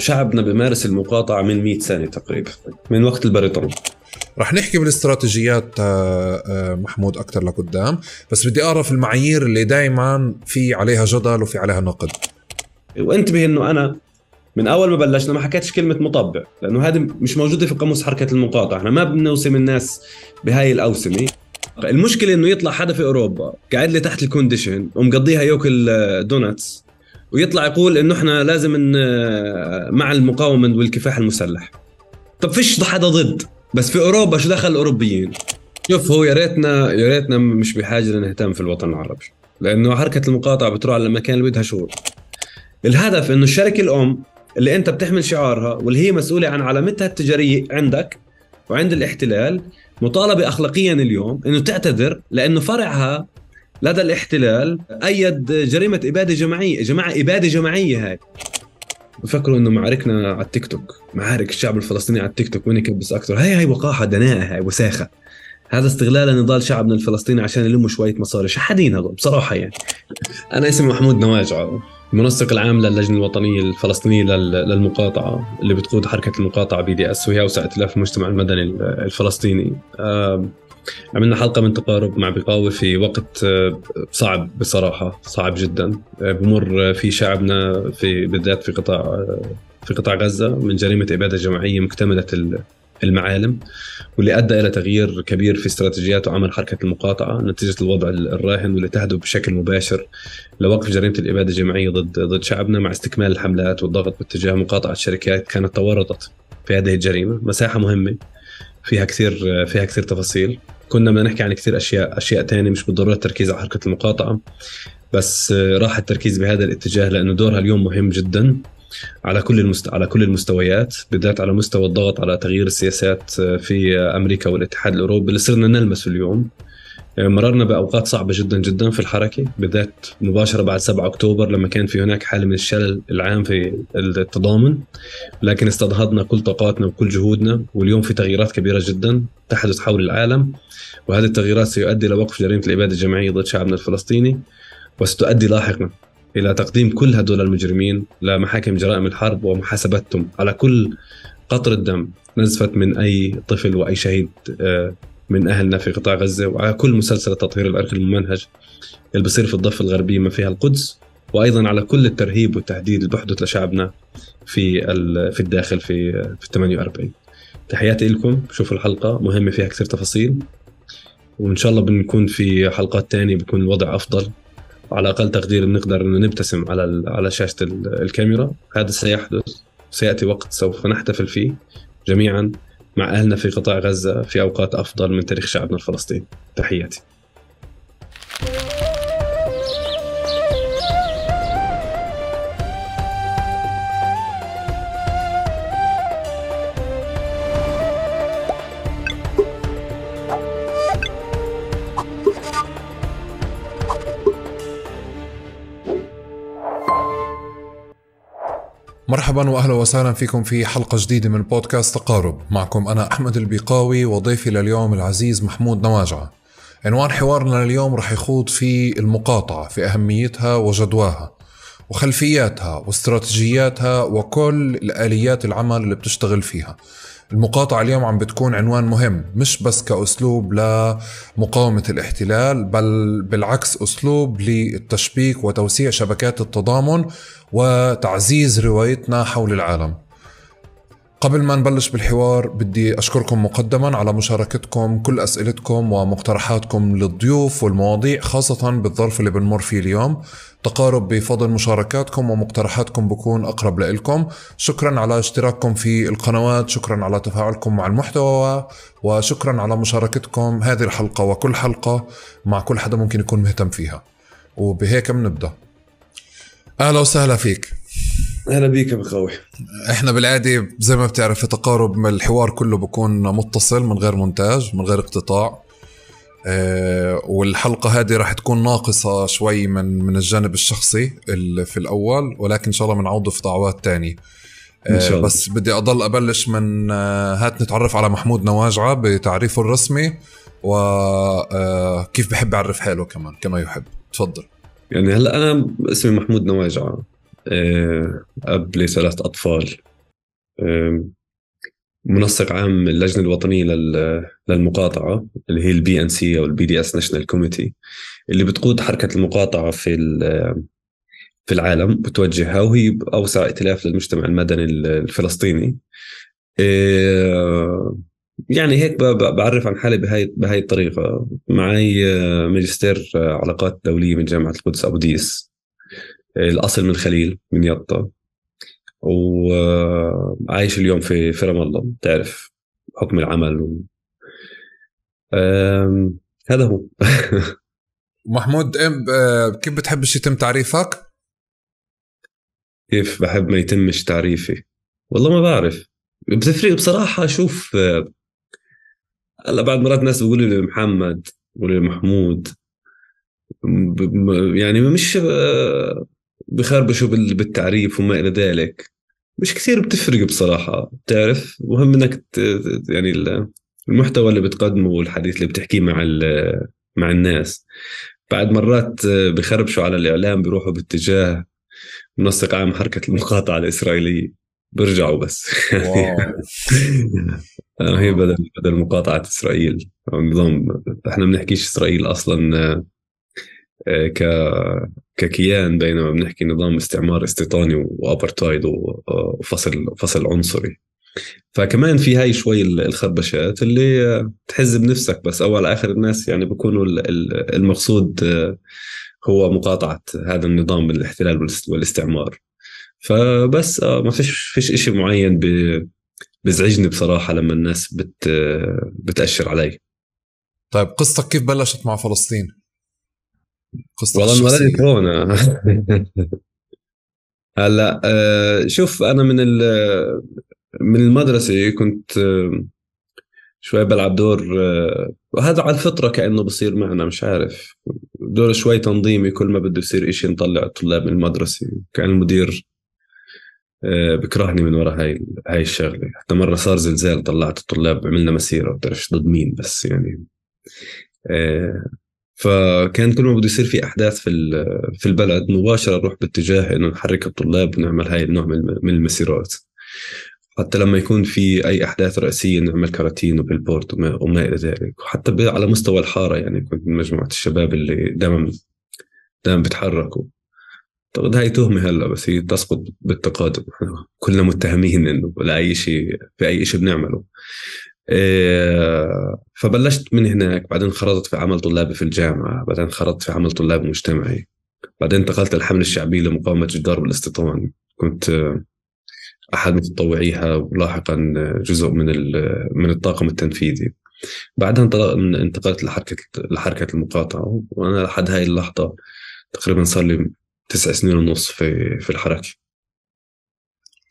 شعبنا بمارس المقاطعة من 100 سنة تقريبا من وقت البريطاني رح نحكي بالاستراتيجيات آه، آه، محمود اكثر لقدام بس بدي اعرف المعايير اللي دائما في عليها جدل وفي عليها نقد وانتبه انه انا من اول ما بلشنا ما حكيتش كلمه مطبع لانه هذه مش موجوده في قاموس حركه المقاطعه احنا ما بنوسم الناس بهاي الاوسمه المشكله انه يطلع حدا في اوروبا قاعد لي تحت الكونديشن ومقضيها ياكل دوناتس آه، ويطلع يقول انه احنا لازم إن آه، مع المقاومه والكفاح المسلح طب فيش حدا ضد بس في اوروبا شو دخل الاوروبيين شوف هو يا ريتنا يا ريتنا مش بحاجه نهتم في الوطن العربي لانه حركه المقاطعه بتروح على المكان اللي بدها شغل الهدف انه الشركه الام اللي انت بتحمل شعارها واللي هي مسؤوله عن علامتها التجاريه عندك وعند الاحتلال مطالبه اخلاقيا اليوم انه تعتذر لانه فرعها لدى الاحتلال أيد جريمة إبادة جماعية جماعة إبادة جماعية هاي بفكروا انه معاركنا على التيك توك معارك الشعب الفلسطيني على التيك توك وين يكبس اكثر هاي هاي وقاحه دناءه هاي وساخه هذا استغلال نضال شعبنا الفلسطيني عشان يلموا شويه مصاري شحدين هذول بصراحه يعني انا اسمي محمود نواجع المنسق العام للجنه الوطنيه الفلسطينيه للمقاطعه اللي بتقود حركه المقاطعه بي دي اس وهي اوسع ائتلاف المجتمع المدني الفلسطيني عملنا حلقة من تقارب مع بقاوي في وقت آه، صعب بصراحة صعب جدا آه، بمر في شعبنا في بالذات في قطاع آه، في قطاع غزة من جريمة إبادة جماعية مكتملة المعالم واللي أدى إلى تغيير كبير في استراتيجيات وعمل حركة المقاطعة نتيجة الوضع الراهن واللي تهدف بشكل مباشر لوقف جريمة الإبادة الجماعية ضد ضد شعبنا مع استكمال الحملات والضغط باتجاه مقاطعة شركات كانت تورطت في هذه الجريمة مساحة مهمة فيها كثير فيها كثير تفاصيل كنا بدنا نحكي عن كثير اشياء اشياء ثانيه مش بالضروره التركيز على حركه المقاطعه بس آه، راح التركيز بهذا الاتجاه لانه دورها اليوم مهم جدا على كل المست... على كل المستويات بالذات على مستوى الضغط على تغيير السياسات آه، في آه، امريكا والاتحاد الاوروبي اللي صرنا نلمسه اليوم آه، مررنا باوقات صعبه جدا جدا في الحركه بالذات مباشره بعد 7 اكتوبر لما كان في هناك حاله من الشلل العام في التضامن لكن استضهضنا كل طاقاتنا وكل جهودنا واليوم في تغييرات كبيره جدا تحدث حول العالم وهذه التغييرات سيؤدي الى وقف جريمه الاباده الجماعيه ضد شعبنا الفلسطيني وستؤدي لاحقا الى تقديم كل هدول المجرمين لمحاكم جرائم الحرب ومحاسبتهم على كل قطر الدم نزفت من اي طفل واي شهيد آه، من اهلنا في قطاع غزه وعلى كل مسلسل التطهير العرقي الممنهج اللي بصير في الضفه الغربيه ما فيها القدس وايضا على كل الترهيب والتهديد اللي بحدث لشعبنا في في الداخل في في 48 تحياتي لكم شوفوا الحلقه مهمه فيها كثير تفاصيل وان شاء الله بنكون في حلقات تانية بيكون الوضع افضل على اقل تقدير بنقدر انه نبتسم على على شاشه الكاميرا هذا سيحدث سياتي وقت سوف نحتفل فيه جميعا مع أهلنا في قطاع غزة في أوقات أفضل من تاريخ شعبنا الفلسطيني تحياتي مرحبا واهلا وسهلا فيكم في حلقه جديده من بودكاست تقارب، معكم انا احمد البيقاوي وضيفي لليوم العزيز محمود نواجعه. عنوان حوارنا اليوم رح يخوض في المقاطعه في اهميتها وجدواها وخلفياتها واستراتيجياتها وكل الاليات العمل اللي بتشتغل فيها. المقاطعة اليوم عم بتكون عنوان مهم مش بس كأسلوب لمقاومة الاحتلال بل بالعكس أسلوب للتشبيك وتوسيع شبكات التضامن وتعزيز روايتنا حول العالم قبل ما نبلش بالحوار بدي أشكركم مقدما على مشاركتكم كل أسئلتكم ومقترحاتكم للضيوف والمواضيع خاصة بالظرف اللي بنمر فيه اليوم تقارب بفضل مشاركاتكم ومقترحاتكم بكون أقرب لإلكم شكرا على اشتراككم في القنوات شكرا على تفاعلكم مع المحتوى وشكرا على مشاركتكم هذه الحلقة وكل حلقة مع كل حدا ممكن يكون مهتم فيها وبهيك بنبدأ أهلا وسهلا فيك اهلا بيك ابو خوي احنا بالعادي زي ما بتعرف في تقارب الحوار كله بكون متصل من غير مونتاج من غير اقتطاع أه والحلقه هذه راح تكون ناقصه شوي من من الجانب الشخصي في الاول ولكن ان شاء الله بنعوضه في دعوات ثانيه إن شاء آه، الله. بس بدي اضل ابلش من آه، هات نتعرف على محمود نواجعه بتعريفه الرسمي وكيف آه، بحب يعرف حاله كمان كما يحب تفضل يعني هلا انا اسمي محمود نواجعه آه، أب لثلاث أطفال منسق عام اللجنة الوطنية للمقاطعة اللي هي البي ان سي أو البي دي اس ناشونال كوميتي اللي بتقود حركة المقاطعة في في العالم بتوجهها وهي أوسع ائتلاف للمجتمع المدني الفلسطيني آه، يعني هيك بعرف عن حالي بهاي بهاي الطريقة معي آه، ماجستير علاقات دولية من جامعة القدس أبو ديس الاصل من خليل من يطا وعايش اليوم في في رام الله بتعرف حكم العمل و... هذا هو محمود آه، كيف بتحب يتم تعريفك؟ كيف بحب ما يتمش تعريفي؟ والله ما بعرف بتفرق بصراحة شوف آه، هلا بعد مرات ناس بيقولوا لي محمد بيقولوا لي محمود يعني مش آه، بخربشوا بالتعريف وما الى ذلك مش كثير بتفرق بصراحه بتعرف مهم انك يعني المحتوى اللي بتقدمه والحديث اللي بتحكيه مع مع الناس بعد مرات آه، بخربشوا على الاعلام بيروحوا باتجاه منسق عام حركه المقاطعه الاسرائيليه برجعوا بس آه، هي بدل بدل مقاطعه اسرائيل نظام احنا بنحكيش اسرائيل اصلا آه، آه، ك ككيان بينما بنحكي نظام استعمار استيطاني وابرتايد آه، وفصل فصل عنصري فكمان في هاي شوي الخربشات اللي بتحز آه، بنفسك بس اول اخر الناس يعني بكونوا المقصود هو مقاطعه هذا النظام من الاحتلال والاستعمار فبس ما فيش فيش شيء معين بزعجني بصراحه لما الناس بت بتاشر علي طيب قصتك كيف بلشت مع فلسطين؟ قصتك والله المره دي كورونا هلا آه، شوف انا من من المدرسه كنت آه، شوي بلعب دور آه، وهذا على الفطره كانه بصير معنا مش عارف دور شوي تنظيمي كل ما بده يصير إشي نطلع الطلاب من المدرسه كان المدير بكرهني من وراء هاي هاي الشغله حتى مره صار زلزال طلعت الطلاب عملنا مسيره بتعرفش ضد مين بس يعني فكان كل ما بده يصير في احداث في في البلد مباشره نروح باتجاه انه نحرك الطلاب ونعمل هاي النوع من المسيرات حتى لما يكون في اي احداث رئيسيه نعمل كراتين وبالبورد وما, الى ذلك وحتى على مستوى الحاره يعني كنت من مجموعه الشباب اللي دائما دائما بيتحركوا اعتقد هاي تهمه هلا بس هي تسقط بالتقادم كلنا متهمين انه لاي شيء في اي شيء بنعمله آه، فبلشت من هناك بعدين انخرطت في عمل طلابي في الجامعه بعدين انخرطت في عمل طلابي مجتمعي بعدين انتقلت للحمله الشعبيه لمقاومه جدار والاستيطان كنت آه، احد متطوعيها ولاحقا آه، جزء من من الطاقم التنفيذي بعدها انتقلت لحركه لحركه المقاطعه وانا لحد هاي اللحظه تقريبا صار لي تسع سنين ونص في في الحركه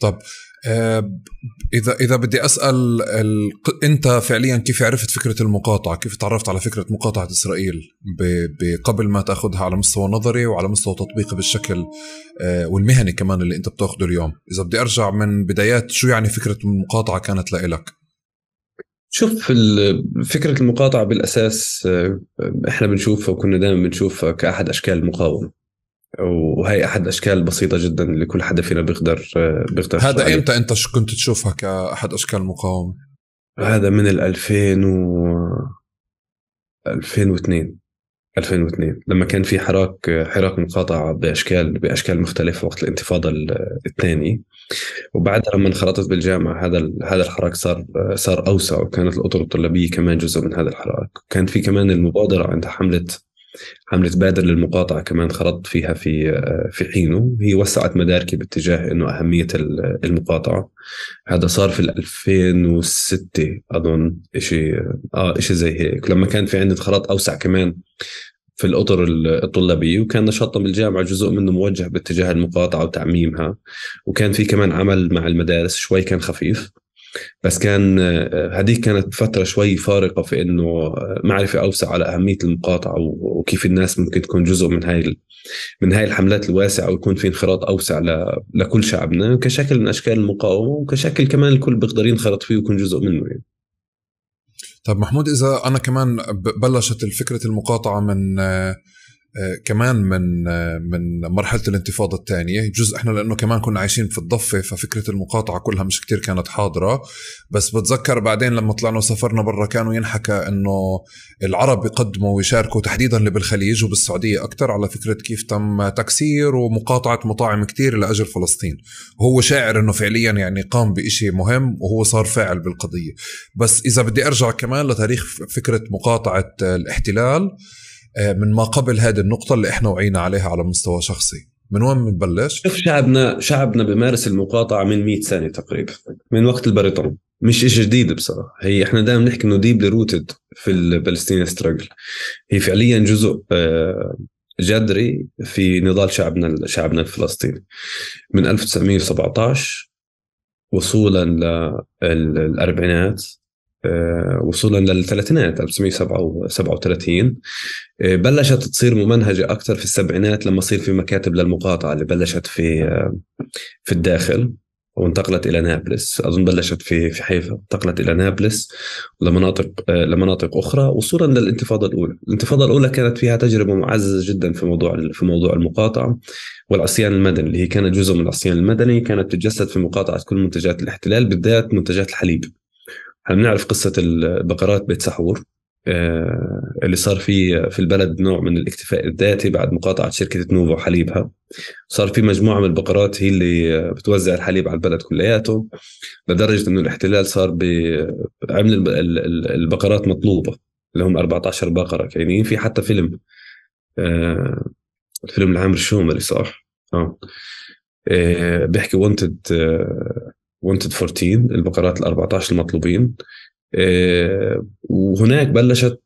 طب آه، اذا اذا بدي اسال ال... انت فعليا كيف عرفت فكره المقاطعه؟ كيف تعرفت على فكره مقاطعه اسرائيل ب... ب... قبل ما تاخذها على مستوى نظري وعلى مستوى تطبيقي بالشكل آه، والمهني كمان اللي انت بتاخده اليوم، اذا بدي ارجع من بدايات شو يعني فكره المقاطعه كانت لك شوف فكره المقاطعه بالاساس آه، احنا بنشوفها وكنا دائما بنشوفها كاحد اشكال المقاومه. وهي احد الاشكال البسيطه جدا اللي كل حدا فينا بيقدر آه، بيقدر هذا امتى انت كنت تشوفها كاحد اشكال المقاومه؟ هذا من ال 2000 و 2002 2002 لما كان في حراك حراك مقاطعه باشكال باشكال مختلفه وقت الانتفاضه الثانيه وبعدها لما انخرطت بالجامعه هذا هذا الحراك صار صار اوسع وكانت الاطر الطلابيه كمان جزء من هذا الحراك وكان في كمان المبادره عند حمله حمله بادر للمقاطعه كمان خرطت فيها في آه، في حينه هي وسعت مداركي باتجاه انه اهميه المقاطعه هذا صار في 2006 اظن شيء اه شيء زي هيك لما كان في عندي خرط اوسع كمان في الاطر الطلابيه وكان نشاطنا بالجامعه جزء منه موجه باتجاه المقاطعه وتعميمها وكان في كمان عمل مع المدارس شوي كان خفيف بس كان آه، هذيك كانت فتره شوي فارقه في انه آه، معرفه اوسع على اهميه المقاطعه وكيف الناس ممكن تكون جزء من هاي من هاي الحملات الواسعه ويكون في انخراط اوسع لكل شعبنا كشكل من اشكال المقاومه وكشكل كمان الكل بيقدر ينخرط فيه ويكون جزء منه يعني. طب محمود اذا انا كمان بلشت فكره المقاطعه من آه، آه، كمان من آه، من مرحله الانتفاضه الثانيه جزء احنا لانه كمان كنا عايشين في الضفه ففكره المقاطعه كلها مش كتير كانت حاضره بس بتذكر بعدين لما طلعنا وسافرنا برا كانوا ينحكى انه العرب يقدموا ويشاركوا تحديدا اللي بالخليج وبالسعوديه اكثر على فكره كيف تم تكسير ومقاطعه مطاعم كتير لاجل فلسطين هو شاعر انه فعليا يعني قام بشيء مهم وهو صار فاعل بالقضيه بس اذا بدي ارجع كمان لتاريخ فكره مقاطعه آه، الاحتلال آه، من ما قبل هذه النقطه اللي احنا وعينا عليها على مستوى شخصي من وين بنبلش؟ شوف شعبنا شعبنا بمارس المقاطعه من 100 سنه تقريبا من وقت البريطاني مش شيء جديد بصراحه هي احنا دائما بنحكي انه ديبلي روتد في البلسطيني ستراجل هي فعليا جزء آه، جذري في نضال شعبنا شعبنا الفلسطيني من 1917 وصولا للاربعينات وصولا للثلاثينات 1937 بلشت تصير ممنهجة أكثر في السبعينات لما صير في مكاتب للمقاطعة اللي بلشت في آه، في الداخل وانتقلت إلى نابلس أظن بلشت في في حيفا انتقلت إلى نابلس لمناطق آه، لمناطق أخرى وصولا للانتفاضة الأولى الانتفاضة الأولى كانت فيها تجربة معززة جدا في موضوع في موضوع المقاطعة والعصيان المدني اللي هي كانت جزء من العصيان المدني كانت تتجسد في مقاطعة كل منتجات الاحتلال بالذات منتجات الحليب بنعرف قصه البقرات بيت سحور آه، اللي صار في في البلد نوع من الاكتفاء الذاتي بعد مقاطعه شركه نوفا وحليبها صار في مجموعه من البقرات هي اللي بتوزع الحليب على البلد كلياته لدرجه انه الاحتلال صار بعمل البقرات مطلوبه اللي هم 14 بقره كاينين في حتى فيلم الفيلم آه، لعمرو الشومري صح اه, آه، بيحكي وانتد وانتد 14 البقرات ال 14 المطلوبين آه، وهناك بلشت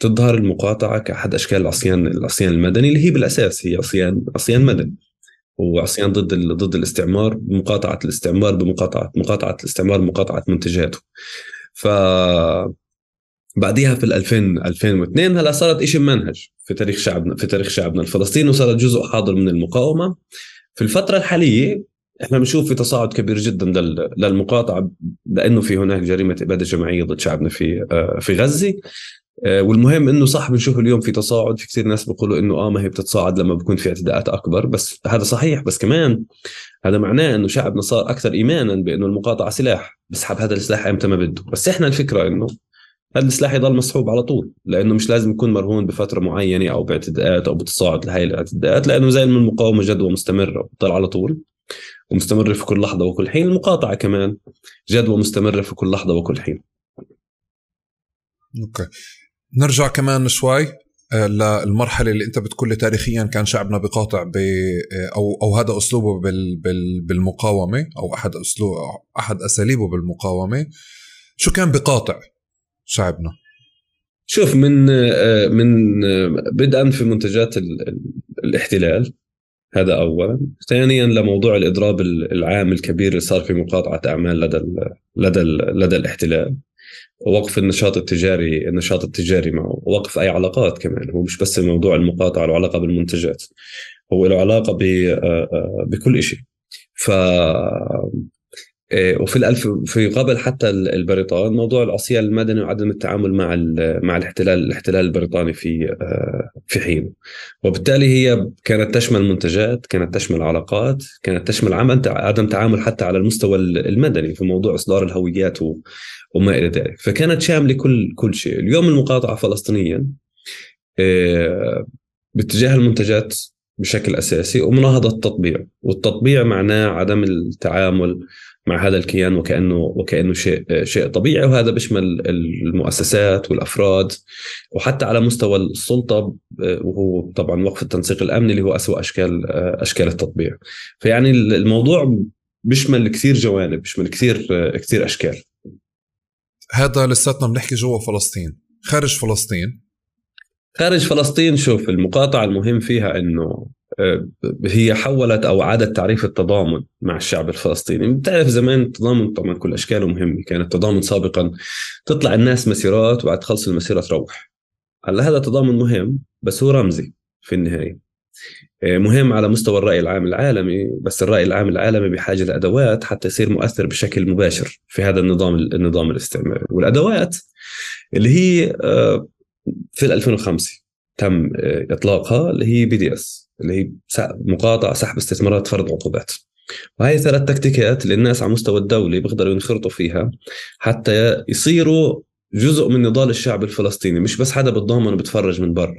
تظهر المقاطعه كاحد اشكال العصيان العصيان المدني اللي هي بالاساس هي عصيان عصيان مدني وعصيان ضد ضد الاستعمار مقاطعه الاستعمار بمقاطعه مقاطعه الاستعمار مقاطعه منتجاته ف بعديها في 2000 2002 هلا صارت شيء ممنهج في تاريخ شعبنا في تاريخ شعبنا الفلسطيني وصارت جزء حاضر من المقاومه في الفتره الحاليه احنا بنشوف في تصاعد كبير جدا للمقاطعه لانه في هناك جريمه اباده جماعيه ضد شعبنا في آه، في غزه آه، والمهم انه صح بنشوف اليوم في تصاعد في كثير ناس بيقولوا انه اه ما هي بتتصاعد لما بكون في اعتداءات اكبر بس هذا صحيح بس كمان هذا معناه انه شعبنا صار اكثر ايمانا بانه المقاطعه سلاح بسحب هذا السلاح امتى ما بده بس احنا الفكره انه هذا السلاح يضل مصحوب على طول لانه مش لازم يكون مرهون بفتره معينه او باعتداءات او بتصاعد لهي الاعتداءات لانه زي المقاومه جدوى مستمره بتضل على طول ومستمره في كل لحظه وكل حين المقاطعه كمان جدوى مستمره في كل لحظه وكل حين اوكي نرجع كمان شوي آه، للمرحلة اللي أنت بتقول لي تاريخيا كان شعبنا بقاطع ب آه، أو أو هذا أسلوبه بال بال بالمقاومة أو أحد أسلوب أحد أساليبه بالمقاومة شو كان بقاطع شعبنا؟ شوف من آه، من بدءا في منتجات الاحتلال هذا اولا ثانيا لموضوع الاضراب العام الكبير اللي صار في مقاطعه اعمال لدى الـ لدى الـ لدى الاحتلال ووقف النشاط التجاري النشاط التجاري معه ووقف اي علاقات كمان هو مش بس الموضوع المقاطعه له علاقه بالمنتجات هو له علاقه آه، آه، بكل شيء ف آه، وفي الألف في قبل حتى البريطان موضوع العصيان المدني وعدم التعامل مع مع الاحتلال الاحتلال البريطاني في آه، في حينه وبالتالي هي كانت تشمل منتجات كانت تشمل علاقات كانت تشمل عدم تعامل حتى على المستوى المدني في موضوع اصدار الهويات وما الى ذلك فكانت شامله كل كل شيء اليوم المقاطعه فلسطينيا آه، باتجاه المنتجات بشكل اساسي ومناهضه التطبيع والتطبيع معناه عدم التعامل مع هذا الكيان وكانه وكانه شيء شيء طبيعي وهذا بيشمل المؤسسات والافراد وحتى على مستوى السلطه آه، وهو طبعا وقف التنسيق الامني اللي هو اسوء اشكال آه، اشكال التطبيع فيعني الموضوع بيشمل كثير جوانب بيشمل كثير آه، كثير اشكال هذا لساتنا بنحكي جوا فلسطين خارج فلسطين خارج فلسطين شوف المقاطعة المهم فيها انه آه، هي حولت او عادت تعريف التضامن مع الشعب الفلسطيني، بتعرف زمان التضامن طبعا كل اشكاله مهمه، كان التضامن سابقا تطلع الناس مسيرات وبعد تخلص المسيره تروح. هلا هذا تضامن مهم بس هو رمزي في النهايه. آه، مهم على مستوى الراي العام العالمي بس الراي العام العالمي بحاجه لادوات حتى يصير مؤثر بشكل مباشر في هذا النظام النظام الاستعماري والادوات اللي هي آه، في 2005 تم اطلاقها اللي هي بي دي اس اللي هي مقاطعه سحب استثمارات فرض عقوبات وهي ثلاث تكتيكات اللي الناس على مستوى الدولي بيقدروا ينخرطوا فيها حتى يصيروا جزء من نضال الشعب الفلسطيني مش بس حدا بتضامن وبتفرج من برا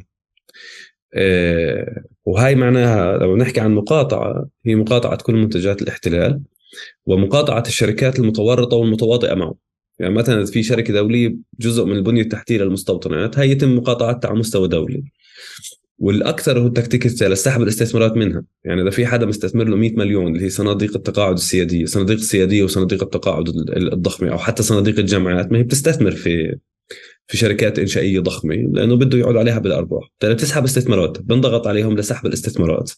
آه، وهي معناها لو نحكي عن مقاطعة هي مقاطعة كل منتجات الاحتلال ومقاطعة الشركات المتورطة والمتواطئة معه يعني مثلا في شركة دولية جزء من البنية التحتية للمستوطنات هي يتم مقاطعتها على مستوى دولي والاكثر هو التكتيك الثالث سحب الاستثمارات منها يعني اذا في حدا مستثمر له 100 مليون اللي هي صناديق التقاعد السياديه صناديق السياديه وصناديق التقاعد الضخمه او حتى صناديق الجامعات ما هي بتستثمر في في شركات انشائيه ضخمه لانه بده يقعد عليها بالارباح ترى طيب، بتسحب استثمارات بنضغط عليهم لسحب الاستثمارات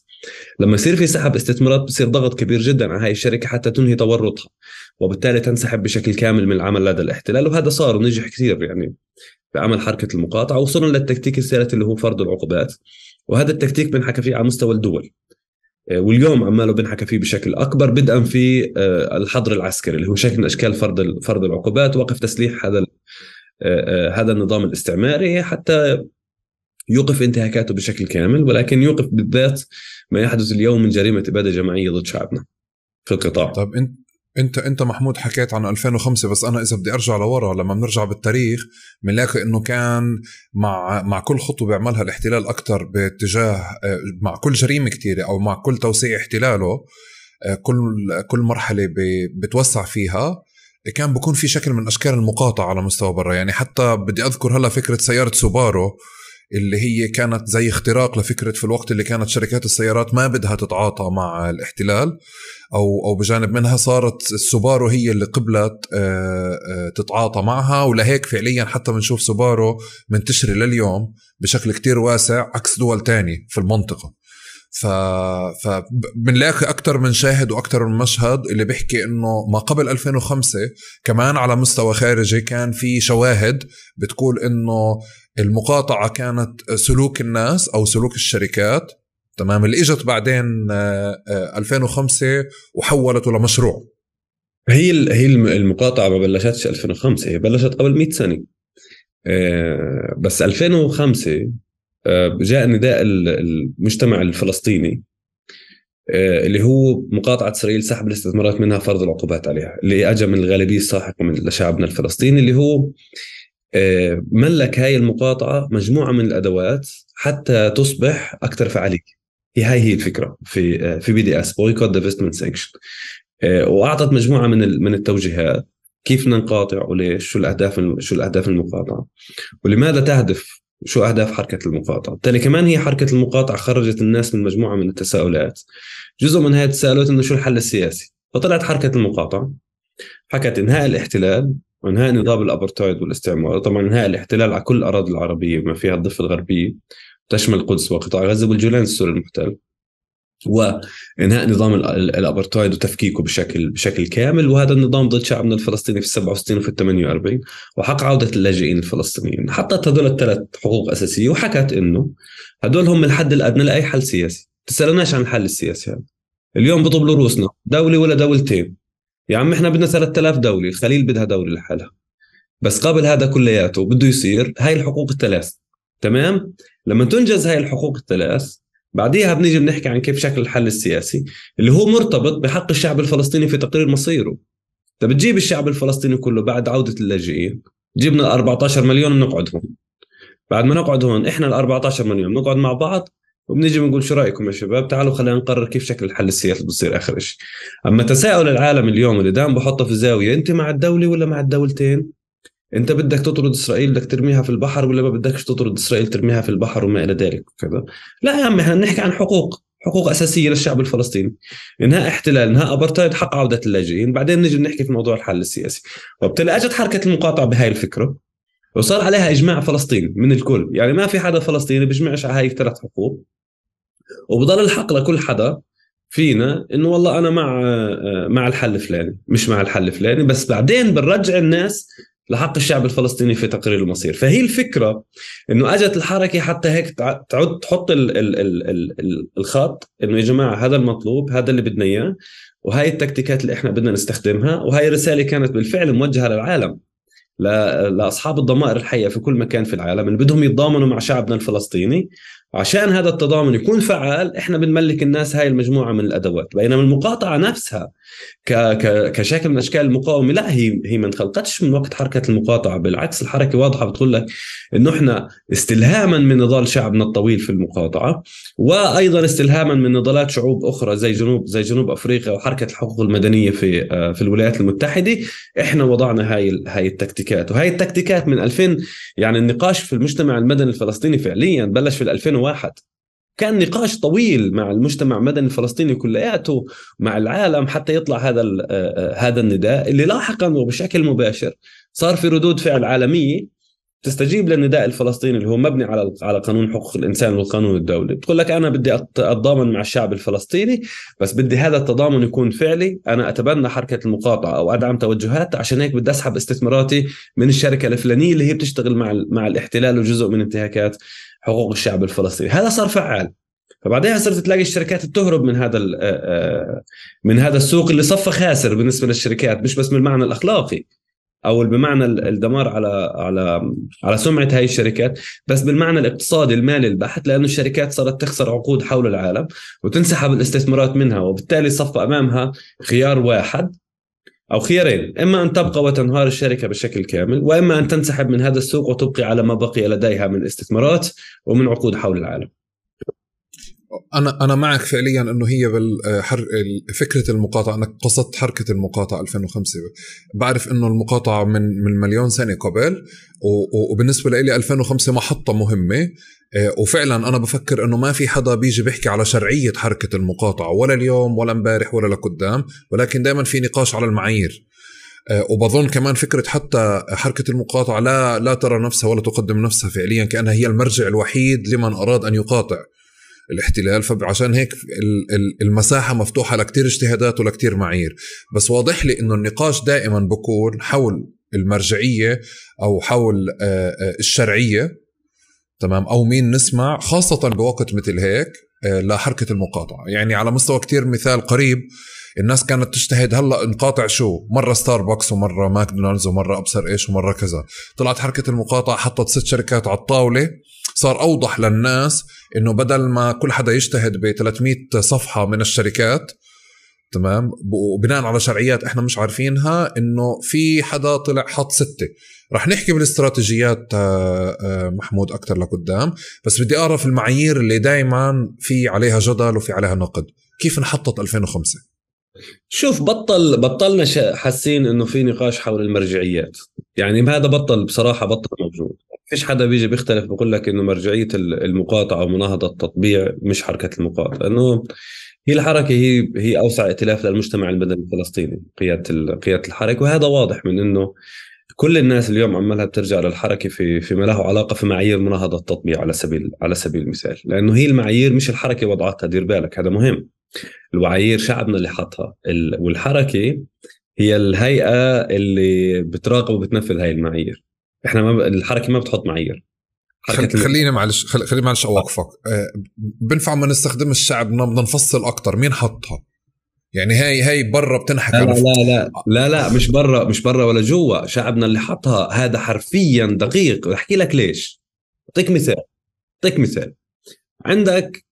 لما يصير في سحب استثمارات بصير ضغط كبير جدا على هاي الشركه حتى تنهي تورطها وبالتالي تنسحب بشكل كامل من العمل لدى الاحتلال وهذا صار ونجح كثير يعني بعمل حركه المقاطعه وصلنا للتكتيك الثالث اللي هو فرض العقوبات وهذا التكتيك بنحكى فيه على مستوى الدول آه، واليوم عماله بنحكى فيه بشكل اكبر بدءا في آه، الحظر العسكري اللي هو شكل من اشكال فرض فرض العقوبات وقف تسليح هذا آه، هذا النظام الاستعماري حتى يوقف انتهاكاته بشكل كامل ولكن يوقف بالذات ما يحدث اليوم من جريمه اباده جماعيه ضد شعبنا في القطاع طب انت انت انت محمود حكيت عن 2005 بس انا اذا بدي ارجع لورا لما بنرجع بالتاريخ بنلاقي انه كان مع مع كل خطوه بيعملها الاحتلال اكثر باتجاه آه، مع كل جريمه كثيره او مع كل توسيع احتلاله آه، كل كل مرحله بتوسع فيها كان بكون في شكل من اشكال المقاطعه على مستوى برا يعني حتى بدي اذكر هلا فكره سياره سوبارو اللي هي كانت زي اختراق لفكره في الوقت اللي كانت شركات السيارات ما بدها تتعاطى مع الاحتلال او او بجانب منها صارت السوبارو هي اللي قبلت آه، آه، تتعاطى معها ولهيك فعليا حتى بنشوف سوبارو منتشره لليوم بشكل كتير واسع عكس دول تاني في المنطقه ف فبنلاقي اكثر من شاهد واكثر من مشهد اللي بيحكي انه ما قبل 2005 كمان على مستوى خارجي كان في شواهد بتقول انه المقاطعه كانت سلوك الناس او سلوك الشركات تمام اللي اجت بعدين 2005 آه، آه، وحولته لمشروع هي هي المقاطعه ما بلشتش 2005 هي بلشت قبل 100 سنه آه، بس 2005 جاء نداء المجتمع الفلسطيني اللي هو مقاطعة إسرائيل سحب الاستثمارات منها فرض العقوبات عليها اللي أجى من الغالبية الساحقة من شعبنا الفلسطيني اللي هو آه، ملك هاي المقاطعة مجموعة من الأدوات حتى تصبح أكثر فعالية هي هاي هي الفكرة في آه، في بي دي اس بويكوت ديفستمنت سانكشن وأعطت مجموعة من من التوجيهات كيف بدنا نقاطع وليش شو الأهداف شو الأهداف المقاطعة ولماذا تهدف شو اهداف حركه المقاطعه بالتالي كمان هي حركه المقاطعه خرجت الناس من مجموعه من التساؤلات جزء من هذه التساؤلات انه شو الحل السياسي فطلعت حركه المقاطعه حكت انهاء الاحتلال وانهاء أيوة. نظام الابرتايد والاستعمار طبعا انهاء الاحتلال على كل الاراضي العربيه بما فيها الضفه الغربيه تشمل أيوة. القدس وقطاع غزه والجولان السوري المحتل وانهاء نظام الابرتايد وتفكيكه بشكل بشكل كامل وهذا النظام ضد شعبنا الفلسطيني في 67 وفي 48 وحق عوده اللاجئين الفلسطينيين حطت هدول الثلاث حقوق اساسيه وحكت انه هدول هم الحد الادنى لاي حل سياسي تسالناش عن الحل السياسي هذا اليوم بيطلبوا روسنا دوله ولا دولتين يا عم احنا بدنا 3000 دوله الخليل بدها دوله لحالها بس قبل هذا كلياته بده يصير هاي الحقوق الثلاث تمام لما تنجز هاي الحقوق الثلاث بعديها بنيجي بنحكي عن كيف شكل الحل السياسي اللي هو مرتبط بحق الشعب الفلسطيني في تقرير مصيره طب بتجيب الشعب الفلسطيني كله بعد عوده اللاجئين جبنا 14 مليون بنقعد هون بعد ما نقعد هون احنا ال 14 مليون بنقعد مع بعض وبنيجي بنقول شو رايكم يا شباب تعالوا خلينا نقرر كيف شكل الحل السياسي اللي بصير اخر شيء اما تساؤل العالم اليوم اللي دائما بحطه في زاويه انت مع الدوله ولا مع الدولتين انت بدك تطرد اسرائيل بدك ترميها في البحر ولا ما بدكش تطرد اسرائيل ترميها في البحر وما الى ذلك وكذا لا يا عمي احنا بنحكي عن حقوق حقوق اساسيه للشعب الفلسطيني انهاء احتلال انهاء ابرتايد حق عوده اللاجئين بعدين نجي نحكي في موضوع الحل السياسي وبتلاقي اجت حركه المقاطعه بهاي الفكره وصار عليها اجماع فلسطيني من الكل يعني ما في حدا فلسطيني بيجمعش على هاي الثلاث حقوق وبضل الحق لكل حدا فينا انه والله انا مع مع الحل الفلاني مش مع الحل الفلاني بس بعدين بنرجع الناس لحق الشعب الفلسطيني في تقرير المصير فهي الفكره انه اجت الحركه حتى هيك تعود تحط الـ الـ الـ الـ الخط انه يا جماعه هذا المطلوب هذا اللي بدنا اياه وهي التكتيكات اللي احنا بدنا نستخدمها وهي الرساله كانت بالفعل موجهه للعالم لاصحاب الضمائر الحيه في كل مكان في العالم اللي بدهم يتضامنوا مع شعبنا الفلسطيني عشان هذا التضامن يكون فعال احنا بنملك الناس هاي المجموعه من الادوات بينما المقاطعه نفسها كشكل من اشكال المقاومه لا هي هي ما انخلقتش من وقت حركه المقاطعه بالعكس الحركه واضحه بتقول لك انه احنا استلهاما من نضال شعبنا الطويل في المقاطعه وايضا استلهاما من نضالات شعوب اخرى زي جنوب زي جنوب افريقيا وحركه الحقوق المدنيه في آه، في الولايات المتحده احنا وضعنا هاي هاي التكتيكات وهي التكتيكات من 2000 يعني النقاش في المجتمع المدني الفلسطيني فعليا بلش في 2001 كان نقاش طويل مع المجتمع المدني الفلسطيني كلياته مع العالم حتى يطلع هذا آه، آه، هذا النداء اللي لاحقا وبشكل مباشر صار في ردود فعل عالميه تستجيب للنداء الفلسطيني اللي هو مبني على على قانون حقوق الانسان والقانون الدولي بتقول لك انا بدي اتضامن مع الشعب الفلسطيني بس بدي هذا التضامن يكون فعلي انا اتبنى حركه المقاطعه او ادعم توجهاتها عشان هيك بدي اسحب استثماراتي من الشركه الفلانيه اللي هي بتشتغل مع مع الاحتلال وجزء من انتهاكات حقوق الشعب الفلسطيني هذا صار فعال فبعدها صرت تلاقي الشركات بتهرب من هذا آه، آه، من هذا السوق اللي صفى خاسر بالنسبه للشركات مش بس بالمعنى الاخلاقي او بمعنى الدمار على على على سمعه هاي الشركات بس بالمعنى الاقتصادي المالي البحت لانه الشركات صارت تخسر عقود حول العالم وتنسحب الاستثمارات منها وبالتالي صفى امامها خيار واحد أو خيارين إما أن تبقى وتنهار الشركة بشكل كامل وإما أن تنسحب من هذا السوق وتبقي على ما بقي لديها من استثمارات ومن عقود حول العالم انا انا معك فعليا انه هي بالحر آه، فكره المقاطعه انك قصدت حركه المقاطعه 2005 بعرف انه المقاطعه من من مليون سنه قبل وبالنسبه لي 2005 محطه مهمه آه، وفعلا انا بفكر انه ما في حدا بيجي بيحكي على شرعيه حركه المقاطعه ولا اليوم ولا امبارح ولا لقدام ولكن دائما في نقاش على المعايير آه، وبظن كمان فكره حتى حركه المقاطعه لا لا ترى نفسها ولا تقدم نفسها فعليا كانها هي المرجع الوحيد لمن اراد ان يقاطع الاحتلال فعشان هيك المساحة مفتوحة لكتير اجتهادات ولكتير معايير بس واضح لي انه النقاش دائما بكون حول المرجعية او حول آه، آه، الشرعية تمام او مين نسمع خاصة بوقت مثل هيك آه، لحركة المقاطعة يعني على مستوى كتير مثال قريب الناس كانت تجتهد هلا نقاطع شو مرة ستاربكس ومرة ماكدونالدز ومرة أبصر إيش ومرة كذا طلعت حركة المقاطعة حطت ست شركات على الطاولة صار اوضح للناس انه بدل ما كل حدا يجتهد ب 300 صفحه من الشركات تمام وبناء على شرعيات احنا مش عارفينها انه في حدا طلع حط سته رح نحكي بالاستراتيجيات آه، آه، محمود اكثر لقدام بس بدي اعرف المعايير اللي دائما في عليها جدل وفي عليها نقد كيف انحطت 2005 شوف بطل بطلنا حاسين انه في نقاش حول المرجعيات يعني هذا بطل بصراحه بطل موجود فيش حدا بيجي بيختلف بقول لك انه مرجعيه المقاطعه ومناهضه التطبيع مش حركه المقاطعه لانه هي الحركه هي هي اوسع ائتلاف للمجتمع المدني الفلسطيني قياده قياده الحركه وهذا واضح من انه كل الناس اليوم عمالها بترجع للحركه في فيما له علاقه في معايير مناهضه التطبيع على سبيل على سبيل المثال لانه هي المعايير مش الحركه وضعتها دير بالك هذا مهم المعايير شعبنا اللي حطها والحركه هي الهيئه اللي بتراقب وبتنفذ هاي المعايير احنا ما ب... الحركه ما بتحط معايير خل... خلينا معلش خل... خلينا معلش اوقفك آه بنفع ما نستخدم الشعب بدنا نفصل اكثر مين حطها؟ يعني هاي هاي برا بتنحكى لا, لا لا آه. لا لا مش برا مش برا ولا جوا شعبنا اللي حطها هذا حرفيا دقيق احكي لك ليش اعطيك مثال اعطيك مثال عندك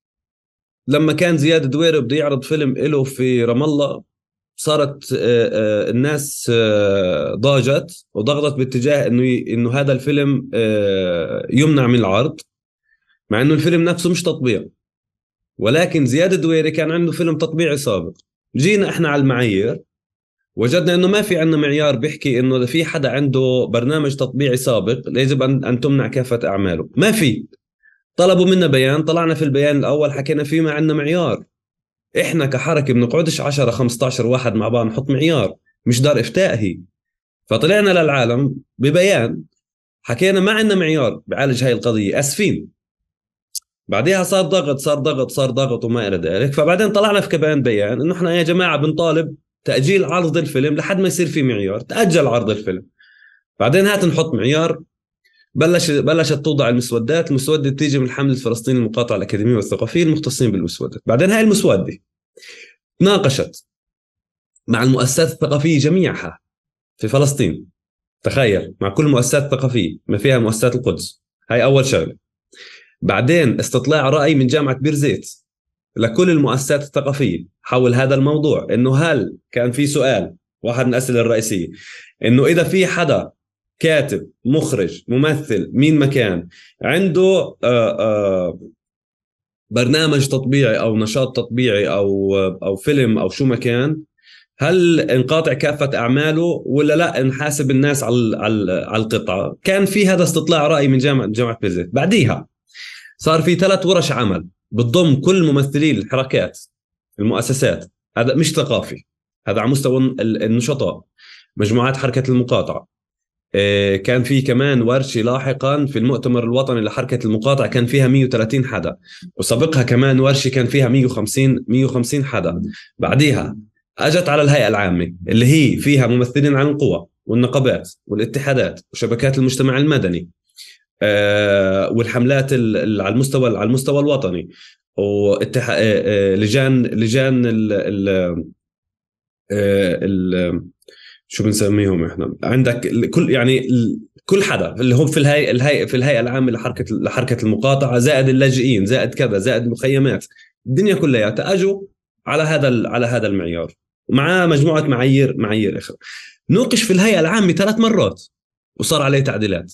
لما كان زياد دويري بده يعرض فيلم له في رام الله صارت آه، آه، الناس آه، ضاجت وضغطت باتجاه انه انه هذا الفيلم يمنع من العرض مع انه الفيلم نفسه مش تطبيع ولكن زياد الدويري كان عنده فيلم تطبيعي سابق جينا احنا على المعايير وجدنا انه ما في عندنا معيار بيحكي انه في حدا عنده برنامج تطبيعي سابق يجب ان ان تمنع كافه اعماله ما في طلبوا منا بيان طلعنا في البيان الاول حكينا فيه ما عندنا معيار احنا كحركه بنقعدش 10 15 واحد مع بعض نحط معيار مش دار افتاء هي فطلعنا للعالم ببيان حكينا ما عندنا معيار بعالج هاي القضيه اسفين بعدها صار ضغط صار ضغط صار ضغط وما الى ذلك فبعدين طلعنا في كمان بيان انه احنا يا جماعه بنطالب تاجيل عرض الفيلم لحد ما يصير في معيار تاجل عرض الفيلم بعدين هات نحط معيار بلش بلشت توضع المسودات المسوده تيجي من حمله فلسطين المقاطعه الاكاديميه والثقافيه المختصين بالمسودة بعدين هاي المسوده تناقشت مع المؤسسات الثقافيه جميعها في فلسطين تخيل مع كل مؤسسات ثقافيه ما فيها مؤسسات القدس هاي اول شغله بعدين استطلاع راي من جامعه بير زيت لكل المؤسسات الثقافيه حول هذا الموضوع انه هل كان في سؤال واحد من الاسئله الرئيسيه انه اذا في حدا كاتب مخرج ممثل مين ما كان عنده آه، آه، برنامج تطبيعي او نشاط تطبيعي او آه، او فيلم او شو ما كان هل انقاطع كافه اعماله ولا لا نحاسب الناس على على القطعه كان في هذا استطلاع راي من جامعه جامعه بيزيت بعديها صار في ثلاث ورش عمل بتضم كل ممثلي الحركات المؤسسات هذا مش ثقافي هذا على مستوى النشطاء مجموعات حركه المقاطعه آه، كان في كمان ورشه لاحقا في المؤتمر الوطني لحركه المقاطعه كان فيها 130 حدا وسبقها كمان ورشه كان فيها 150 150 حدا بعديها اجت على الهيئه العامه اللي هي فيها ممثلين عن القوى والنقابات والاتحادات وشبكات المجتمع المدني آه، والحملات على المستوى على المستوى الوطني ولجان آه، لجان لجان ال... ال... ال... شو بنسميهم احنا عندك كل يعني كل حدا اللي هم في الهي... الهي... في الهيئه العامه لحركه لحركه المقاطعه زائد اللاجئين زائد كذا زائد المخيمات الدنيا كلياتها اجوا على هذا على هذا المعيار ومعاه مجموعه معايير معايير اخرى نوقش في الهيئه العامه ثلاث مرات وصار عليه تعديلات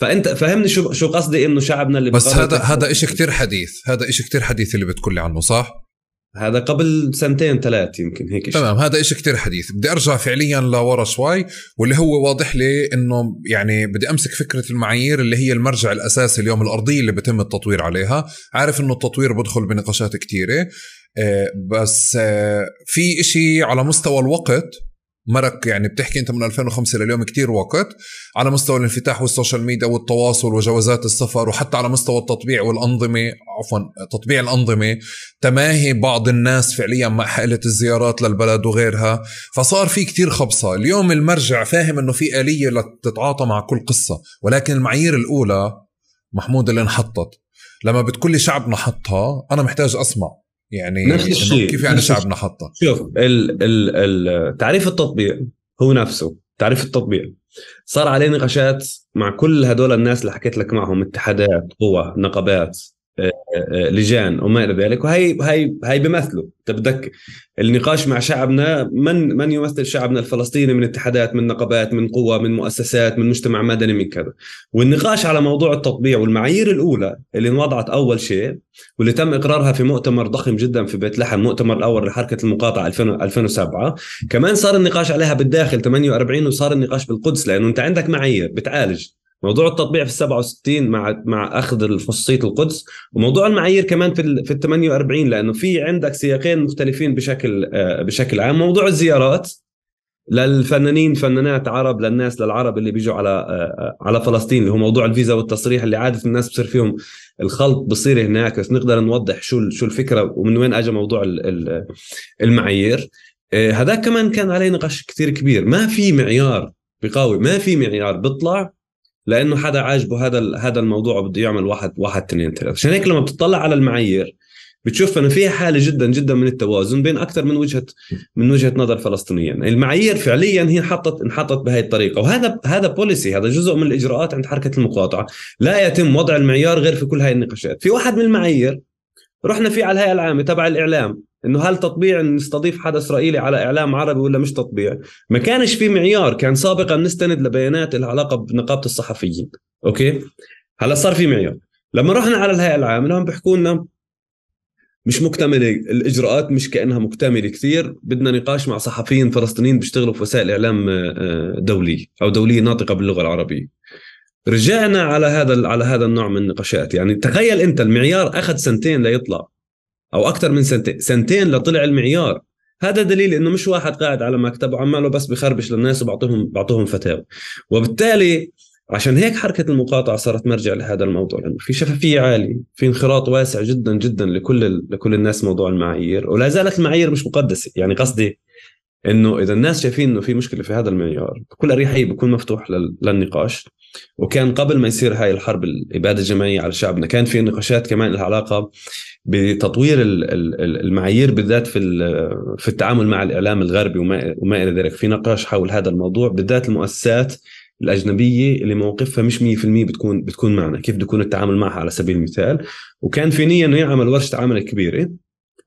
فانت فهمني شو شو قصدي انه شعبنا اللي بس هذا هذا شيء كثير حديث هذا شيء كثير حديث اللي بتقول لي عنه صح هذا قبل سنتين ثلاث يمكن هيك شيء تمام هذا إشي كتير حديث بدي أرجع فعليا لورا شوي واللي هو واضح لي أنه يعني بدي أمسك فكرة المعايير اللي هي المرجع الأساسي اليوم الأرضية اللي بتم التطوير عليها عارف أنه التطوير بدخل بنقاشات كتيرة آه، بس آه، في إشي على مستوى الوقت مرق يعني بتحكي انت من 2005 لليوم كتير وقت على مستوى الانفتاح والسوشيال ميديا والتواصل وجوازات السفر وحتى على مستوى التطبيع والانظمه عفوا تطبيع الانظمه تماهي بعض الناس فعليا مع حاله الزيارات للبلد وغيرها فصار في كتير خبصه اليوم المرجع فاهم انه في اليه لتتعاطى مع كل قصه ولكن المعايير الاولى محمود اللي انحطت لما بتقول لي شعبنا حطها انا محتاج اسمع يعني نفس الشيء كيف يعني شعبنا حطه شوف ال ال تعريف التطبيع هو نفسه تعريف التطبيع صار عليه نقاشات مع كل هدول الناس اللي حكيت لك معهم اتحادات قوى نقابات لجان وما الى ذلك وهي هي هي بمثله انت طيب بدك النقاش مع شعبنا من من يمثل شعبنا الفلسطيني من اتحادات من نقابات من قوى من مؤسسات من مجتمع مدني من كذا والنقاش على موضوع التطبيع والمعايير الاولى اللي انوضعت اول شيء واللي تم اقرارها في مؤتمر ضخم جدا في بيت لحم مؤتمر الاول لحركه المقاطعه 2007 كمان صار النقاش عليها بالداخل 48 وصار النقاش بالقدس لانه انت عندك معايير بتعالج موضوع التطبيع في ال 67 مع مع اخذ خصوصيه القدس وموضوع المعايير كمان في في ال 48 لانه في عندك سياقين مختلفين بشكل آه، بشكل عام موضوع الزيارات للفنانين فنانات عرب للناس للعرب اللي بيجوا على آه، على فلسطين اللي هو موضوع الفيزا والتصريح اللي عاده الناس بصير فيهم الخلط بصير هناك بس نقدر نوضح شو شو الفكره ومن وين اجى موضوع المعايير آه، هذا كمان كان عليه نقاش كثير كبير ما في معيار بقاوي ما في معيار بيطلع لانه حدا عاجبه هذا هذا الموضوع وبده يعمل واحد واحد اثنين ثلاثه عشان هيك لما بتطلع على المعايير بتشوف انه في حاله جدا جدا من التوازن بين اكثر من وجهه من وجهه نظر فلسطينيه، المعايير فعليا هي حطت انحطت بهي الطريقه وهذا هذا بوليسي هذا جزء من الاجراءات عند حركه المقاطعه، لا يتم وضع المعيار غير في كل هاي النقاشات، في واحد من المعايير رحنا فيه على الهيئه العامه تبع الاعلام انه هل تطبيع نستضيف حدا اسرائيلي على اعلام عربي ولا مش تطبيع ما كانش في معيار كان سابقا نستند لبيانات لها علاقه بنقابه الصحفيين اوكي هلا صار في معيار لما رحنا على الهيئه العامه هم بيحكوا لنا مش مكتمله الاجراءات مش كانها مكتمله كثير بدنا نقاش مع صحفيين فلسطينيين بيشتغلوا في وسائل اعلام آه، آه، دوليه او دوليه ناطقه باللغه العربيه رجعنا على هذا على هذا النوع من النقاشات يعني تخيل انت المعيار اخذ سنتين ليطلع او اكثر من سنتين سنتين لطلع المعيار هذا دليل انه مش واحد قاعد على مكتبه عماله بس بخربش للناس وبعطيهم بعطوهم فتاوى وبالتالي عشان هيك حركة المقاطعة صارت مرجع لهذا الموضوع لأنه يعني في شفافية عالية في انخراط واسع جدا جدا لكل لكل الناس موضوع المعايير ولا زالت المعايير مش مقدسة يعني قصدي انه اذا الناس شايفين انه في مشكله في هذا المعيار بكل اريحيه بيكون مفتوح للنقاش وكان قبل ما يصير هاي الحرب الاباده الجماعيه على شعبنا كان في نقاشات كمان لها علاقه بتطوير المعايير بالذات في في التعامل مع الاعلام الغربي وما الى ذلك في نقاش حول هذا الموضوع بالذات المؤسسات الاجنبيه اللي موقفها مش 100% بتكون بتكون معنا كيف بده يكون التعامل معها على سبيل المثال وكان في نيه انه يعمل ورشه عمل كبيره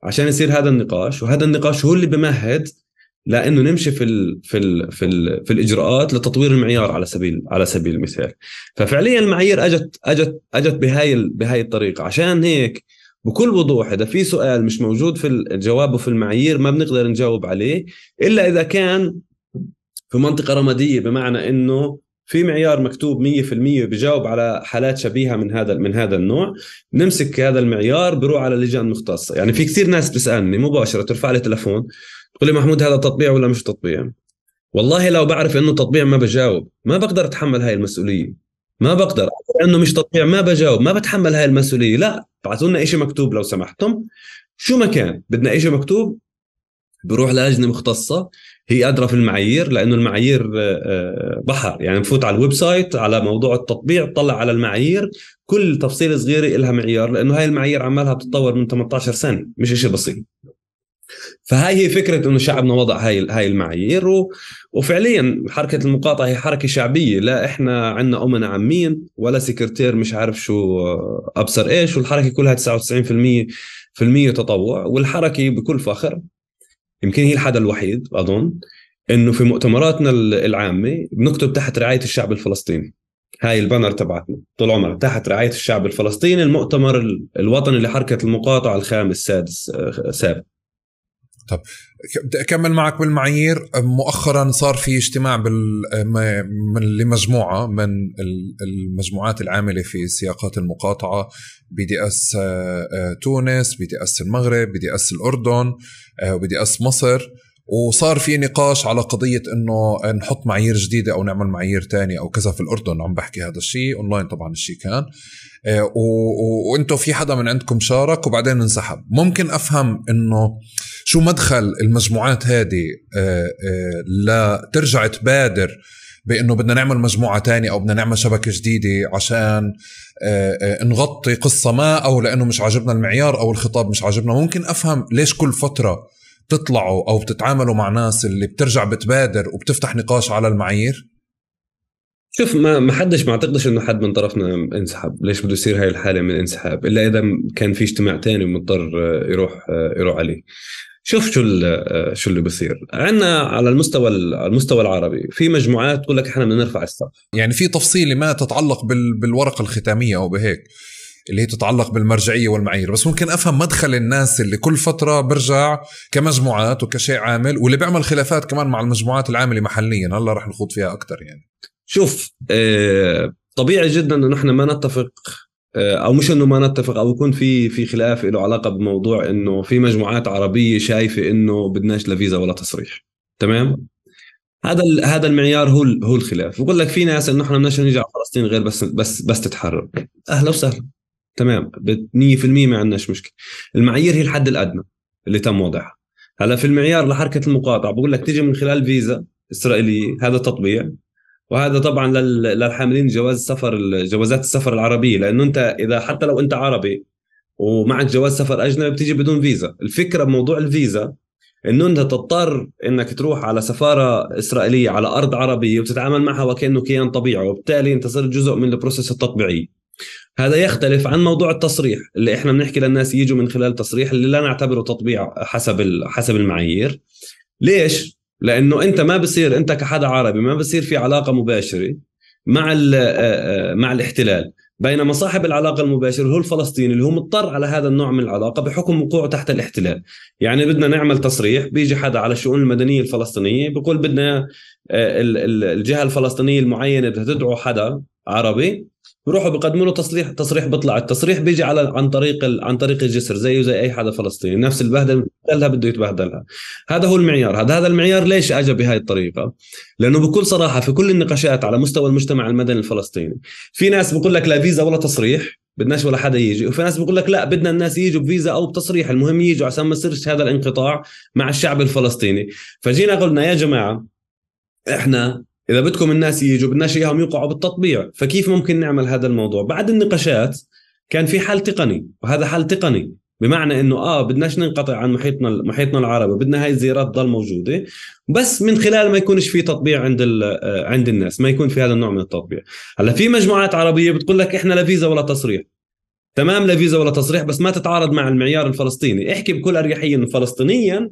عشان يصير هذا النقاش وهذا النقاش هو اللي بمهد لانه نمشي في ال في ال في, ال في الاجراءات لتطوير المعيار على سبيل على سبيل المثال ففعليا المعايير اجت اجت اجت بهاي بهاي الطريقه عشان هيك بكل وضوح اذا في سؤال مش موجود في جوابه في المعايير ما بنقدر نجاوب عليه الا اذا كان في منطقه رماديه بمعنى انه في معيار مكتوب 100% بجاوب على حالات شبيهه من هذا من هذا النوع نمسك هذا المعيار بروح على لجان مختصه يعني في كثير ناس بتسالني مباشره ترفع لي تلفون قلت لي محمود هذا تطبيع ولا مش تطبيع والله لو بعرف انه تطبيع ما بجاوب ما بقدر اتحمل هاي المسؤوليه ما بقدر انه مش تطبيع ما بجاوب ما بتحمل هاي المسؤوليه لا ابعثوا لنا شيء مكتوب لو سمحتم شو ما كان بدنا شيء مكتوب بروح للجنه مختصه هي ادرى في المعايير لانه المعايير آه، آه، بحر يعني بفوت على الويب سايت على موضوع التطبيع بطلع على المعايير كل تفصيله صغيره لها معيار لانه هاي المعايير عمالها بتتطور من 18 سنه مش شيء بسيط فهاي هي فكره انه شعبنا وضع هاي هاي المعايير وفعليا حركه المقاطعه هي حركه شعبيه لا احنا عندنا امنا عامين ولا سكرتير مش عارف شو آه، ابصر ايش والحركه كلها 99% في المية تطوع والحركه بكل فخر يمكن هي الحدا الوحيد اظن انه في مؤتمراتنا العامه بنكتب تحت رعايه الشعب الفلسطيني هاي البانر تبعتنا طول عمرها تحت رعايه الشعب الفلسطيني المؤتمر الوطني لحركه المقاطعه الخامس السادس آه، سابق طب بدي اكمل معك بالمعايير مؤخرا صار في اجتماع بال لمجموعه من المجموعات العامله في سياقات المقاطعه بي دي اس آه، آه، تونس بي دي اس المغرب بي دي اس الاردن آه، بي دي اس مصر وصار في نقاش على قضية انه نحط معايير جديدة او نعمل معايير تانية او كذا في الاردن عم بحكي هذا الشيء اونلاين طبعا الشيء كان آه، وانتم في حدا من عندكم شارك وبعدين انسحب ممكن افهم انه شو مدخل المجموعات هذه آه، آه، لترجع تبادر بانه بدنا نعمل مجموعه تانية او بدنا نعمل شبكه جديده عشان نغطي قصه ما او لانه مش عاجبنا المعيار او الخطاب مش عاجبنا ممكن افهم ليش كل فتره تطلعوا او بتتعاملوا مع ناس اللي بترجع بتبادر وبتفتح نقاش على المعايير شوف ما ما حدش ما اعتقدش انه حد من طرفنا انسحب ليش بده يصير هاي الحاله من انسحاب الا اذا كان في اجتماع ثاني مضطر آه، يروح آه، يروح عليه شوف شو آه، شو اللي بصير عندنا على المستوى على المستوى العربي في مجموعات تقول لك احنا بدنا نرفع السقف يعني في تفصيله ما تتعلق بال بالورقه الختاميه او بهيك اللي هي تتعلق بالمرجعيه والمعايير بس ممكن افهم مدخل الناس اللي كل فتره برجع كمجموعات وكشيء عامل واللي بيعمل خلافات كمان مع المجموعات العامله محليا هلا رح نخوض فيها اكثر يعني شوف آه، طبيعي جدا انه نحن ما نتفق آه، او مش انه ما نتفق او يكون في في خلاف له علاقه بموضوع انه في مجموعات عربيه شايفه انه بدناش لا فيزا ولا تصريح تمام هذا هذا المعيار هو هو الخلاف بقول لك في ناس انه احنا بدناش نيجي على فلسطين غير بس بس بس تتحرر اهلا وسهلا تمام 100% ما عندناش مشكله المعايير هي الحد الادنى اللي تم وضعها هلا في المعيار لحركه المقاطعه بقول لك تيجي من خلال فيزا اسرائيليه هذا تطبيع وهذا طبعا للحاملين جواز سفر جوازات السفر العربيه لانه انت اذا حتى لو انت عربي ومعك جواز سفر اجنبي بتيجي بدون فيزا الفكره بموضوع الفيزا انه انت تضطر انك تروح على سفاره اسرائيليه على ارض عربيه وتتعامل معها وكانه كيان طبيعي وبالتالي انت صرت جزء من البروسيس التطبيعي هذا يختلف عن موضوع التصريح اللي احنا بنحكي للناس يجوا من خلال تصريح اللي لا نعتبره تطبيع حسب حسب المعايير ليش لانه انت ما بصير انت كحدا عربي ما بصير في علاقه مباشره مع آه، آه، مع الاحتلال بينما صاحب العلاقه المباشره هو الفلسطيني اللي هو مضطر على هذا النوع من العلاقه بحكم وقوعه تحت الاحتلال يعني بدنا نعمل تصريح بيجي حدا على الشؤون المدنيه الفلسطينيه بيقول بدنا آه، الجهه الفلسطينيه المعينه بدها تدعو حدا عربي بروحوا بقدموا له تصريح تصريح بيطلع التصريح بيجي على عن طريق ال... عن طريق الجسر زيه زي اي حدا فلسطيني نفس البهدله بده يتبهدلها هذا هو المعيار هذا هذا المعيار ليش اجى بهاي الطريقه لانه بكل صراحه في كل النقاشات على مستوى المجتمع المدني الفلسطيني في ناس بقول لك لا فيزا ولا تصريح بدناش ولا حدا يجي وفي ناس بقول لك لا بدنا الناس يجوا بفيزا او بتصريح المهم يجوا عشان ما يصيرش هذا الانقطاع مع الشعب الفلسطيني فجينا قلنا يا جماعه احنا اذا بدكم الناس يجوا بدناش اياهم يوقعوا بالتطبيع فكيف ممكن نعمل هذا الموضوع بعد النقاشات كان في حل تقني وهذا حل تقني بمعنى انه اه بدناش ننقطع عن محيطنا محيطنا العربي بدنا هاي الزيارات تضل موجوده بس من خلال ما يكونش في تطبيع عند آه، عند الناس ما يكون في هذا النوع من التطبيع هلا في مجموعات عربيه بتقول لك احنا لا فيزا ولا تصريح تمام لا فيزا ولا تصريح بس ما تتعارض مع المعيار الفلسطيني احكي بكل اريحيه انه فلسطينيا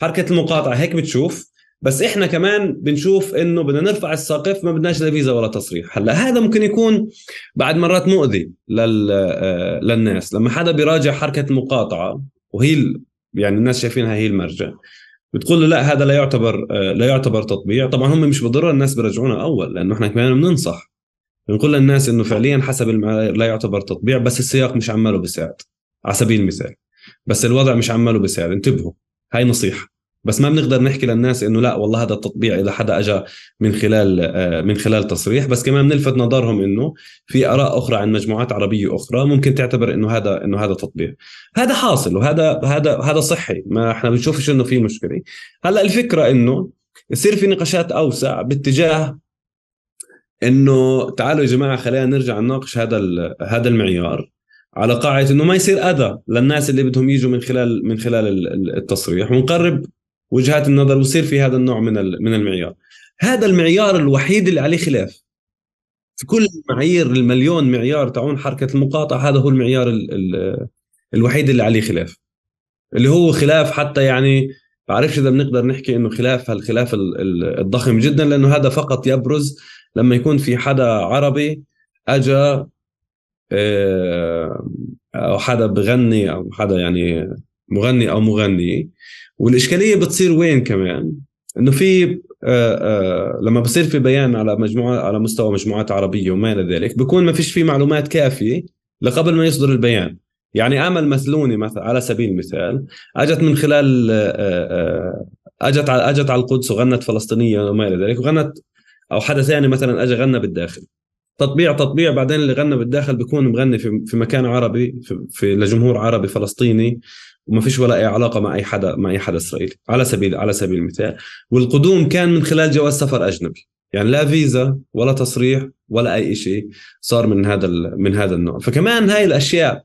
حركه المقاطعه هيك بتشوف بس احنا كمان بنشوف انه بدنا نرفع السقف ما بدناش لا فيزا ولا تصريح هلا هذا ممكن يكون بعد مرات مؤذي لل... آه، للناس لما حدا بيراجع حركه المقاطعه وهي يعني الناس شايفينها هي المرجع بتقول له لا هذا لا يعتبر آه، لا يعتبر تطبيع طبعا هم مش بضر الناس بيرجعونا اول لانه احنا كمان بننصح بنقول للناس انه فعليا حسب المعايير لا يعتبر تطبيع بس السياق مش عماله بيساعد على سبيل المثال بس الوضع مش عماله بيساعد انتبهوا هاي نصيحه بس ما بنقدر نحكي للناس انه لا والله هذا التطبيع اذا حدا اجى من خلال آه، من خلال تصريح بس كمان بنلفت نظرهم انه في اراء اخرى عن مجموعات عربيه اخرى ممكن تعتبر انه هذا انه هذا تطبيع هذا حاصل وهذا هذا هذا صحي ما احنا بنشوفش انه في مشكله هلا الفكره انه يصير في نقاشات اوسع باتجاه انه تعالوا يا جماعه خلينا نرجع نناقش هذا هذا المعيار على قاعده انه ما يصير اذى للناس اللي بدهم يجوا من خلال من خلال التصريح ونقرب وجهات النظر ويصير في هذا النوع من من المعيار هذا المعيار الوحيد اللي عليه خلاف في كل المعايير المليون معيار تعون حركه المقاطعه هذا هو المعيار الـ الـ الوحيد اللي عليه خلاف اللي هو خلاف حتى يعني بعرفش اذا بنقدر نحكي انه خلاف هالخلاف الضخم جدا لانه هذا فقط يبرز لما يكون في حدا عربي اجى آه، او حدا بغني او حدا يعني مغني او مغني والاشكاليه بتصير وين كمان؟ انه في آآ آه، آآ آه، لما بصير في بيان على مجموعه على مستوى مجموعات عربيه وما الى ذلك بكون ما فيش في معلومات كافيه لقبل ما يصدر البيان يعني امل مسلوني مثلا على سبيل المثال اجت من خلال آآ آه، اجت على اجت على القدس وغنت فلسطينيه وما الى ذلك وغنت او حدا ثاني مثلا اجى غنى بالداخل تطبيع تطبيع بعدين اللي غنى بالداخل بيكون مغني في, مكان عربي في لجمهور عربي فلسطيني وما فيش ولا اي علاقه مع اي حدا مع اي حدا اسرائيلي على سبيل على سبيل المثال والقدوم كان من خلال جواز سفر اجنبي يعني لا فيزا ولا تصريح ولا اي شيء صار من هذا من هذا النوع فكمان هاي الاشياء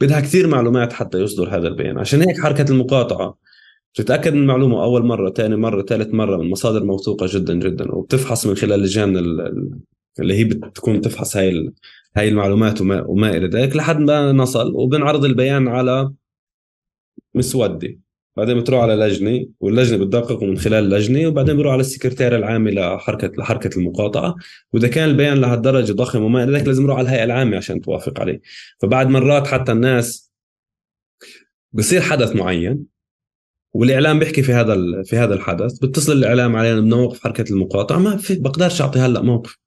بدها كثير معلومات حتى يصدر هذا البيان عشان هيك حركه المقاطعه بتتاكد من المعلومه اول مره ثاني مره ثالث مره من مصادر موثوقه جدا جدا وبتفحص من خلال لجان اللي هي بتكون تفحص هاي هاي المعلومات وما, وما الى ذلك لحد ما نصل وبنعرض البيان على مسودة بعدين بتروح على لجنة واللجنة بتدقق من خلال لجنة وبعدين بيروح على السكرتير العام لحركة لحركة المقاطعة وإذا كان البيان لهالدرجة ضخم وما إلى ذلك لازم يروح على الهيئة العامة عشان توافق عليه فبعد مرات حتى الناس بصير حدث معين والاعلام بيحكي في هذا في هذا الحدث بتصل الاعلام علينا بدنا نوقف حركه المقاطعه ما في بقدرش اعطي هلا موقف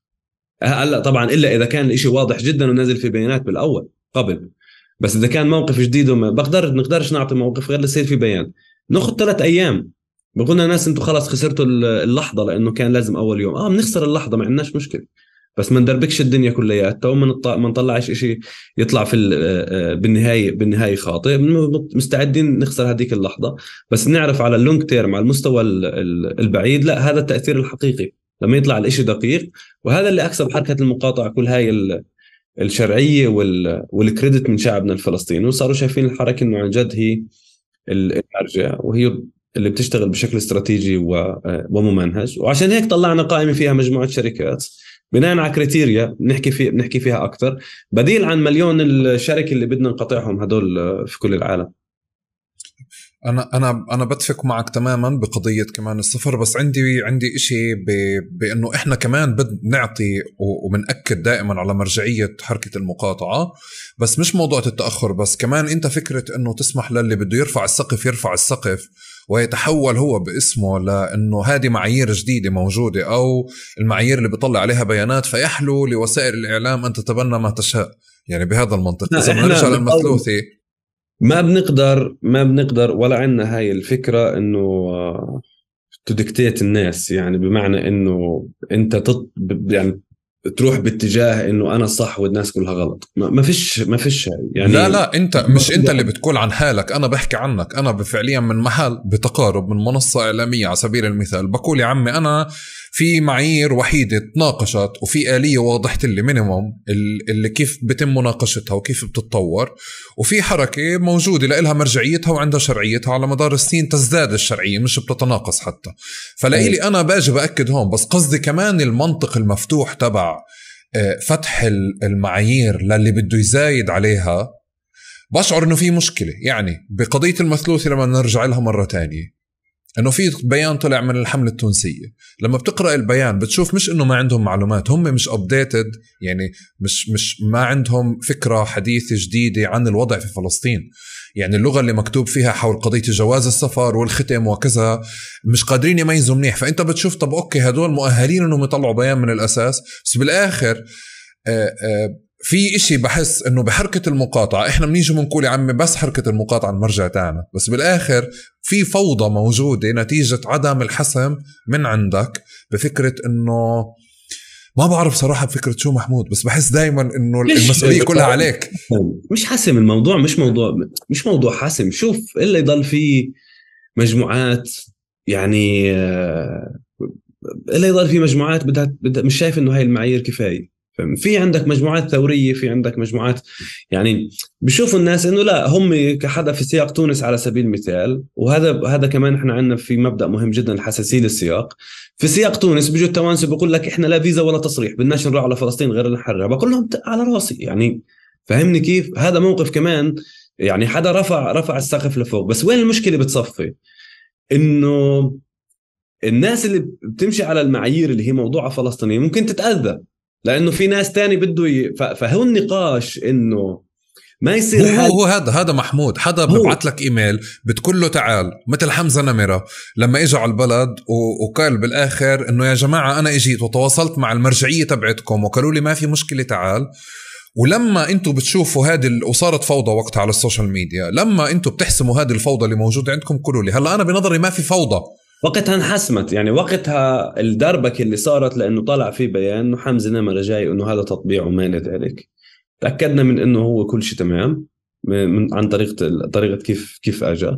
هلا طبعا الا اذا كان الشيء واضح جدا ونازل في بيانات بالاول قبل بس اذا كان موقف جديد وما بقدر نقدرش نعطي موقف غير لسيد في بيان ناخذ ثلاث ايام بقول الناس انتم خلاص خسرتوا اللحظه لانه كان لازم اول يوم اه بنخسر اللحظه ما عندناش مشكله بس ما ندربكش الدنيا كلياتها وما ما نطلعش شيء يطلع في آه، آه، بالنهايه بالنهايه خاطئ مستعدين نخسر هذيك اللحظه بس نعرف على اللونج تيرم على المستوى البعيد لا هذا التاثير الحقيقي لما يطلع الإشي دقيق وهذا اللي اكسب حركه المقاطعه كل هاي الشرعيه والكريدت من شعبنا الفلسطيني وصاروا شايفين الحركه انه عن جد هي الارجع وهي اللي بتشتغل بشكل استراتيجي وممنهج وعشان هيك طلعنا قائمه فيها مجموعه شركات بناء على كريتيريا بنحكي في بنحكي فيها اكثر بديل عن مليون الشركه اللي بدنا نقطعهم هدول في كل العالم انا انا انا بتفق معك تماما بقضيه كمان السفر بس عندي عندي شيء بانه احنا كمان بدنا نعطي وبناكد دائما على مرجعيه حركه المقاطعه بس مش موضوع التاخر بس كمان انت فكره انه تسمح للي بده يرفع السقف يرفع السقف ويتحول هو باسمه لانه هذه معايير جديده موجوده او المعايير اللي بيطلع عليها بيانات فيحلو لوسائل الاعلام ان تتبنى ما تشاء يعني بهذا المنطق اذا بنرجع للمثلوثي ما بنقدر ما بنقدر ولا عندنا هاي الفكره انه تدكتيت آه، الناس يعني بمعنى انه انت تط... يعني تروح باتجاه انه انا صح والناس كلها غلط ما فيش ما فيش يعني لا لا انت مش انت يعني. اللي بتقول عن حالك انا بحكي عنك انا فعليا من محل بتقارب من منصه اعلاميه على سبيل المثال بقول يا عمي انا في معايير وحيده تناقشت وفي اليه واضحة لي مينيموم اللي كيف بتم مناقشتها وكيف بتتطور وفي حركه موجوده لها مرجعيتها وعندها شرعيتها على مدار السنين تزداد الشرعيه مش بتتناقص حتى فلاقي لي أيوة. انا باجي باكد هون بس قصدي كمان المنطق المفتوح تبع آه، فتح المعايير للي بده يزايد عليها بشعر انه في مشكله يعني بقضيه المثلوثي لما نرجع لها مره تانية انه في بيان طلع من الحمله التونسيه لما بتقرا البيان بتشوف مش انه ما عندهم معلومات هم مش ابديتد يعني مش مش ما عندهم فكره حديثه جديده عن الوضع في فلسطين يعني اللغه اللي مكتوب فيها حول قضيه جواز السفر والختم وكذا مش قادرين يميزوا منيح فانت بتشوف طب اوكي هدول مؤهلين انهم يطلعوا بيان من الاساس بس بالاخر آه، آه، في إشي بحس انه بحركه المقاطعه احنا بنيجي بنقول يا عمي بس حركه المقاطعه المرجع تاعنا بس بالاخر في فوضى موجوده نتيجه عدم الحسم من عندك بفكره انه ما بعرف صراحه فكره شو محمود بس بحس دائما انه المسؤوليه كلها عليك مش حاسم الموضوع مش موضوع مش موضوع حاسم شوف إيه الا يضل في مجموعات يعني آه، إيه الا يضل في مجموعات بدها, بدها مش شايف انه هاي المعايير كفايه في عندك مجموعات ثوريه في عندك مجموعات يعني بشوفوا الناس انه لا هم كحدا في سياق تونس على سبيل المثال وهذا هذا كمان احنا عندنا في مبدا مهم جدا الحساسيه للسياق في سياق تونس بيجوا التوانسه بيقول لك احنا لا فيزا ولا تصريح بدناش نروح على فلسطين غير نحررها بقول لهم على راسي يعني فهمني كيف هذا موقف كمان يعني حدا رفع رفع السقف لفوق بس وين المشكله بتصفي انه الناس اللي بتمشي على المعايير اللي هي موضوعها فلسطينيه ممكن تتاذى لانه في ناس تاني بده ي... فهو النقاش انه ما يصير هو, هو هذا هذا محمود حدا ببعث لك ايميل بتقول له تعال مثل حمزه نمره لما اجى على البلد و... وقال بالاخر انه يا جماعه انا اجيت وتواصلت مع المرجعيه تبعتكم وقالوا لي ما في مشكله تعال ولما انتم بتشوفوا هذه وصارت فوضى وقتها على السوشيال ميديا لما انتم بتحسموا هذه الفوضى اللي موجوده عندكم قولوا لي هلا انا بنظري ما في فوضى وقتها انحسمت يعني وقتها الدربكه اللي صارت لانه طلع في بيان انه حمزه نمره جاي انه هذا تطبيع وما الى ذلك تاكدنا من انه هو كل شيء تمام من عن طريقه طريقه كيف كيف اجى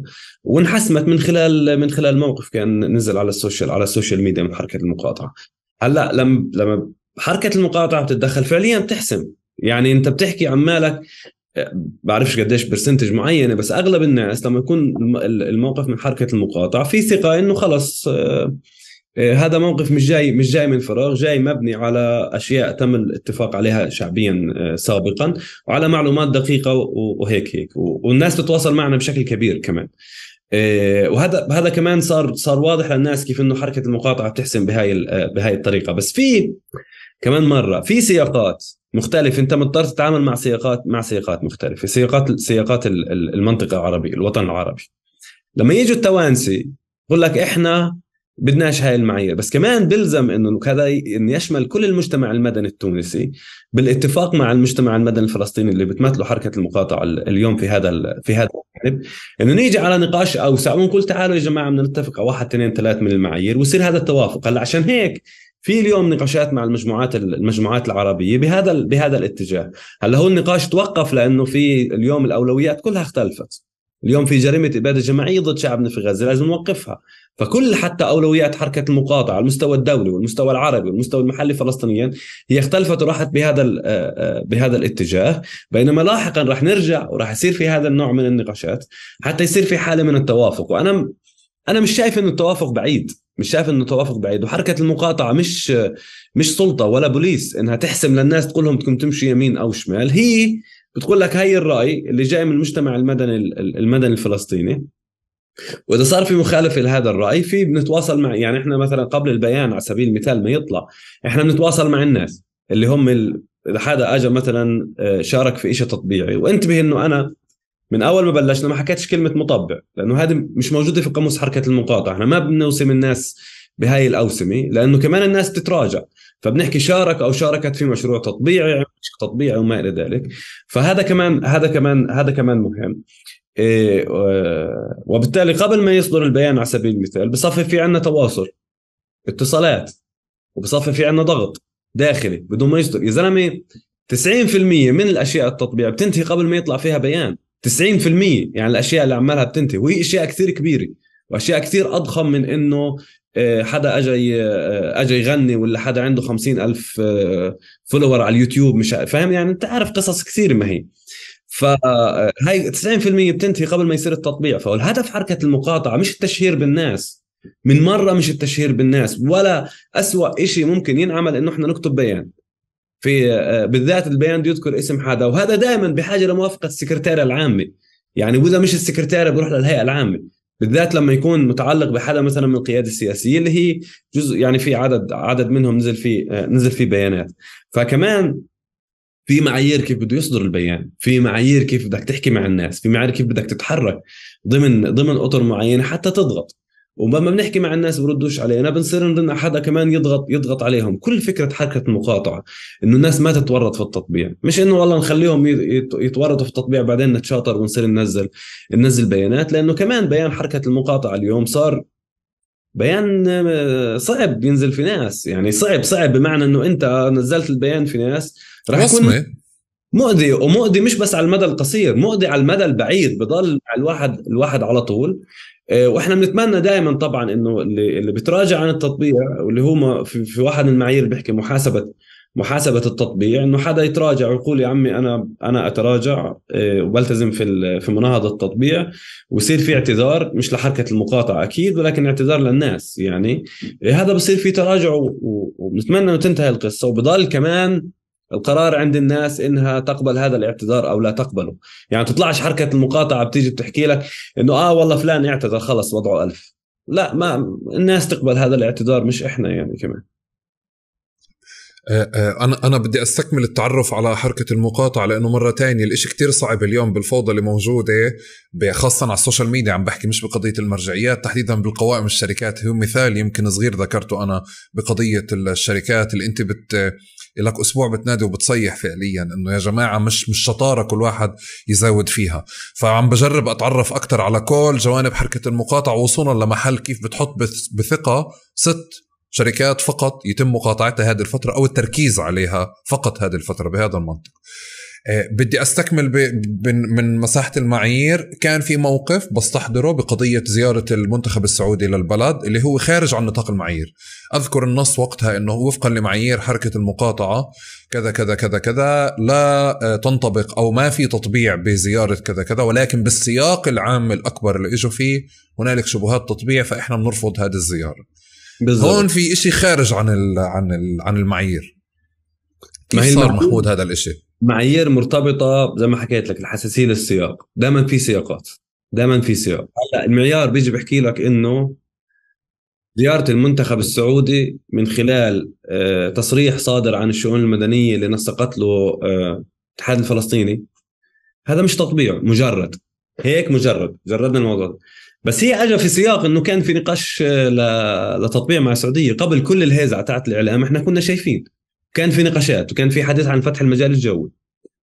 وانحسمت من خلال من خلال موقف كان نزل على السوشيال على السوشيال ميديا من حركه المقاطعه هلا لما لما حركه المقاطعه بتتدخل فعليا بتحسم يعني انت بتحكي عمالك بعرفش قديش برسنتج معينه بس اغلب الناس لما يكون الموقف من حركه المقاطعه في ثقه انه خلص آه، آه، هذا موقف مش جاي مش جاي من فراغ جاي مبني على اشياء تم الاتفاق عليها شعبيا آه، سابقا وعلى معلومات دقيقه وهيك هيك والناس بتتواصل معنا بشكل كبير كمان وهذا هذا كمان صار صار واضح للناس كيف انه حركه المقاطعه بتحسن بهاي بهاي الطريقه بس في كمان مره في سياقات مختلف انت مضطر تتعامل مع سياقات مع سياقات مختلفه سياقات سياقات المنطقه العربيه الوطن العربي لما يجوا التوانسي بقول لك احنا بدناش هاي المعايير بس كمان بلزم انه هذا إن يشمل كل المجتمع المدني التونسي بالاتفاق مع المجتمع المدني الفلسطيني اللي بتمثله حركه المقاطعه اليوم في هذا في هذا الجانب انه نيجي على نقاش اوسع ونقول تعالوا يا جماعه بدنا نتفق على واحد اثنين ثلاث من المعايير ويصير هذا التوافق هلا عشان هيك في اليوم نقاشات مع المجموعات المجموعات العربيه بهذا بهذا الاتجاه هلا هو النقاش توقف لانه في اليوم الاولويات كلها اختلفت اليوم في جريمه اباده جماعيه ضد شعبنا في غزه لازم نوقفها فكل حتى اولويات حركه المقاطعه على المستوى الدولي والمستوى العربي والمستوى المحلي فلسطينيا هي اختلفت وراحت بهذا آه، آه، بهذا الاتجاه بينما لاحقا راح نرجع وراح يصير في هذا النوع من النقاشات حتى يصير في حاله من التوافق وانا انا مش شايف انه التوافق بعيد مش شايف انه التوافق بعيد وحركه المقاطعه مش مش سلطه ولا بوليس انها تحسم للناس تقول لهم بدكم تمشوا يمين او شمال هي بتقول لك هي الراي اللي جاي من المجتمع المدني المدني الفلسطيني واذا صار في مخالفه لهذا الراي في بنتواصل مع يعني احنا مثلا قبل البيان على سبيل المثال ما يطلع احنا بنتواصل مع الناس اللي هم اذا حدا اجى مثلا آه، شارك في شيء تطبيعي وانتبه انه انا من اول ما بلشنا ما حكيتش كلمه مطبع لانه هذه مش موجوده في قاموس حركه المقاطعه احنا ما بنوسم الناس بهاي الاوسمه لانه كمان الناس بتتراجع فبنحكي شارك او شاركت في مشروع تطبيعي تطبيعي وما الى ذلك فهذا كمان هذا كمان هذا كمان مهم إيه، وبالتالي قبل ما يصدر البيان على سبيل المثال بصفي في عنا تواصل اتصالات وبصفي في عنا ضغط داخلي بدون ما يصدر يا زلمه 90% من الاشياء التطبيع بتنتهي قبل ما يطلع فيها بيان 90% يعني الاشياء اللي عمالها بتنتهي وهي اشياء كثير كبيره واشياء كثير اضخم من انه آه، حدا اجى آه، اجى يغني ولا حدا عنده خمسين ألف فولور آه، على اليوتيوب مش فاهم يعني انت عارف قصص كثير ما هي فهي 90% بتنتهي قبل ما يصير التطبيع فالهدف حركه المقاطعه مش التشهير بالناس من مره مش التشهير بالناس ولا أسوأ شيء ممكن ينعمل انه احنا نكتب بيان في آه، بالذات البيان يذكر اسم حدا وهذا دائما بحاجه لموافقه السكرتير العامه يعني واذا مش السكرتير بروح للهيئه العامه بالذات لما يكون متعلق بحدا مثلا من القياده السياسيه اللي هي جزء يعني في عدد عدد منهم نزل في آه، نزل في بيانات فكمان في معايير كيف بده يصدر البيان في معايير كيف بدك تحكي مع الناس في معايير كيف بدك تتحرك ضمن ضمن اطر معينه حتى تضغط ولما بنحكي مع الناس بردوش علينا بنصير نرن على حدا كمان يضغط يضغط عليهم كل فكره حركه المقاطعه انه الناس ما تتورط في التطبيع مش انه والله نخليهم يتورطوا في التطبيع بعدين نتشاطر ونصير ننزل ننزل بيانات لانه كمان بيان حركه المقاطعه اليوم صار بيان آه، صعب ينزل في ناس يعني صعب صعب بمعنى انه انت نزلت البيان في ناس راح يكون مؤذي ومؤذي مش بس على المدى القصير مؤذي على المدى البعيد بضل الواحد الواحد على طول آه، واحنا بنتمنى دائما طبعا انه اللي, اللي بتراجع عن التطبيع واللي هو في, في واحد من المعايير بيحكي محاسبه محاسبه التطبيع انه حدا يتراجع ويقول يا عمي انا انا اتراجع آه، وبلتزم في في مناهضه التطبيع ويصير في اعتذار مش لحركه المقاطعه اكيد ولكن اعتذار للناس يعني آه، هذا بصير في تراجع وبنتمنى انه تنتهي القصه وبضل كمان القرار عند الناس انها تقبل هذا الاعتذار او لا تقبله يعني تطلعش حركه المقاطعه بتيجي بتحكي لك انه اه والله فلان اعتذر خلص وضعه ألف لا ما الناس تقبل هذا الاعتذار مش احنا يعني كمان آه، آه، انا انا بدي استكمل التعرف على حركه المقاطعه لانه مره تانية الإشي كتير صعب اليوم بالفوضى اللي موجوده خاصه على السوشيال ميديا عم بحكي مش بقضيه المرجعيات تحديدا بالقوائم الشركات هو مثال يمكن صغير ذكرته انا بقضيه الشركات اللي انت بت لك اسبوع بتنادي وبتصيح فعليا انه يا جماعه مش مش شطاره كل واحد يزود فيها فعم بجرب اتعرف اكثر على كل جوانب حركه المقاطعه وصولا لمحل كيف بتحط بثقه ست شركات فقط يتم مقاطعتها هذه الفتره او التركيز عليها فقط هذه الفتره بهذا المنطق آه، بدي استكمل من مساحه المعايير كان في موقف بستحضره بقضيه زياره المنتخب السعودي للبلد اللي هو خارج عن نطاق المعايير اذكر النص وقتها انه وفقا لمعايير حركه المقاطعه كذا كذا كذا كذا لا آه، تنطبق او ما في تطبيع بزياره كذا كذا ولكن بالسياق العام الاكبر اللي اجوا فيه هنالك شبهات تطبيع فاحنا بنرفض هذه الزياره بالزبط. هون في إشي خارج عن ال عن ال عن المعايير كيف صار محمود هذا الإشي معايير مرتبطه زي ما حكيت لك الحساسيه للسياق دائما في سياقات دائما في سياق هلا المعيار بيجي بحكي لك انه زيارة المنتخب السعودي من خلال آه، تصريح صادر عن الشؤون المدنية اللي نسقت له آه، الاتحاد الفلسطيني هذا مش تطبيع مجرد هيك مجرد جردنا الموضوع بس هي اجى في سياق انه كان في نقاش آه، لتطبيع مع السعوديه قبل كل الهيزه تاعت الاعلام احنا كنا شايفين كان في نقاشات وكان في حديث عن فتح المجال الجوي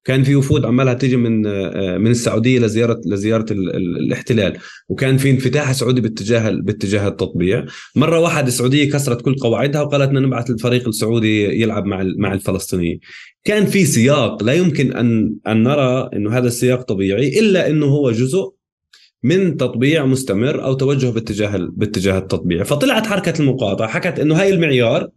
كان في وفود عمالها تيجي من آه، من السعوديه لزياره لزياره الاحتلال وكان في انفتاح سعودي باتجاه باتجاه التطبيع مره واحد السعوديه كسرت كل قواعدها وقالت بدنا نبعث الفريق السعودي يلعب مع مع الفلسطينيين كان في سياق لا يمكن ان ان نرى انه هذا السياق طبيعي الا انه هو جزء من تطبيع مستمر او توجه باتجاه باتجاه التطبيع فطلعت حركه المقاطعه حكت انه هاي المعيار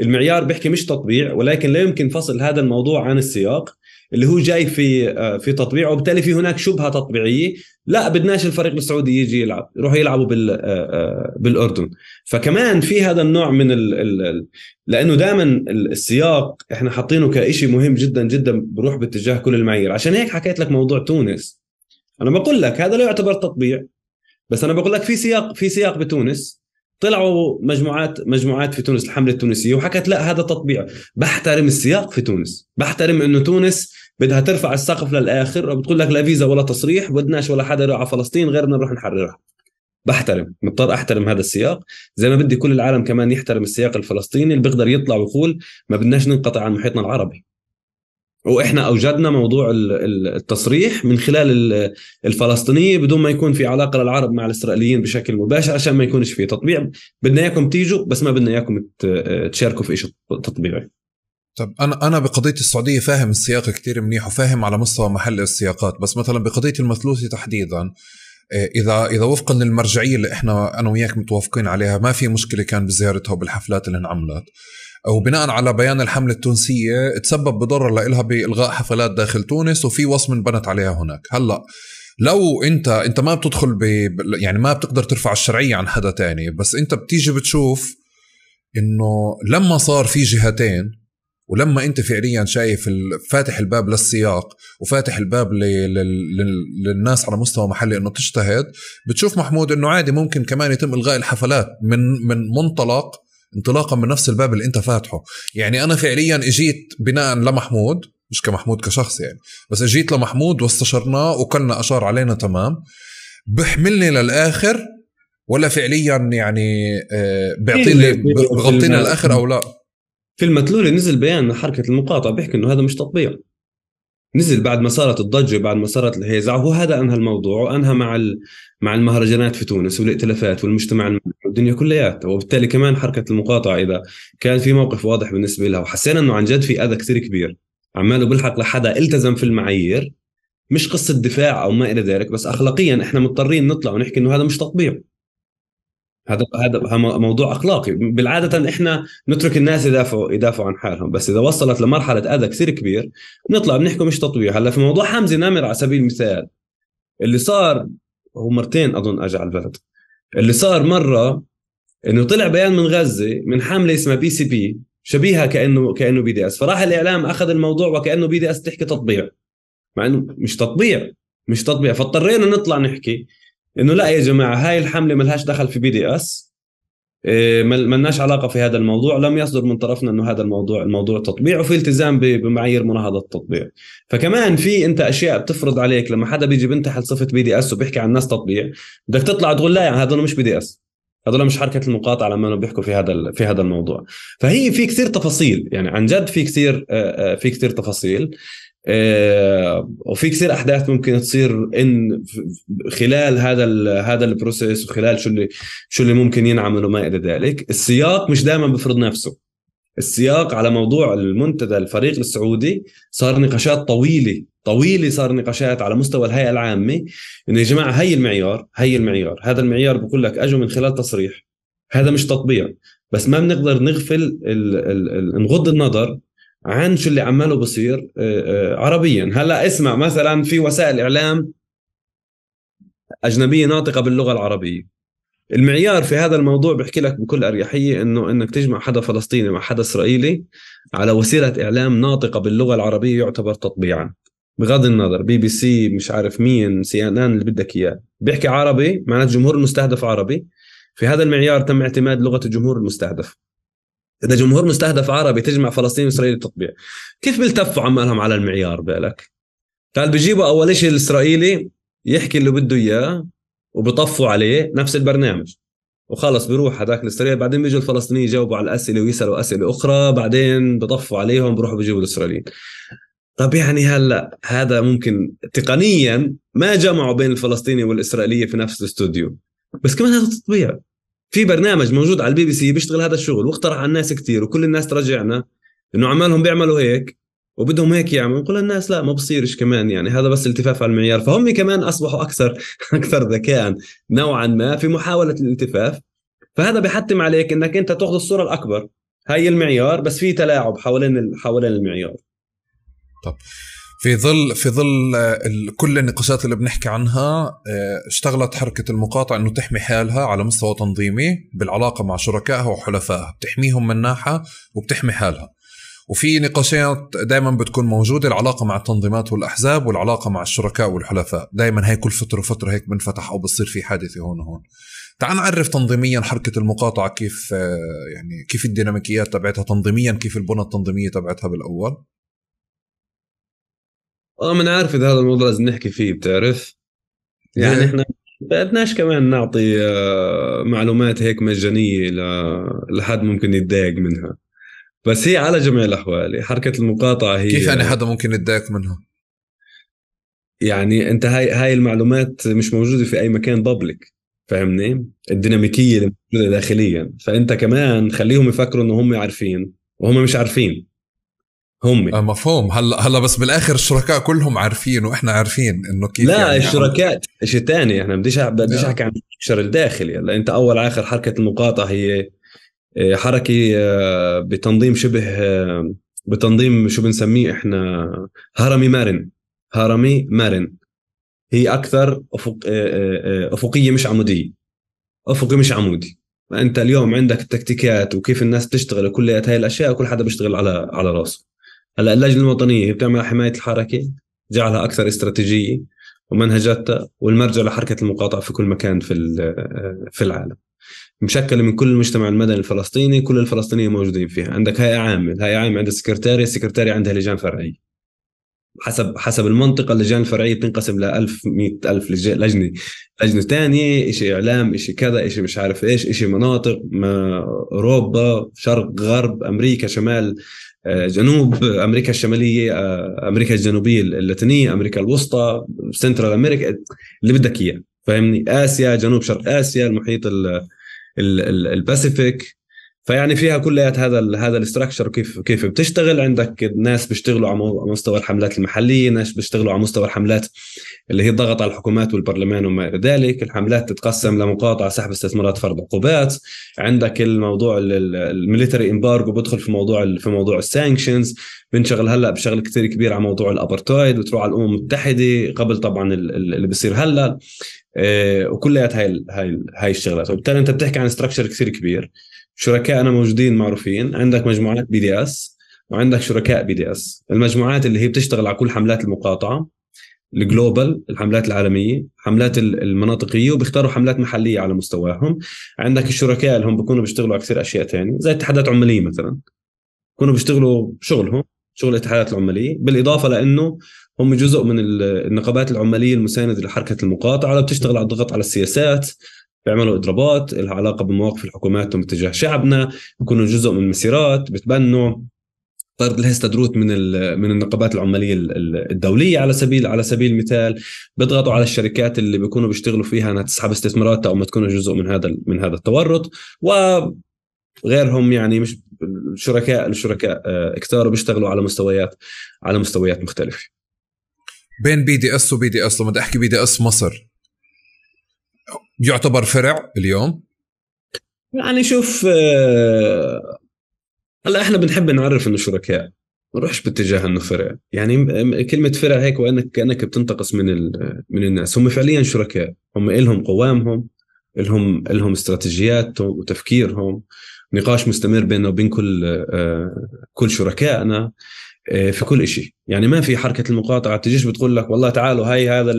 المعيار بيحكي مش تطبيع ولكن لا يمكن فصل هذا الموضوع عن السياق اللي هو جاي في آه، في تطبيع وبالتالي في هناك شبهه تطبيعيه لا بدناش الفريق السعودي يجي يلعب يروحوا يلعبوا بال آه، آه، بالاردن فكمان في هذا النوع من الـ الـ لانه دائما السياق احنا حاطينه كشيء مهم جدا جدا بروح باتجاه كل المعايير عشان هيك حكيت لك موضوع تونس انا بقول لك هذا لا يعتبر تطبيع بس انا بقول لك في سياق في سياق بتونس طلعوا مجموعات مجموعات في تونس الحمله التونسيه وحكت لا هذا تطبيع بحترم السياق في تونس بحترم انه تونس بدها ترفع السقف للاخر بتقول لك لا فيزا ولا تصريح بدناش ولا حدا يروح على فلسطين غيرنا نروح نحررها بحترم مضطر احترم هذا السياق زي ما بدي كل العالم كمان يحترم السياق الفلسطيني اللي بيقدر يطلع ويقول ما بدناش ننقطع عن محيطنا العربي واحنا اوجدنا موضوع التصريح من خلال الفلسطينيه بدون ما يكون في علاقه للعرب مع الاسرائيليين بشكل مباشر عشان ما يكونش في تطبيع بدنا اياكم تيجوا بس ما بدنا اياكم تشاركوا في شيء تطبيعي طب انا انا بقضيه السعوديه فاهم السياق كثير منيح وفاهم على مستوى محل السياقات بس مثلا بقضيه المثلوثي تحديدا إيه، اذا اذا وفقا للمرجعيه اللي احنا انا وياك متوافقين عليها ما في مشكله كان بزيارتها وبالحفلات اللي انعملت وبناء على بيان الحمله التونسيه تسبب بضرر لإلها بالغاء حفلات داخل تونس وفي وصم انبنت عليها هناك هلا لو انت انت ما بتدخل ب يعني ما بتقدر ترفع الشرعيه عن حدا تاني بس انت بتيجي بتشوف انه لما صار في جهتين ولما انت فعليا شايف فاتح الباب للسياق وفاتح الباب للناس على مستوى محلي انه تجتهد بتشوف محمود انه عادي ممكن كمان يتم الغاء الحفلات من من منطلق انطلاقا من نفس الباب اللي انت فاتحه يعني انا فعليا اجيت بناء لمحمود مش كمحمود كشخص يعني بس اجيت لمحمود واستشرناه وكلنا اشار علينا تمام بحملني للاخر ولا فعليا يعني آه، بيعطيني بغطيني للاخر او لا في المتلول نزل بيان من حركه المقاطعه بيحكي انه هذا مش تطبيع نزل بعد ما صارت الضجه بعد ما صارت الهيزع وهذا انهى الموضوع وانهى مع مع المهرجانات في تونس والائتلافات والمجتمع الدنيا كلياتها وبالتالي كمان حركه المقاطعه اذا كان في موقف واضح بالنسبه لها وحسينا انه عن جد في اذى كثير كبير عماله بلحق لحدا التزم في المعايير مش قصه دفاع او ما الى ذلك بس اخلاقيا احنا مضطرين نطلع ونحكي انه هذا مش تطبيع هذا هذا موضوع اخلاقي بالعاده احنا نترك الناس يدافعوا يدافعوا عن حالهم بس اذا وصلت لمرحله اذى كثير كبير بنطلع بنحكي مش تطبيع هلا في موضوع حمزه نمر على سبيل المثال اللي صار هو مرتين اظن اجى على البلد اللي صار مره انه طلع بيان من غزه من حمله اسمها بي سي بي شبيهه كانه كانه بي دي اس فراح الاعلام اخذ الموضوع وكانه بي دي اس تحكي تطبيع مع انه مش تطبيع مش تطبيع فاضطرينا نطلع نحكي انه لا يا جماعه هاي الحمله ملهاش دخل في بي دي اس إيه، ما لناش علاقه في هذا الموضوع لم يصدر من طرفنا انه هذا الموضوع الموضوع تطبيع وفي التزام بمعايير مناهضه التطبيع فكمان في انت اشياء بتفرض عليك لما حدا بيجي بينتحل صفه بي دي اس وبيحكي عن ناس تطبيع بدك تطلع تقول لا يعني هذول مش بي دي اس هذول مش حركه المقاطعه لما بيحكوا في هذا في هذا الموضوع فهي في كثير تفاصيل يعني عن جد في كثير في كثير تفاصيل آه، وفي كثير احداث ممكن تصير ان خلال هذا الـ هذا البروسيس وخلال شو اللي شو اللي ممكن ينعمل وما الى ذلك السياق مش دائما بفرض نفسه السياق على موضوع المنتدى الفريق السعودي صار نقاشات طويله طويله صار نقاشات على مستوى الهيئه العامه انه يا جماعه هي المعيار هي المعيار هذا المعيار بقول لك اجوا من خلال تصريح هذا مش تطبيع بس ما بنقدر نغفل الـ الـ الـ نغض النظر عن شو اللي عماله بصير آه، آه، عربيا هلا اسمع مثلا في وسائل اعلام اجنبيه ناطقه باللغه العربيه المعيار في هذا الموضوع بحكي لك بكل اريحيه انه انك تجمع حدا فلسطيني مع حدا اسرائيلي على وسيله اعلام ناطقه باللغه العربيه يعتبر تطبيعا بغض النظر بي بي سي مش عارف مين سي ان ان اللي بدك اياه بيحكي عربي معناته الجمهور المستهدف عربي في هذا المعيار تم اعتماد لغه الجمهور المستهدف اذا جمهور مستهدف عربي تجمع فلسطين واسرائيل تطبيع كيف بيلتفوا عمالهم على المعيار بالك قال بيجيبوا اول شيء الاسرائيلي يحكي اللي بده اياه وبطفوا عليه نفس البرنامج وخلص بيروح هذاك الاسرائيلي بعدين بيجوا الفلسطينيين يجاوبوا على الاسئله ويسالوا اسئله اخرى بعدين بطفوا عليهم بيروحوا بيجيبوا الاسرائيليين طب يعني هلا هذا ممكن تقنيا ما جمعوا بين الفلسطيني والاسرائيليه في نفس الاستوديو بس كمان هذا تطبيع في برنامج موجود على البي بي سي بيشتغل هذا الشغل واقترح على الناس كثير وكل الناس تراجعنا انه عمالهم بيعملوا هيك وبدهم هيك يعملوا كل الناس لا ما بصيرش كمان يعني هذا بس التفاف على المعيار فهم كمان اصبحوا اكثر اكثر ذكاء نوعا ما في محاوله الالتفاف فهذا بحتم عليك انك انت تاخذ الصوره الاكبر هاي المعيار بس في تلاعب حوالين حوالين المعيار طب في ظل في ظل آه، كل النقاشات اللي بنحكي عنها آه، اشتغلت حركه المقاطعه انه تحمي حالها على مستوى تنظيمي بالعلاقه مع شركائها وحلفائها بتحميهم من ناحيه وبتحمي حالها وفي نقاشات دائما بتكون موجوده العلاقه مع التنظيمات والاحزاب والعلاقه مع الشركاء والحلفاء دائما هي كل فتره وفتره هيك بنفتح او بصير في حادثه هون وهون تعال نعرف تنظيميا حركه المقاطعه كيف آه، يعني كيف الديناميكيات تبعتها تنظيميا كيف البنى التنظيميه تبعتها بالاول اه ما انا عارف اذا هذا الموضوع لازم نحكي فيه بتعرف يعني احنا بدناش كمان نعطي آه، معلومات هيك مجانيه لحد ممكن يتضايق منها بس هي على جميع الاحوال حركه المقاطعه هي كيف يعني حدا ممكن يتضايق منها؟ يعني انت هاي هاي المعلومات مش موجوده في اي مكان بابليك فاهمني؟ الديناميكيه اللي موجوده داخليا فانت كمان خليهم يفكروا انه هم عارفين وهم مش عارفين هم آه، مفهوم هلا هلا بس بالاخر الشركاء كلهم عارفين واحنا عارفين انه كيف لا يعني الشركاء شيء ثاني احنا بديش بديش نعم. احكي عن الشر الداخلي هلا انت اول اخر حركه المقاطعه هي آه، حركه آه، بتنظيم شبه بتنظيم شو بنسميه احنا هرمي مارن هرمي مارن هي اكثر أفق... افقيه مش عموديه افقي مش عمودي انت اليوم عندك التكتيكات وكيف الناس بتشتغل وكل هاي الاشياء وكل حدا بيشتغل على على راسه هلا اللجنه الوطنيه بتعمل حمايه الحركه جعلها اكثر استراتيجيه ومنهجاتها والمرجع لحركه المقاطعه في كل مكان في في العالم مشكله من كل المجتمع المدني الفلسطيني كل الفلسطينيين موجودين فيها عندك هيئه عامل الهيئه عامل عندها سكرتاريه السكرتاريه عندها لجان فرعيه حسب حسب المنطقه اللجان الفرعيه بتنقسم ل 1000 100000 لجنه لجنه ثانيه شيء اعلام شيء كذا شيء مش عارف ايش شيء مناطق ما اوروبا شرق غرب امريكا شمال آه، جنوب امريكا الشماليه آه، امريكا الجنوبيه اللاتينيه امريكا الوسطى سنترال امريكا اللي بدك اياه فاهمني اسيا جنوب شرق اسيا المحيط الباسيفيك فيعني فيها كليات هذا هذا الاستراكشر كيف كيف بتشتغل عندك ناس بيشتغلوا على مستوى الحملات المحليه ناس بيشتغلوا على مستوى الحملات اللي هي الضغط على الحكومات والبرلمان وما الى ذلك الحملات تتقسم لمقاطعه سحب استثمارات فرض عقوبات عندك الموضوع الميليتري امبارجو بدخل في موضوع في موضوع السانكشنز بنشغل هلا بشغل كثير كبير على موضوع الابرتايد بتروح على الامم المتحده قبل طبعا اللي بصير هلا آه، وكليات هاي هاي هاي الشغلات وبالتالي انت بتحكي عن استراكشر كثير كبير شركائنا موجودين معروفين عندك مجموعات بي دي اس وعندك شركاء بي دي اس المجموعات اللي هي بتشتغل على كل حملات المقاطعه الجلوبال الحملات العالميه حملات المناطقيه وبيختاروا حملات محليه على مستواهم عندك الشركاء اللي هم بيكونوا بيشتغلوا على كثير اشياء ثانيه زي اتحادات عماليه مثلا بيكونوا بيشتغلوا شغلهم شغل الاتحادات العماليه بالاضافه لانه هم جزء من النقابات العماليه المسانده لحركه المقاطعه اللي بتشتغل على الضغط على السياسات بيعملوا اضرابات لها علاقه بمواقف الحكومات تجاه شعبنا بيكونوا جزء من مسيرات بتبنوا طرد الهستدروت من من النقابات العماليه الدوليه على سبيل على سبيل المثال بيضغطوا على الشركات اللي بيكونوا بيشتغلوا فيها انها تسحب استثماراتها او ما تكون جزء من هذا من هذا التورط وغيرهم يعني مش شركاء الشركاء آه، كثار بيشتغلوا على مستويات على مستويات مختلفه بين بي دي اس وبي دي اس لما بدي احكي بي دي اس مصر يعتبر فرع اليوم؟ يعني شوف آه، هلا احنا بنحب نعرف انه شركاء ما نروحش باتجاه انه فرع يعني كلمه فرع هيك وانك كانك بتنتقص من من الناس هم فعليا شركاء هم إلهم قوامهم إلهم إلهم استراتيجياتهم وتفكيرهم نقاش مستمر بيننا وبين كل آه، كل شركائنا آه، في كل شيء يعني ما في حركه المقاطعه تجيش بتقول لك والله تعالوا هاي هذا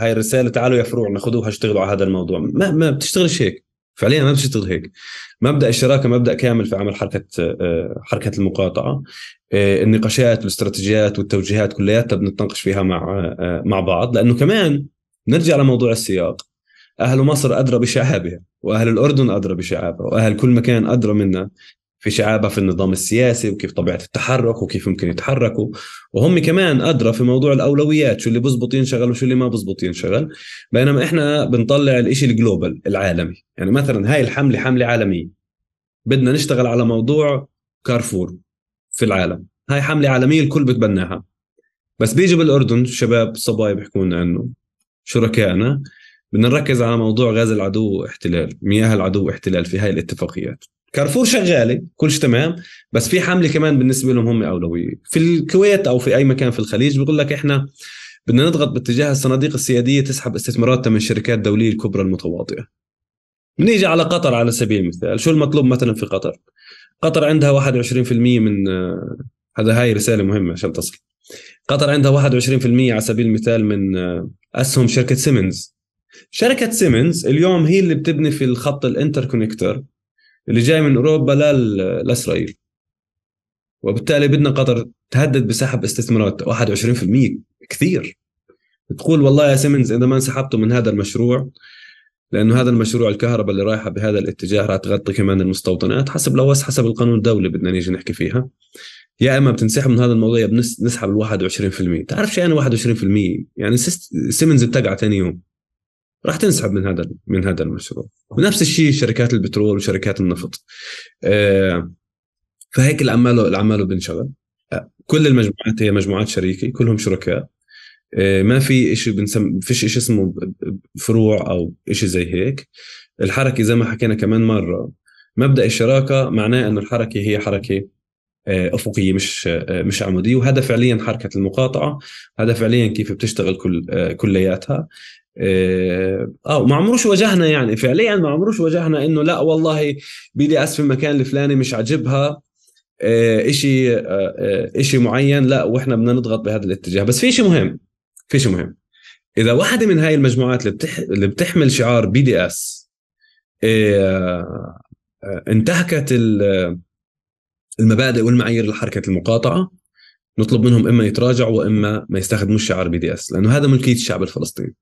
هاي الرساله تعالوا يا فروعنا خذوها اشتغلوا على هذا الموضوع ما ما بتشتغلش هيك فعليا ما بتشتغل هيك مبدا الشراكه مبدا كامل في عمل حركه آه، حركه المقاطعه آه، النقاشات والاستراتيجيات والتوجيهات كلياتها بنتناقش فيها مع مع بعض لانه كمان نرجع لموضوع السياق اهل مصر ادرى بشعابها واهل الاردن ادرى بشعابها واهل كل مكان ادرى منا في شعابه في النظام السياسي وكيف طبيعه التحرك وكيف ممكن يتحركوا وهم كمان ادرى في موضوع الاولويات شو اللي بزبط ينشغل وشو اللي ما بزبط ينشغل بينما احنا بنطلع الإشي الجلوبال العالمي يعني مثلا هاي الحمله حمله عالميه بدنا نشتغل على موضوع كارفور في العالم هاي حمله عالميه الكل بتبناها بس بيجي بالاردن شباب صبايا بيحكوا لنا انه شركائنا بدنا نركز على موضوع غاز العدو واحتلال مياه العدو واحتلال في هاي الاتفاقيات كارفور شغاله كل شيء تمام بس في حمله كمان بالنسبه لهم هم اولويه في الكويت او في اي مكان في الخليج بيقول لك احنا بدنا نضغط باتجاه الصناديق السياديه تسحب استثماراتها من الشركات الدوليه الكبرى المتواطئه بنيجي على قطر على سبيل المثال شو المطلوب مثلا في قطر قطر عندها 21% من آه، هذا هاي رساله مهمه عشان تصل قطر عندها 21% على سبيل المثال من آه، اسهم شركه سيمنز شركه سيمنز اليوم هي اللي بتبني في الخط الانتركونكتر اللي جاي من اوروبا لا لاسرائيل وبالتالي بدنا قطر تهدد بسحب استثمارات 21% كثير بتقول والله يا سيمنز اذا ما انسحبتوا من هذا المشروع لانه هذا المشروع الكهرباء اللي رايحه بهذا الاتجاه راح تغطي كمان المستوطنات حسب لو حسب القانون الدولي بدنا نيجي نحكي فيها يا اما بتنسحب من هذا الموضوع بنسحب ال 21% تعرف شو يعني 21% يعني سيمنز بتقع ثاني يوم راح تنسحب من هذا من هذا المشروع ونفس الشيء شركات البترول وشركات النفط آه، فهيك العماله العماله بنشغل آه، كل المجموعات هي مجموعات شريكه كلهم شركاء آه، ما في شيء بنسم فيش شيء اسمه فروع او شيء زي هيك الحركه زي ما حكينا كمان مره مبدا الشراكه معناه انه الحركه هي حركه افقيه مش مش عموديه وهذا فعليا حركه المقاطعه هذا فعليا كيف بتشتغل كل كلياتها آه،, اه ما عمروش واجهنا يعني فعليا ما عمروش واجهنا انه لا والله بدي اس في المكان الفلاني مش عاجبها آه، شيء آه، شيء معين لا واحنا بدنا نضغط بهذا الاتجاه بس في شيء مهم في شيء مهم اذا واحده من هاي المجموعات اللي بتح... اللي بتحمل شعار بي دي اس انتهكت المبادئ والمعايير لحركه المقاطعه نطلب منهم اما يتراجعوا واما ما يستخدموش شعار بي دي اس لانه هذا ملكيه الشعب الفلسطيني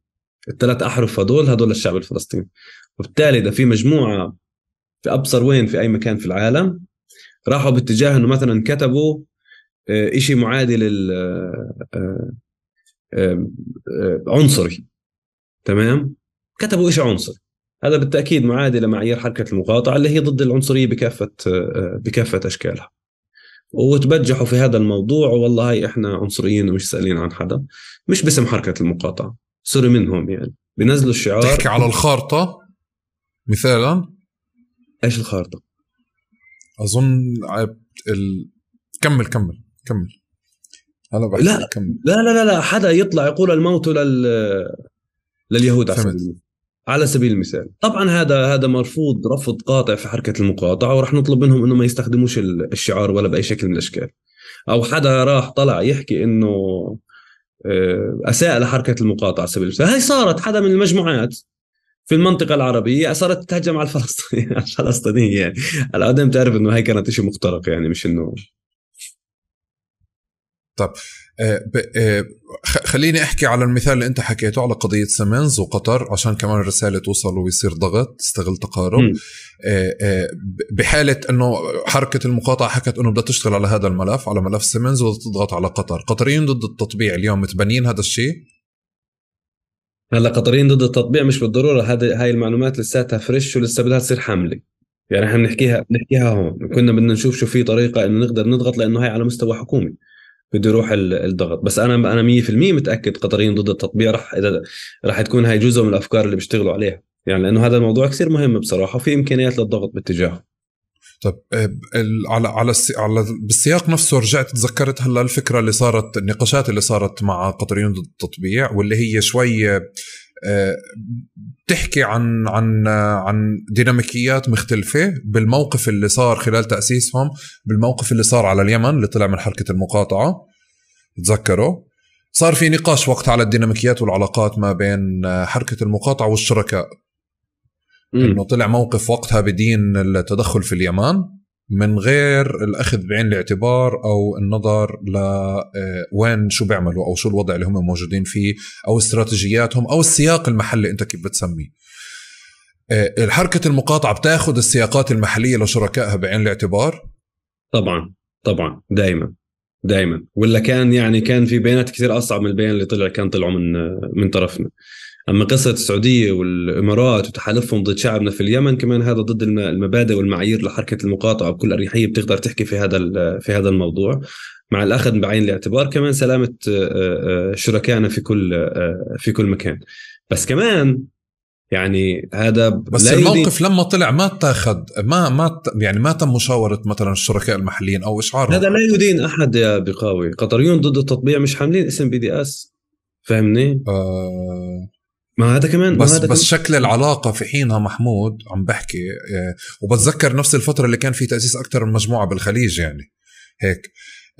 الثلاث احرف هدول هدول الشعب الفلسطيني وبالتالي اذا في مجموعه في ابصر وين في اي مكان في العالم راحوا باتجاه انه مثلا كتبوا آه، شيء معادي لل آه، آه، عنصري تمام كتبوا شيء عنصري هذا بالتاكيد معادي لمعايير حركه المقاطعه اللي هي ضد العنصريه بكافه بكافه اشكالها وتبجحوا في هذا الموضوع والله هاي احنا عنصريين ومش سالين عن حدا مش باسم حركه المقاطعه سوري منهم يعني بنزلوا الشعار تحكي على الخارطه مثالا ايش الخارطه؟ اظن ال... كمل كمل كمل انا بحكي لا كمل. لا لا لا لا حدا يطلع يقول الموت لل لليهود على على سبيل المثال طبعا هذا هذا مرفوض رفض قاطع في حركه المقاطعه وراح نطلب منهم انه ما يستخدموش الشعار ولا باي شكل من الاشكال او حدا راح طلع يحكي انه آه، اساء لحركه المقاطعه سبيل المثال صارت حدا من المجموعات في المنطقة العربية صارت تتهجم على الفلسطينيين على الفلسطينيين يعني على تعرف انه هي كانت شيء مخترق يعني مش انه طب آه، آه، خليني احكي على المثال اللي انت حكيته على قضيه سيمنز وقطر عشان كمان الرساله توصل ويصير ضغط تستغل تقارب آه، بحاله انه حركه المقاطعه حكت انه بدها تشتغل على هذا الملف على ملف سيمنز وتضغط على قطر قطريين ضد التطبيع اليوم متبنيين هذا الشيء هلا قطريين ضد التطبيع مش بالضروره هذه هاي المعلومات لساتها فريش ولسه بدها تصير حمله يعني احنا بنحكيها بنحكيها هون كنا بدنا نشوف شو في طريقه انه نقدر نضغط لانه هاي على مستوى حكومي بده يروح الضغط بس انا انا 100% متاكد قطريين ضد التطبيع رح اذا رح تكون هاي جزء من الافكار اللي بيشتغلوا عليها يعني لانه هذا الموضوع كثير مهم بصراحه وفي امكانيات للضغط باتجاهه طيب، آه، طب على على على بالسياق نفسه رجعت تذكرت هلا الفكره اللي صارت النقاشات اللي صارت مع قطريين ضد التطبيع واللي هي شوي آه، بتحكي عن عن عن ديناميكيات مختلفه بالموقف اللي صار خلال تاسيسهم بالموقف اللي صار على اليمن اللي طلع من حركه المقاطعه تذكروا صار في نقاش وقتها على الديناميكيات والعلاقات ما بين آه، حركه المقاطعه والشركاء انه طلع موقف وقتها بدين التدخل في اليمن من غير الاخذ بعين الاعتبار او النظر لوين آه، شو بيعملوا او شو الوضع اللي هم موجودين فيه او استراتيجياتهم او السياق المحلي انت كيف بتسميه آه، الحركة المقاطعة بتاخذ السياقات المحلية لشركائها بعين الاعتبار؟ طبعا طبعا دائما دائما ولا كان يعني كان في بيانات كثير اصعب من البيان اللي طلع كان طلعوا من آه، من طرفنا اما قصه السعوديه والامارات وتحالفهم ضد شعبنا في اليمن كمان هذا ضد المبادئ والمعايير لحركه المقاطعه بكل اريحيه بتقدر تحكي في هذا في هذا الموضوع مع الاخذ بعين الاعتبار كمان سلامه آه، آه، شركائنا في كل آه، في كل مكان بس كمان يعني هذا بس الموقف لما طلع ما اتاخذ ما ما يعني ما تم مشاوره مثلا الشركاء المحليين او اشعارهم هذا لا يدين احد يا بقاوي قطريون ضد التطبيع مش حاملين اسم بي دي اس فاهمني؟ آه ما هذا كمان بس هذا بس كمان. شكل العلاقه في حينها محمود عم بحكي آه، وبتذكر نفس الفتره اللي كان في تاسيس اكثر من مجموعه بالخليج يعني هيك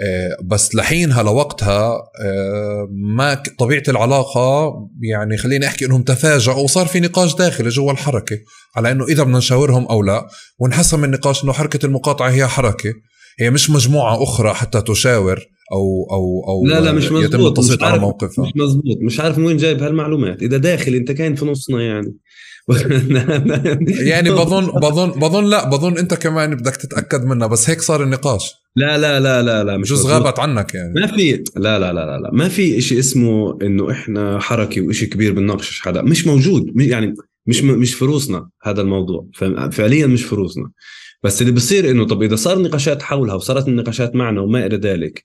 آه، بس لحينها لوقتها آه، ما طبيعه العلاقه يعني خليني احكي انهم تفاجئوا وصار في نقاش داخلي جوا الحركه على انه اذا بدنا نشاورهم او لا وانحسم النقاش انه حركه المقاطعه هي حركه هي مش مجموعه اخرى حتى تشاور او او او لا لا مش مزبوط يتم التصويت على موقفها مش مزبوط مش عارف من وين جايب هالمعلومات اذا داخل انت كاين في نصنا يعني يعني بظن بظن بظن لا بظن انت كمان بدك تتاكد منها بس هيك صار النقاش لا لا لا لا لا مش جزء غابت عنك يعني ما في لا لا لا لا, لا. ما في شيء اسمه انه احنا حركه وإشي كبير بنناقش حدا مش موجود يعني مش مش فروسنا هذا الموضوع فعليا مش فروسنا بس اللي بصير انه طب اذا صار نقاشات حولها وصارت النقاشات معنا وما الى ذلك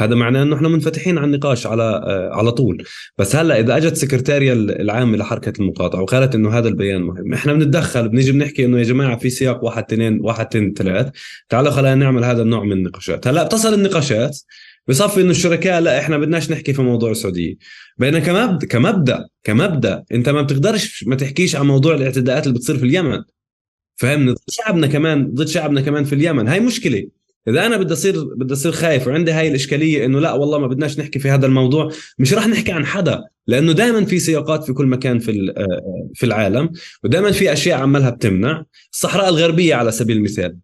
هذا معناه انه احنا منفتحين على النقاش على آه، على طول بس هلا اذا اجت السكرتارية العامه لحركه المقاطعه وقالت انه هذا البيان مهم احنا بنتدخل بنيجي بنحكي انه يا جماعه في سياق واحد اثنين واحد اثنين ثلاث تعالوا خلينا نعمل هذا النوع من النقاشات هلا بتصل النقاشات بصفي انه الشركاء لا احنا بدناش نحكي في موضوع السعوديه بينما كمبدا كمبدا كمبدا انت ما بتقدرش ما تحكيش عن موضوع الاعتداءات اللي بتصير في اليمن فهمنا ضد شعبنا كمان ضد شعبنا كمان في اليمن هاي مشكله اذا انا بدي اصير بدي اصير خايف وعندي هاي الاشكاليه انه لا والله ما بدناش نحكي في هذا الموضوع مش راح نحكي عن حدا لانه دائما في سياقات في كل مكان في آه، في العالم ودائما في اشياء عمالها بتمنع الصحراء الغربيه على سبيل المثال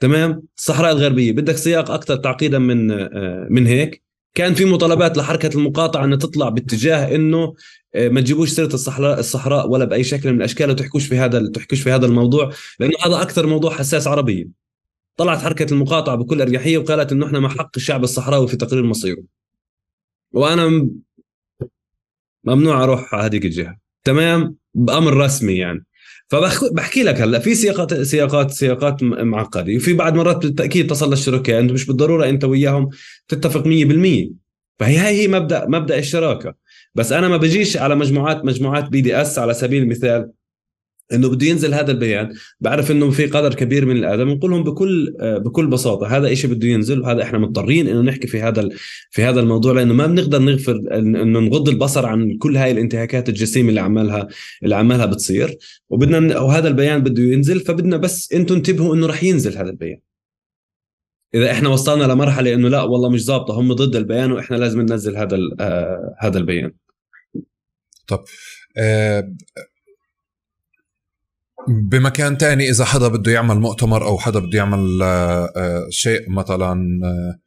تمام الصحراء الغربيه بدك سياق اكثر تعقيدا من آه، من هيك كان في مطالبات لحركه المقاطعه ان تطلع باتجاه انه آه، ما تجيبوش سيره الصحراء الصحراء ولا باي شكل من الاشكال وتحكوش في هذا تحكوش في هذا الموضوع لانه هذا اكثر موضوع حساس عربيا طلعت حركه المقاطعه بكل اريحيه وقالت انه احنا مع حق الشعب الصحراوي في تقرير مصيره وانا ممنوع اروح على هذيك الجهه تمام بامر رسمي يعني فبحكي لك هلا في سياقات سياقات سياقات معقده وفي بعد مرات بالتاكيد تصل للشركاء انت يعني مش بالضروره انت وياهم تتفق 100% فهي هي مبدا مبدا الشراكه بس انا ما بجيش على مجموعات مجموعات بي دي اس على سبيل المثال انه بده ينزل هذا البيان بعرف انه في قدر كبير من الادم بنقول لهم بكل آه، بكل بساطه هذا شيء بده ينزل وهذا احنا مضطرين انه نحكي في هذا في هذا الموضوع لانه ما بنقدر نغفر انه نغض البصر عن كل هاي الانتهاكات الجسيمه اللي عمالها اللي عمالها بتصير وبدنا وهذا البيان بده ينزل فبدنا بس انتم انتبهوا انه رح ينزل هذا البيان اذا احنا وصلنا لمرحله انه لا والله مش ظابطه هم ضد البيان واحنا لازم ننزل هذا آه هذا البيان طب آه بمكان تاني اذا حدا بده يعمل مؤتمر او حدا بده يعمل آه، آه، شيء مثلا آه،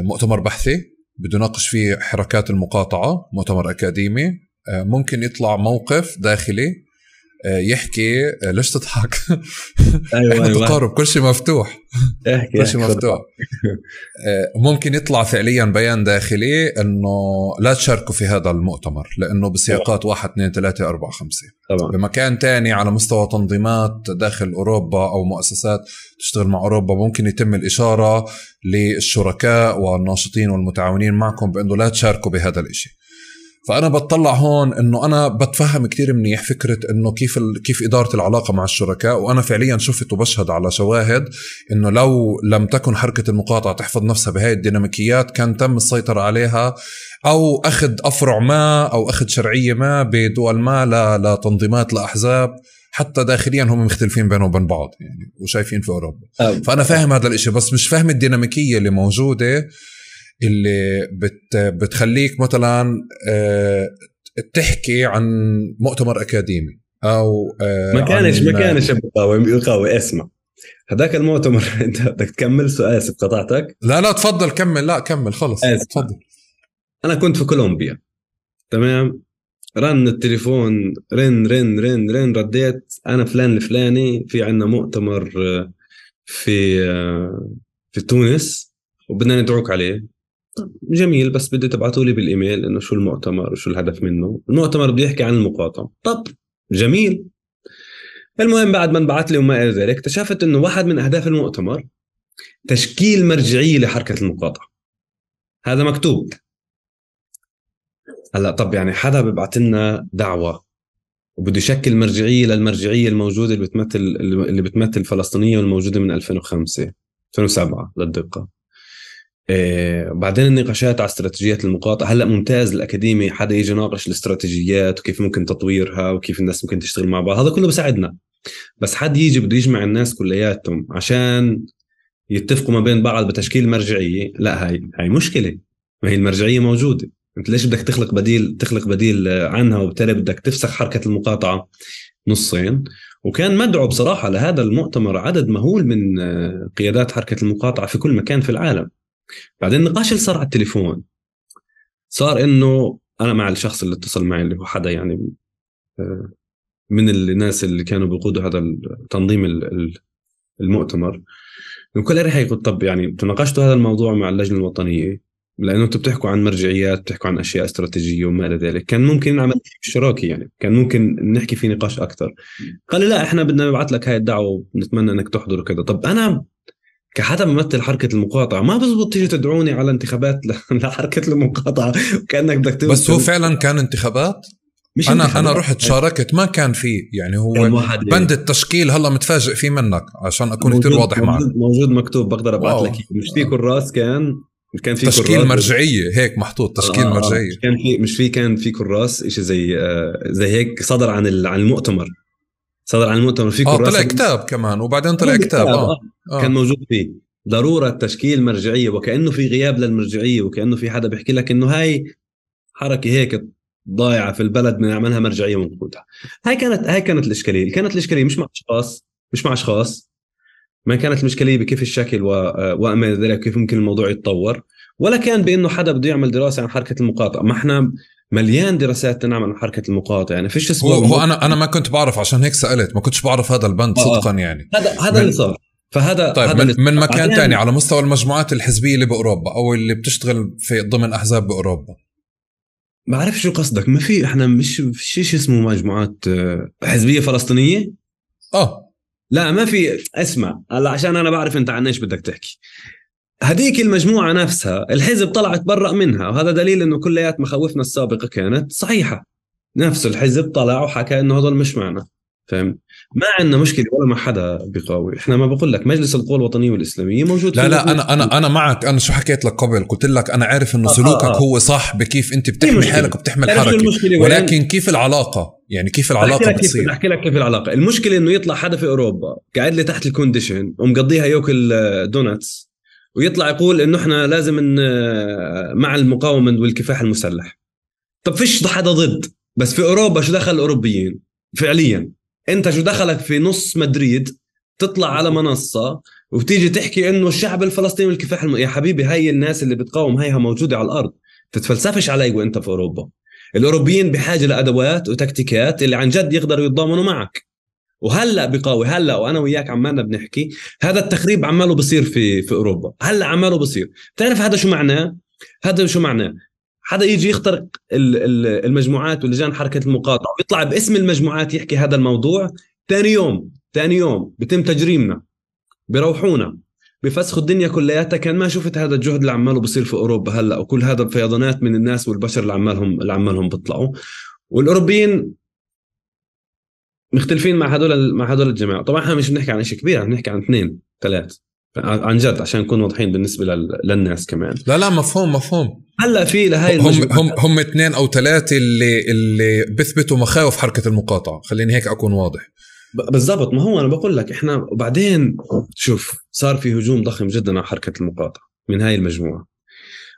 مؤتمر بحثي بده يناقش فيه حركات المقاطعه مؤتمر اكاديمي ممكن يطلع موقف داخلي آه، يحكي آه، ليش تضحك؟ ايوه احنا أيوة. تقارب كل شيء مفتوح احكي كل شيء مفتوح آه، ممكن يطلع فعليا بيان داخلي انه لا تشاركوا في هذا المؤتمر لانه بسياقات 1 2 3 4 5 طبعا بمكان ثاني على مستوى تنظيمات داخل اوروبا او مؤسسات تشتغل مع اوروبا ممكن يتم الاشاره للشركاء والناشطين والمتعاونين معكم بانه لا تشاركوا بهذا الشيء فانا بتطلع هون انه انا بتفهم كتير منيح فكره انه كيف ال... كيف اداره العلاقه مع الشركاء وانا فعليا شفت وبشهد على شواهد انه لو لم تكن حركه المقاطعه تحفظ نفسها بهاي الديناميكيات كان تم السيطره عليها او اخذ افرع ما او اخذ شرعيه ما بدول ما ل... لتنظيمات لاحزاب حتى داخليا هم مختلفين بينهم وبين بعض يعني وشايفين في اوروبا آه. فانا فاهم هذا الاشي بس مش فاهم الديناميكيه اللي موجوده اللي بت بتخليك مثلا آه، تحكي عن مؤتمر اكاديمي او آه، ما كانش ما كانش بقاوم اسمع هذاك المؤتمر انت بدك تكمل سؤال اسف قطعتك لا لا تفضل كمل لا كمل خلص آسف. تفضل انا كنت في كولومبيا تمام رن التليفون رن رن رن رن رديت انا فلان الفلاني في عندنا مؤتمر آه، في في تونس وبدنا ندعوك عليه جميل بس بدي تبعثوا لي بالايميل انه شو المؤتمر وشو الهدف منه المؤتمر بده يحكي عن المقاطعه طب جميل المهم بعد ما انبعث لي وما الى ذلك اكتشفت انه واحد من اهداف المؤتمر تشكيل مرجعيه لحركه المقاطعه هذا مكتوب هلا طب يعني حدا ببعث لنا دعوه وبده يشكل مرجعيه للمرجعيه الموجوده اللي بتمثل اللي بتمثل الفلسطينيه والموجوده من 2005 2007 للدقه إيه بعدين النقاشات على استراتيجيات المقاطعه هلا ممتاز الاكاديمي حدا يجي يناقش الاستراتيجيات وكيف ممكن تطويرها وكيف الناس ممكن تشتغل مع بعض هذا كله بساعدنا بس حد يجي بده يجمع الناس كلياتهم عشان يتفقوا ما بين بعض بتشكيل مرجعيه لا هاي هاي مشكله ما هي المرجعيه موجوده انت ليش بدك تخلق بديل تخلق بديل عنها وبالتالي بدك تفسخ حركه المقاطعه نصين وكان مدعو بصراحه لهذا المؤتمر عدد مهول من آه، قيادات حركه المقاطعه في كل مكان في العالم بعدين النقاش اللي صار على التليفون صار انه انا مع الشخص اللي اتصل معي اللي هو حدا يعني آه، من الناس اللي كانوا بيقودوا هذا تنظيم المؤتمر وكل رح يقول طب يعني تناقشتوا هذا الموضوع مع اللجنه الوطنيه لانه انتم بتحكوا عن مرجعيات بتحكوا عن اشياء استراتيجيه وما الى ذلك كان ممكن نعمل شراكه يعني كان ممكن نحكي في نقاش اكثر قال لي لا احنا بدنا نبعث لك هاي الدعوه نتمنى انك تحضر وكذا طب انا كحدا ممثل حركه المقاطعه ما بزبط تيجي تدعوني على انتخابات لحركه المقاطعه كانك بدك بس هو فعلا كان انتخابات مش انا انتخابات. انا رحت شاركت ما كان في يعني هو بند التشكيل هلا متفاجئ فيه منك عشان اكون كثير واضح معك موجود مكتوب بقدر ابعث لك مش في كراس كان كان في تشكيل كراس مرجعيه هيك محطوط آه، تشكيل آه،, آه مرجعيه مش كان في مش في كان في كراس شيء زي آه زي هيك صدر عن عن المؤتمر صدر عن المؤتمر في اه طلع كتاب كمان وبعدين طلع كتاب آه،, آه. آه. كان موجود فيه ضروره تشكيل مرجعيه وكانه في غياب للمرجعيه وكانه في حدا بيحكي لك انه هاي حركه هيك ضايعه في البلد من عملها مرجعيه منقوده هاي كانت هاي كانت الاشكاليه كانت الاشكاليه مش مع اشخاص مش مع اشخاص ما كانت المشكله بكيف الشكل وما الى آه، ذلك كيف ممكن الموضوع يتطور ولا كان بانه حدا بده يعمل دراسه عن حركه المقاطعه ما احنا مليان دراسات تنعمل عن حركه المقاطع يعني فيش اسمه هو, هو انا انا ما كنت بعرف عشان هيك سالت ما كنتش بعرف هذا البند آه. صدقا يعني هذا هذا اللي صار فهذا طيب هذا من, من مكان ثاني على مستوى المجموعات الحزبيه اللي باوروبا او اللي بتشتغل في ضمن احزاب باوروبا بعرف شو قصدك ما في احنا مش في شيء اسمه مجموعات آه، حزبيه فلسطينيه اه لا ما في اسمع هلا عشان انا بعرف انت عن ايش بدك تحكي هذيك المجموعة نفسها الحزب طلع تبرأ منها وهذا دليل انه كليات مخاوفنا السابقة كانت صحيحة نفس الحزب طلع وحكى انه هذول مش معنا فهم ما عندنا مشكله ولا مع حدا بقاوي، احنا ما بقول لك مجلس القوى الوطنيه والاسلاميه موجود لا لا انا انا انا معك انا شو حكيت لك قبل قلت لك انا عارف انه آه، آه، سلوكك آه. هو صح بكيف انت بتحمي حالك وبتحمي الحركه ولكن كيف العلاقه يعني كيف العلاقه بتصير كيف بحكي لك كيف العلاقه المشكله انه يطلع حدا في اوروبا قاعد لي تحت الكونديشن ومقضيها ياكل دوناتس ويطلع يقول انه احنا لازم إن آه، مع المقاومه والكفاح المسلح طب فيش حدا ضد بس في اوروبا شو دخل الاوروبيين فعليا انت شو دخلك في نص مدريد تطلع على منصه وبتيجي تحكي انه الشعب الفلسطيني والكفاح الم... يا حبيبي هاي الناس اللي بتقاوم هيها موجوده على الارض تتفلسفش علي وانت في اوروبا الاوروبيين بحاجه لادوات وتكتيكات اللي عن جد يقدروا يتضامنوا معك وهلا بقاوي هلا وانا وياك عمالنا بنحكي هذا التخريب عماله بصير في في اوروبا هلا عماله بصير بتعرف هذا شو معناه هذا شو معناه حدا يجي يخترق المجموعات ولجان حركه المقاطعه ويطلع باسم المجموعات يحكي هذا الموضوع ثاني يوم ثاني يوم بتم تجريمنا بروحونا بفسخوا الدنيا كلياتها كان ما شفت هذا الجهد اللي عماله بصير في اوروبا هلا وكل هذا الفيضانات من الناس والبشر اللي عمالهم اللي عمالهم بيطلعوا والاوروبيين مختلفين مع هدول مع هدول الجماعه طبعا احنا مش بنحكي عن شيء كبير عم نحكي عن اثنين ثلاث عن جد عشان نكون واضحين بالنسبه لل... للناس كمان لا لا مفهوم مفهوم هلا في لهي هم هم هم اثنين او ثلاثه اللي اللي بثبتوا مخاوف حركه المقاطعه خليني هيك اكون واضح بالضبط ما هو انا بقول لك احنا وبعدين شوف صار في هجوم ضخم جدا على حركه المقاطعه من هاي المجموعه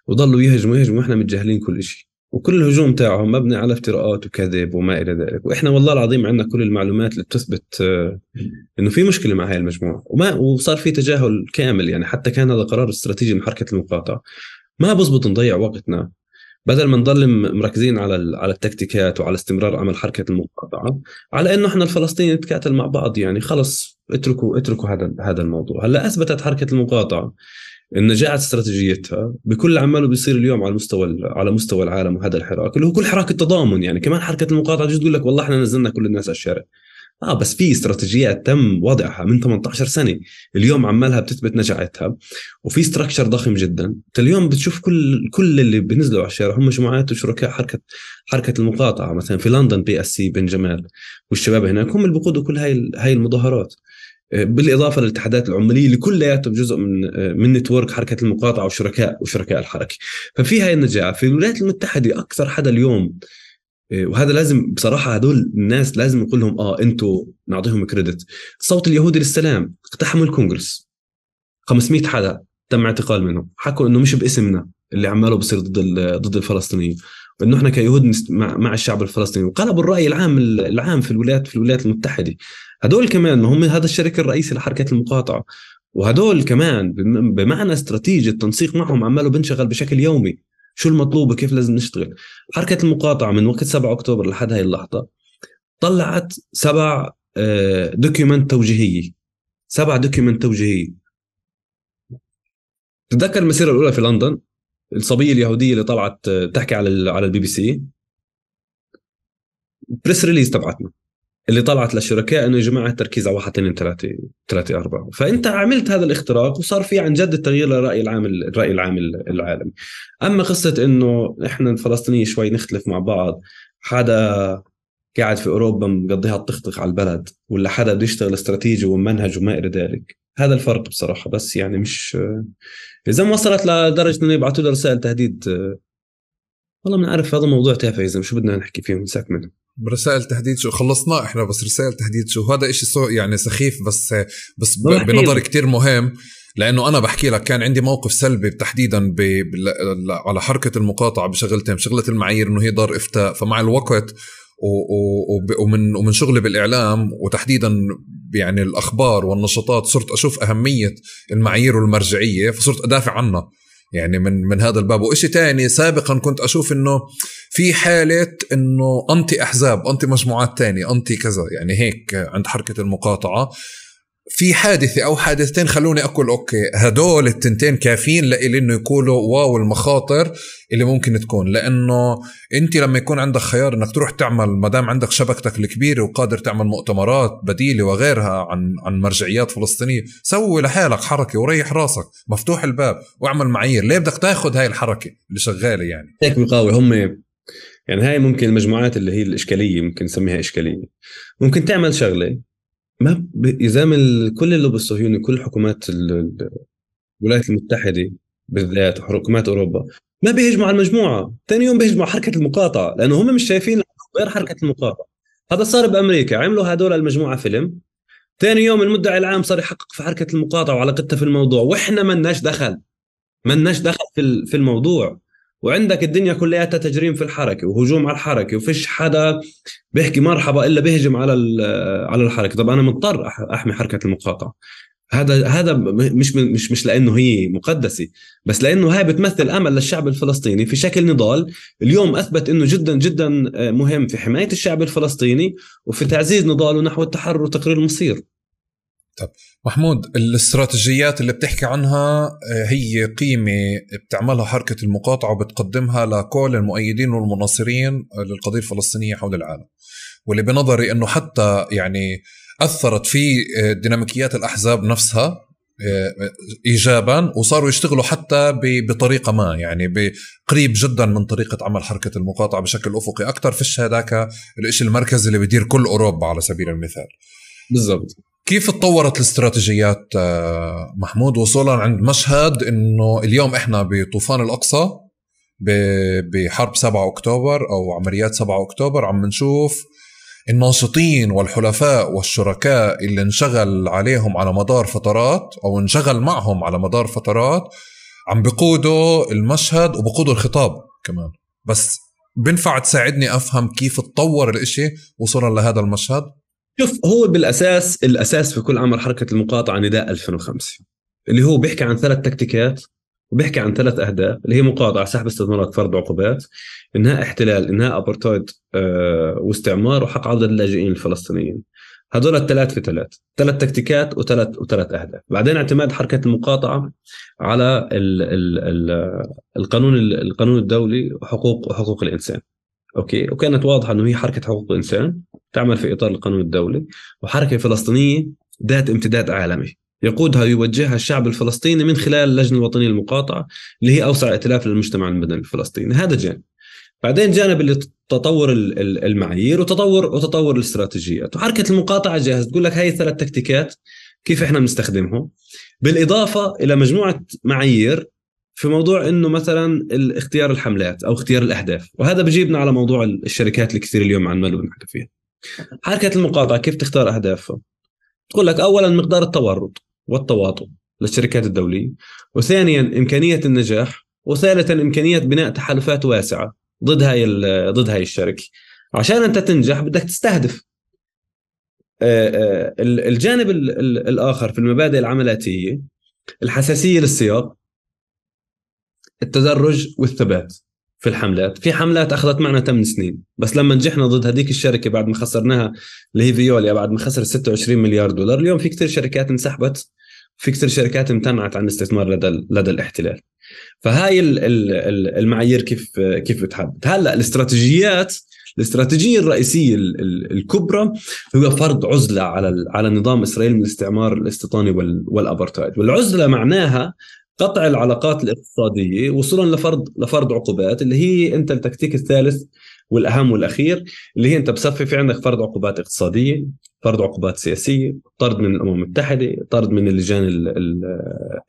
وضلوا يهجموا يهجموا واحنا متجاهلين كل شيء وكل الهجوم تاعهم مبني على افتراءات وكذب وما الى ذلك واحنا والله العظيم عندنا كل المعلومات اللي بتثبت آه، انه في مشكله مع هاي المجموعه وما وصار في تجاهل كامل يعني حتى كان هذا قرار استراتيجي من حركه المقاطعه ما بزبط نضيع وقتنا بدل ما نضل مركزين على على التكتيكات وعلى استمرار عمل حركه المقاطعه على انه احنا الفلسطينيين نتكاتل مع بعض يعني خلص اتركوا اتركوا هذا هذا الموضوع هلا اثبتت حركه المقاطعه نجحت استراتيجيتها بكل عماله بيصير اليوم على مستوى على مستوى العالم وهذا الحراك اللي هو كل حراك التضامن يعني كمان حركه المقاطعه بيجي تقول لك والله احنا نزلنا كل الناس على الشارع اه بس في استراتيجيات تم وضعها من 18 سنه اليوم عمالها بتثبت نجاعتها وفي ستراكشر ضخم جدا انت اليوم بتشوف كل كل اللي بنزلوا على الشارع هم جماعات وشركاء حركه حركه المقاطعه مثلا في لندن بي اس سي بن جمال والشباب هناك هم اللي بقودوا كل هاي هاي المظاهرات آه، بالاضافه للاتحادات العماليه اللي كلياتهم جزء من آه، من نتورك حركه المقاطعه وشركاء وشركاء الحركه ففي هاي النجاعه في الولايات المتحده اكثر حدا اليوم آه، وهذا لازم بصراحه هدول الناس لازم نقول لهم اه انتم نعطيهم كريدت صوت اليهودي للسلام اقتحموا الكونغرس 500 حدا تم اعتقال منهم حكوا انه مش باسمنا اللي عماله بصير ضد ضد الفلسطينيين وانه احنا كيهود مع الشعب الفلسطيني وقلبوا الراي العام العام في الولايات في الولايات المتحده هدول كمان ما هم هذا الشريك الرئيسي لحركه المقاطعه وهدول كمان بمعنى استراتيجي التنسيق معهم عماله بنشغل بشكل يومي شو المطلوب وكيف لازم نشتغل حركه المقاطعه من وقت 7 اكتوبر لحد هاي اللحظه طلعت سبع دوكيومنت آه، توجيهيه سبع دوكيومنت توجيهيه تذكر المسيره الاولى في لندن الصبيه اليهوديه اللي طلعت آه، تحكي على على البي بي سي بريس ريليز تبعتنا اللي طلعت للشركاء انه يا جماعه التركيز على واحد اثنين ثلاثه ثلاثه اربعه، فانت عملت هذا الاختراق وصار في عن جد التغيير للراي العام الراي العام العالمي. اما قصه انه احنا الفلسطينيين شوي نختلف مع بعض، حدا قاعد في اوروبا مقضيها تخطخ على البلد ولا حدا بده يشتغل استراتيجي ومنهج وما الى ذلك هذا الفرق بصراحه بس يعني مش آه، اذا ما وصلت لدرجه انه يبعثوا رسائل تهديد آه، والله ما عارف هذا موضوع تافه اذا شو بدنا نحكي فيه ونساك منه برسائل تهديد شو خلصنا احنا بس رسائل تهديد شو هذا إشي يعني سخيف بس بس بنظري كتير مهم لانه انا بحكي لك كان عندي موقف سلبي تحديدا على حركه المقاطعه بشغلتين شغله المعايير انه هي دار افتاء فمع الوقت ومن ومن شغلي بالاعلام وتحديدا يعني الاخبار والنشاطات صرت اشوف اهميه المعايير والمرجعيه فصرت ادافع عنها يعني من من هذا الباب وإشي تاني سابقا كنت اشوف انه في حاله انه أنت احزاب أنت مجموعات تانية أنت كذا يعني هيك عند حركه المقاطعه في حادثة أو حادثتين خلوني أقول أوكي هدول التنتين كافيين لإلي إنه يقولوا واو المخاطر اللي ممكن تكون لأنه أنت لما يكون عندك خيار إنك تروح تعمل ما دام عندك شبكتك الكبيرة وقادر تعمل مؤتمرات بديلة وغيرها عن عن مرجعيات فلسطينية سوي لحالك حركة وريح راسك مفتوح الباب واعمل معايير ليه بدك تاخذ هاي الحركة اللي شغالة يعني هيك بقاوي هم يعني هاي ممكن المجموعات اللي هي الإشكالية ممكن نسميها إشكالية ممكن تعمل شغلة ما يزامل كل اللوب الصهيوني كل حكومات الولايات المتحده بالذات وحكومات اوروبا ما بيهجموا على المجموعه، ثاني يوم بيهجموا على حركه المقاطعه لانه هم مش شايفين غير حركه المقاطعه. هذا صار بامريكا عملوا هدول المجموعه فيلم ثاني يوم المدعي العام صار يحقق في حركه المقاطعه وعلاقتها في الموضوع واحنا ما لناش دخل ما لناش دخل في في الموضوع وعندك الدنيا كلها تجريم في الحركه وهجوم على الحركه وفيش حدا بيحكي مرحبا الا بيهجم على على الحركه طب انا مضطر احمي حركه المقاطعه هذا هذا مش مش مش لانه هي مقدسه بس لانه هاي بتمثل امل للشعب الفلسطيني في شكل نضال اليوم اثبت انه جدا جدا آه، مهم في حمايه الشعب الفلسطيني وفي تعزيز نضاله نحو التحرر وتقرير المصير طب محمود الاستراتيجيات اللي بتحكي عنها آه، هي قيمة بتعملها حركة المقاطعة وبتقدمها لكل المؤيدين والمناصرين آه، للقضية الفلسطينية حول العالم واللي بنظري انه حتى يعني اثرت في آه، ديناميكيات الاحزاب نفسها ايجابا وصاروا يشتغلوا حتى بطريقه ما يعني قريب جدا من طريقه عمل حركه المقاطعه بشكل افقي اكثر فيش هذاك الشيء المركزي اللي بدير كل اوروبا على سبيل المثال بالضبط كيف تطورت الاستراتيجيات آه، محمود وصولا عند مشهد انه اليوم احنا بطوفان الاقصى بحرب 7 اكتوبر او عمليات 7 اكتوبر عم نشوف الناشطين والحلفاء والشركاء اللي انشغل عليهم على مدار فترات او انشغل معهم على مدار فترات عم بقودوا المشهد وبقودوا الخطاب كمان بس بنفع تساعدني افهم كيف تطور الاشي وصولا لهذا المشهد شوف هو بالاساس الاساس في كل عمل حركه المقاطعه نداء 2005 اللي هو بيحكي عن ثلاث تكتيكات وبيحكي عن ثلاث اهداف اللي هي مقاطعه سحب استثمارات فرض عقوبات انهاء احتلال انهاء ابرتايد آه، واستعمار وحق عوده اللاجئين الفلسطينيين هذول الثلاث في ثلاث ثلاث تكتيكات وثلاث وثلاث اهداف بعدين اعتماد حركه المقاطعه على الـ الـ الـ القانون القانون الدولي وحقوق حقوق الانسان اوكي وكانت واضحه انه هي حركه حقوق الانسان تعمل في اطار القانون الدولي وحركه فلسطينيه ذات امتداد عالمي يقودها ويوجهها الشعب الفلسطيني من خلال اللجنه الوطنيه المقاطعه اللي هي اوسع ائتلاف للمجتمع المدني الفلسطيني هذا جانب بعدين جانب اللي تطور المعايير وتطور وتطور الاستراتيجيات وحركه المقاطعه جاهز تقول لك هاي ثلاث تكتيكات كيف احنا بنستخدمهم بالاضافه الى مجموعه معايير في موضوع انه مثلا اختيار الحملات او اختيار الاهداف وهذا بجيبنا على موضوع الشركات اللي كثير اليوم عمال نحكي فيها حركه المقاطعه كيف تختار اهدافها؟ تقول لك اولا مقدار التورط والتواطؤ للشركات الدوليه، وثانيا امكانيه النجاح، وثالثا امكانيه بناء تحالفات واسعه ضد هاي ضد هاي الشركه. عشان انت تنجح بدك تستهدف آه، آه، الجانب الاخر في المبادئ العملاتيه الحساسيه للسياق التدرج والثبات في الحملات في حملات اخذت معنا 8 سنين بس لما نجحنا ضد هذيك الشركه بعد ما خسرناها اللي هي فيوليا بعد ما خسر 26 مليار دولار اليوم في كثير شركات انسحبت في كثير شركات امتنعت عن الاستثمار لدى لدى الاحتلال فهاي المعايير كيف كيف بتحدد هلا الاستراتيجيات الاستراتيجيه الرئيسيه الكبرى هو فرض عزله على على نظام اسرائيل من الاستعمار الاستيطاني والابارتايد والعزله معناها قطع العلاقات الاقتصاديه وصولا لفرض لفرض عقوبات اللي هي انت التكتيك الثالث والاهم والاخير اللي هي انت بصفي في عندك فرض عقوبات اقتصاديه فرض عقوبات سياسيه، طرد من الامم المتحده، طرد من اللجان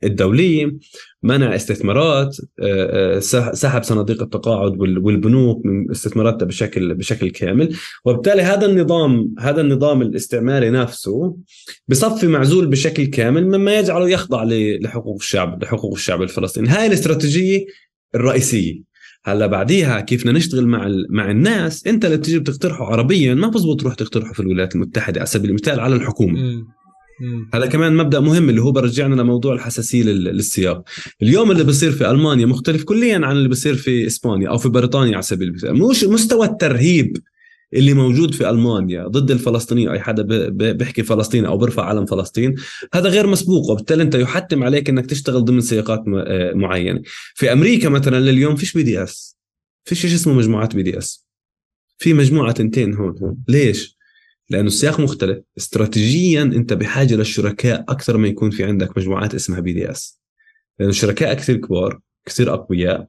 الدوليه، منع استثمارات، آه، آه، سحب صناديق التقاعد والبنوك من استثماراتها بشكل بشكل كامل، وبالتالي هذا النظام هذا النظام الاستعماري نفسه بصفي معزول بشكل كامل مما يجعله يخضع لحقوق الشعب لحقوق الشعب الفلسطيني، هاي الاستراتيجيه الرئيسيه هلا بعديها كيف بدنا نشتغل مع مع الناس انت اللي بتيجي بتقترحه عربيا ما بزبط تروح تقترحه في الولايات المتحده على سبيل المثال على الحكومه هذا كمان مبدا مهم اللي هو برجعنا لموضوع الحساسيه للسياق اليوم اللي بصير في المانيا مختلف كليا عن اللي بصير في اسبانيا او في بريطانيا على سبيل المثال مش مستوى الترهيب اللي موجود في المانيا ضد الفلسطينيين اي حدا بيحكي فلسطين او بيرفع علم فلسطين هذا غير مسبوق وبالتالي انت يحتم عليك انك تشتغل ضمن سياقات آه، معينه في امريكا مثلا لليوم فيش بي دي اس فيش شيء اسمه مجموعات بي دي اس في مجموعه تنتين هون هون ليش لانه السياق مختلف استراتيجيا انت بحاجه للشركاء اكثر ما يكون في عندك مجموعات اسمها بي دي اس لانه الشركاء كثير كبار كثير اقوياء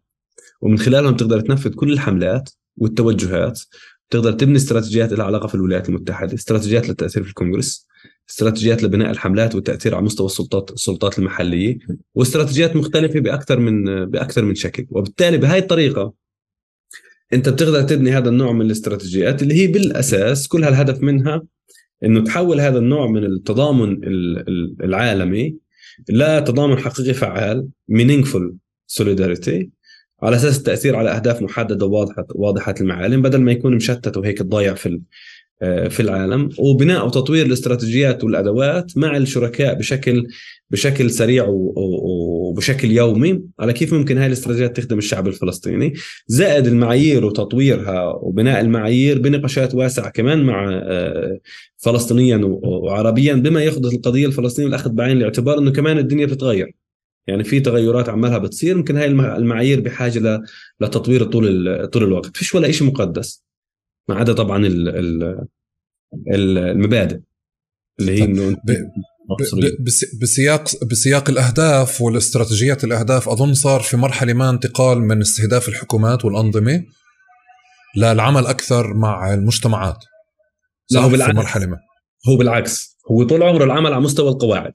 ومن خلالهم تقدر تنفذ كل الحملات والتوجهات تقدر تبني استراتيجيات لها علاقه في الولايات المتحده، استراتيجيات للتاثير في الكونغرس، استراتيجيات لبناء الحملات والتاثير على مستوى السلطات السلطات المحليه، واستراتيجيات مختلفه باكثر من باكثر من شكل، وبالتالي بهذه الطريقه انت بتقدر تبني هذا النوع من الاستراتيجيات اللي هي بالاساس كلها الهدف منها انه تحول هذا النوع من التضامن العالمي لتضامن حقيقي فعال meaningful solidarity على اساس التاثير على اهداف محدده وواضحه واضحه المعالم بدل ما يكون مشتت وهيك ضايع في آه، في العالم وبناء وتطوير الاستراتيجيات والادوات مع الشركاء بشكل بشكل سريع وبشكل يومي على كيف ممكن هاي الاستراتيجيات تخدم الشعب الفلسطيني زائد المعايير وتطويرها وبناء المعايير بنقاشات واسعه كمان مع آه، فلسطينيا وعربيا بما يخدم القضيه الفلسطينيه والاخذ بعين الاعتبار انه كمان الدنيا بتتغير يعني في تغيرات عمالها بتصير ممكن هاي المعايير بحاجه لتطوير طول طول الوقت فيش ولا شيء مقدس ما عدا طبعا ال ال المبادئ اللي هي طيب. انه بسياق بسياق الاهداف والاستراتيجيات الاهداف اظن صار في مرحله ما انتقال من استهداف الحكومات والانظمه للعمل اكثر مع المجتمعات لا هو بالعكس مرحله ما هو بالعكس هو طول عمره العمل على مستوى القواعد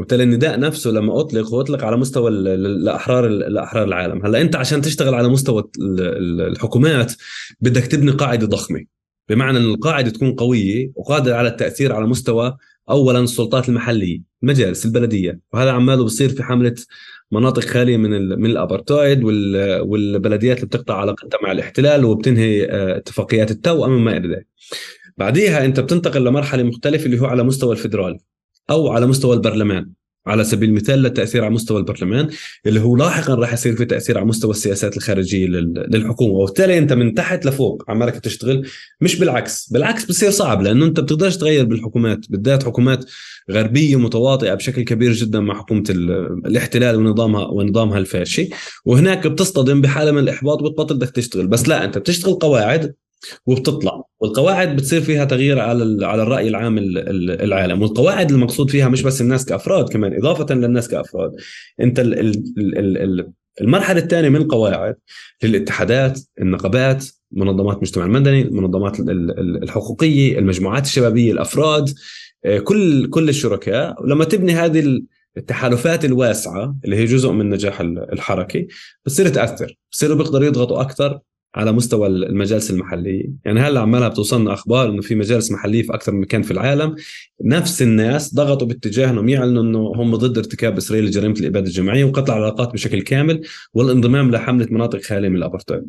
وبالتالي النداء نفسه لما اطلق هو اطلق على مستوى الاحرار الاحرار العالم هلا انت عشان تشتغل على مستوى الحكومات بدك تبني قاعده ضخمه بمعنى ان القاعده تكون قويه وقادره على التاثير على مستوى اولا السلطات المحليه المجالس البلديه وهذا عماله بصير في حمله مناطق خاليه من من الابرتايد والبلديات اللي بتقطع علاقتها مع الاحتلال وبتنهي آه، اتفاقيات التوأم وما الى ذلك بعديها انت بتنتقل لمرحله مختلفه اللي هو على مستوى الفدرالي او على مستوى البرلمان على سبيل المثال للتاثير على مستوى البرلمان اللي هو لاحقا راح يصير في تاثير على مستوى السياسات الخارجيه للحكومه وبالتالي انت من تحت لفوق عمالك تشتغل مش بالعكس بالعكس بصير صعب لانه انت بتقدرش تغير بالحكومات بالذات حكومات غربيه متواطئه بشكل كبير جدا مع حكومه الاحتلال ونظامها ونظامها الفاشي وهناك بتصطدم بحاله من الاحباط وبتبطل بدك تشتغل بس لا انت بتشتغل قواعد وبتطلع والقواعد بتصير فيها تغيير على على الراي العام العالم والقواعد المقصود فيها مش بس الناس كافراد كمان اضافه للناس كافراد انت الـ الـ الـ المرحله الثانيه من القواعد للاتحادات النقابات منظمات المجتمع المدني المنظمات الحقوقيه المجموعات الشبابيه الافراد آه، كل كل الشركاء ولما تبني هذه التحالفات الواسعه اللي هي جزء من نجاح الحركه بتصير تاثر بصيروا بيقدروا يضغطوا اكثر على مستوى المجالس المحليه يعني هلا عمالها بتوصلنا اخبار انه في مجالس محليه في اكثر من مكان في العالم نفس الناس ضغطوا باتجاه انهم يعلنوا انه هم ضد ارتكاب اسرائيل جريمه الاباده الجماعيه وقطع العلاقات بشكل كامل والانضمام لحمله مناطق خاليه من الابرتايد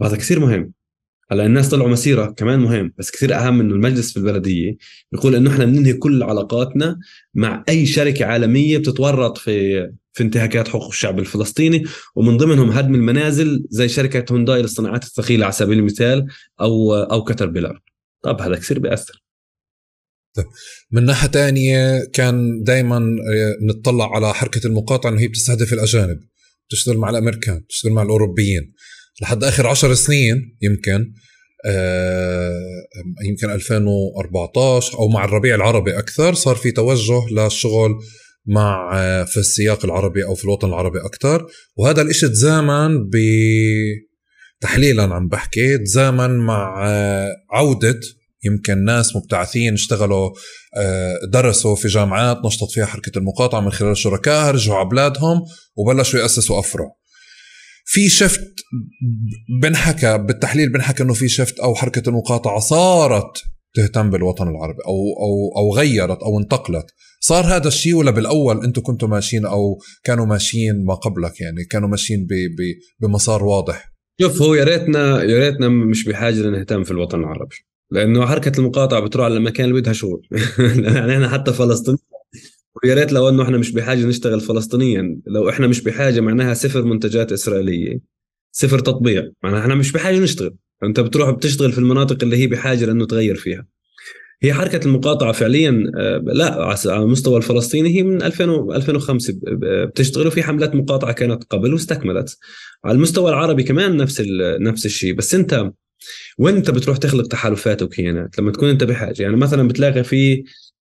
وهذا كثير مهم هلا الناس طلعوا مسيره كمان مهم بس كثير اهم انه المجلس في البلديه بيقول انه احنا بننهي كل علاقاتنا مع اي شركه عالميه بتتورط في في انتهاكات حقوق الشعب الفلسطيني ومن ضمنهم هدم المنازل زي شركه هونداي للصناعات الثقيله على سبيل المثال او او كتر بيلر طب هذا كثير بياثر طيب، من ناحيه ثانيه كان دائما آه، نتطلع على حركه المقاطعه انه هي بتستهدف الاجانب بتشتغل مع الامريكان بتشتغل مع الاوروبيين لحد اخر عشر سنين يمكن آه، يمكن 2014 او مع الربيع العربي اكثر صار في توجه للشغل مع آه، في السياق العربي او في الوطن العربي اكثر وهذا الاشي تزامن ب تحليلا عم بحكي تزامن مع آه، عوده يمكن ناس مبتعثين اشتغلوا درسوا في جامعات نشطت فيها حركه المقاطعه من خلال شركائها رجعوا على بلادهم وبلشوا ياسسوا افرع في شفت بنحكى بالتحليل بنحكى انه في شفت او حركه المقاطعه صارت تهتم بالوطن العربي او او او غيرت او انتقلت صار هذا الشيء ولا بالاول انتم كنتوا ماشيين او كانوا ماشيين ما قبلك يعني كانوا ماشيين ب ب بمسار واضح شوف هو يا ريتنا يا ريتنا مش بحاجه لنهتم في الوطن العربي لانه حركه المقاطعه بتروح على المكان اللي بدها شغل يعني احنا حتى فلسطين ويا ريت لو انه احنا مش بحاجه نشتغل فلسطينيا لو احنا مش بحاجه معناها صفر منتجات اسرائيليه صفر تطبيع معناها احنا مش بحاجه نشتغل انت بتروح بتشتغل في المناطق اللي هي بحاجه لانه تغير فيها هي حركه المقاطعه فعليا آه، لا على المستوى الفلسطيني هي من 2000 2005 بتشتغل وفي حملات مقاطعه كانت قبل واستكملت على المستوى العربي كمان نفس نفس الشيء بس انت وين انت بتروح تخلق تحالفات وكيانات لما تكون انت بحاجه يعني مثلا بتلاقي في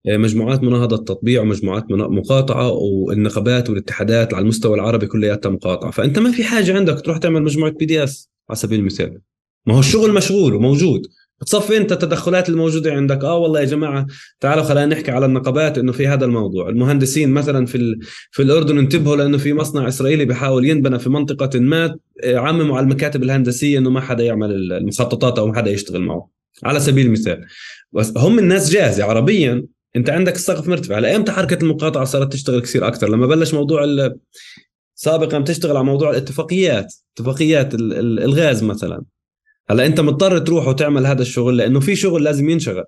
مجموعات مناهضه التطبيع ومجموعات مقاطعه والنقابات والاتحادات على المستوى العربي كلياتها مقاطعه فانت ما في حاجه عندك تروح تعمل مجموعه بي دي اس على سبيل المثال ما هو الشغل مشغول وموجود بتصفي انت التدخلات الموجوده عندك اه والله يا جماعه تعالوا خلينا نحكي على النقابات انه في هذا الموضوع المهندسين مثلا في ال... في الاردن انتبهوا لانه في مصنع اسرائيلي بحاول ينبنى في منطقه ما آه، عمموا على المكاتب الهندسيه انه ما حدا يعمل المخططات او ما حدا يشتغل معه على سبيل المثال بس هم الناس جاهزه عربيا انت عندك السقف مرتفع على ايمتى حركه المقاطعه صارت تشتغل كثير اكثر لما بلش موضوع ال... سابقا تشتغل على موضوع الاتفاقيات اتفاقيات ال... ال... الغاز مثلا هلا انت مضطر تروح وتعمل هذا الشغل لانه في شغل لازم ينشغل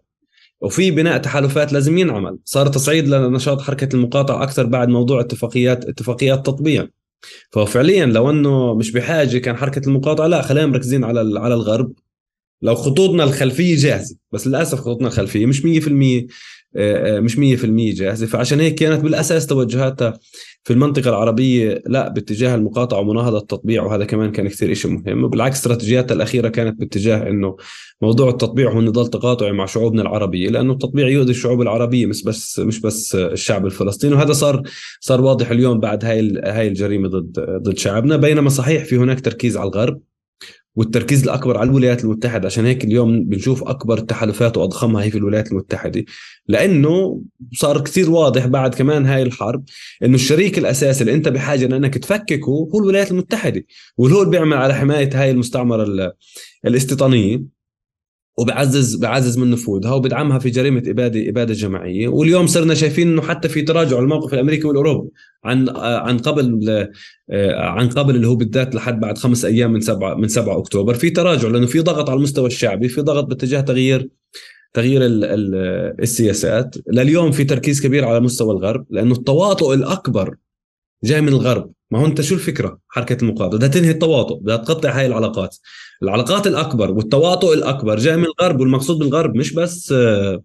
وفي بناء تحالفات لازم ينعمل صار تصعيد لنشاط حركه المقاطعه اكثر بعد موضوع اتفاقيات اتفاقيات تطبيع ففعليا لو انه مش بحاجه كان حركه المقاطعه لا خلينا مركزين على على الغرب لو خطوطنا الخلفيه جاهزه بس للاسف خطوطنا الخلفيه مش 100% آه، آه، مش 100% جاهزه فعشان هيك كانت بالاساس توجهاتها في المنطقه العربيه لا باتجاه المقاطعه ومناهضه التطبيع وهذا كمان كان كثير شيء مهم وبالعكس استراتيجياتها الاخيره كانت باتجاه انه موضوع التطبيع هو نضال تقاطعي مع شعوبنا العربيه لانه التطبيع يؤذي الشعوب العربيه مش بس مش بس الشعب الفلسطيني وهذا صار صار واضح اليوم بعد هاي هاي الجريمه ضد ضد شعبنا بينما صحيح في هناك تركيز على الغرب والتركيز الاكبر على الولايات المتحده عشان هيك اليوم بنشوف اكبر التحالفات واضخمها هي في الولايات المتحده لانه صار كثير واضح بعد كمان هاي الحرب انه الشريك الاساسي اللي انت بحاجه لانك تفككه هو الولايات المتحده واللي هو بيعمل على حمايه هاي المستعمره الاستيطانيه وبعزز بعزز من نفوذها وبدعمها في جريمه اباده اباده جماعيه واليوم صرنا شايفين انه حتى في تراجع الموقف الامريكي والاوروبي عن عن قبل آه، عن قبل اللي هو بالذات لحد بعد خمس ايام من 7 من 7 اكتوبر في تراجع لانه في ضغط على المستوى الشعبي في ضغط باتجاه تغيير تغيير السياسات لليوم في تركيز كبير على مستوى الغرب لانه التواطؤ الاكبر جاي من الغرب ما هو انت شو الفكره حركه المقاطعه بدها تنهي التواطؤ بدها تقطع هاي العلاقات العلاقات الاكبر والتواطؤ الاكبر جاي من الغرب والمقصود بالغرب مش بس آه،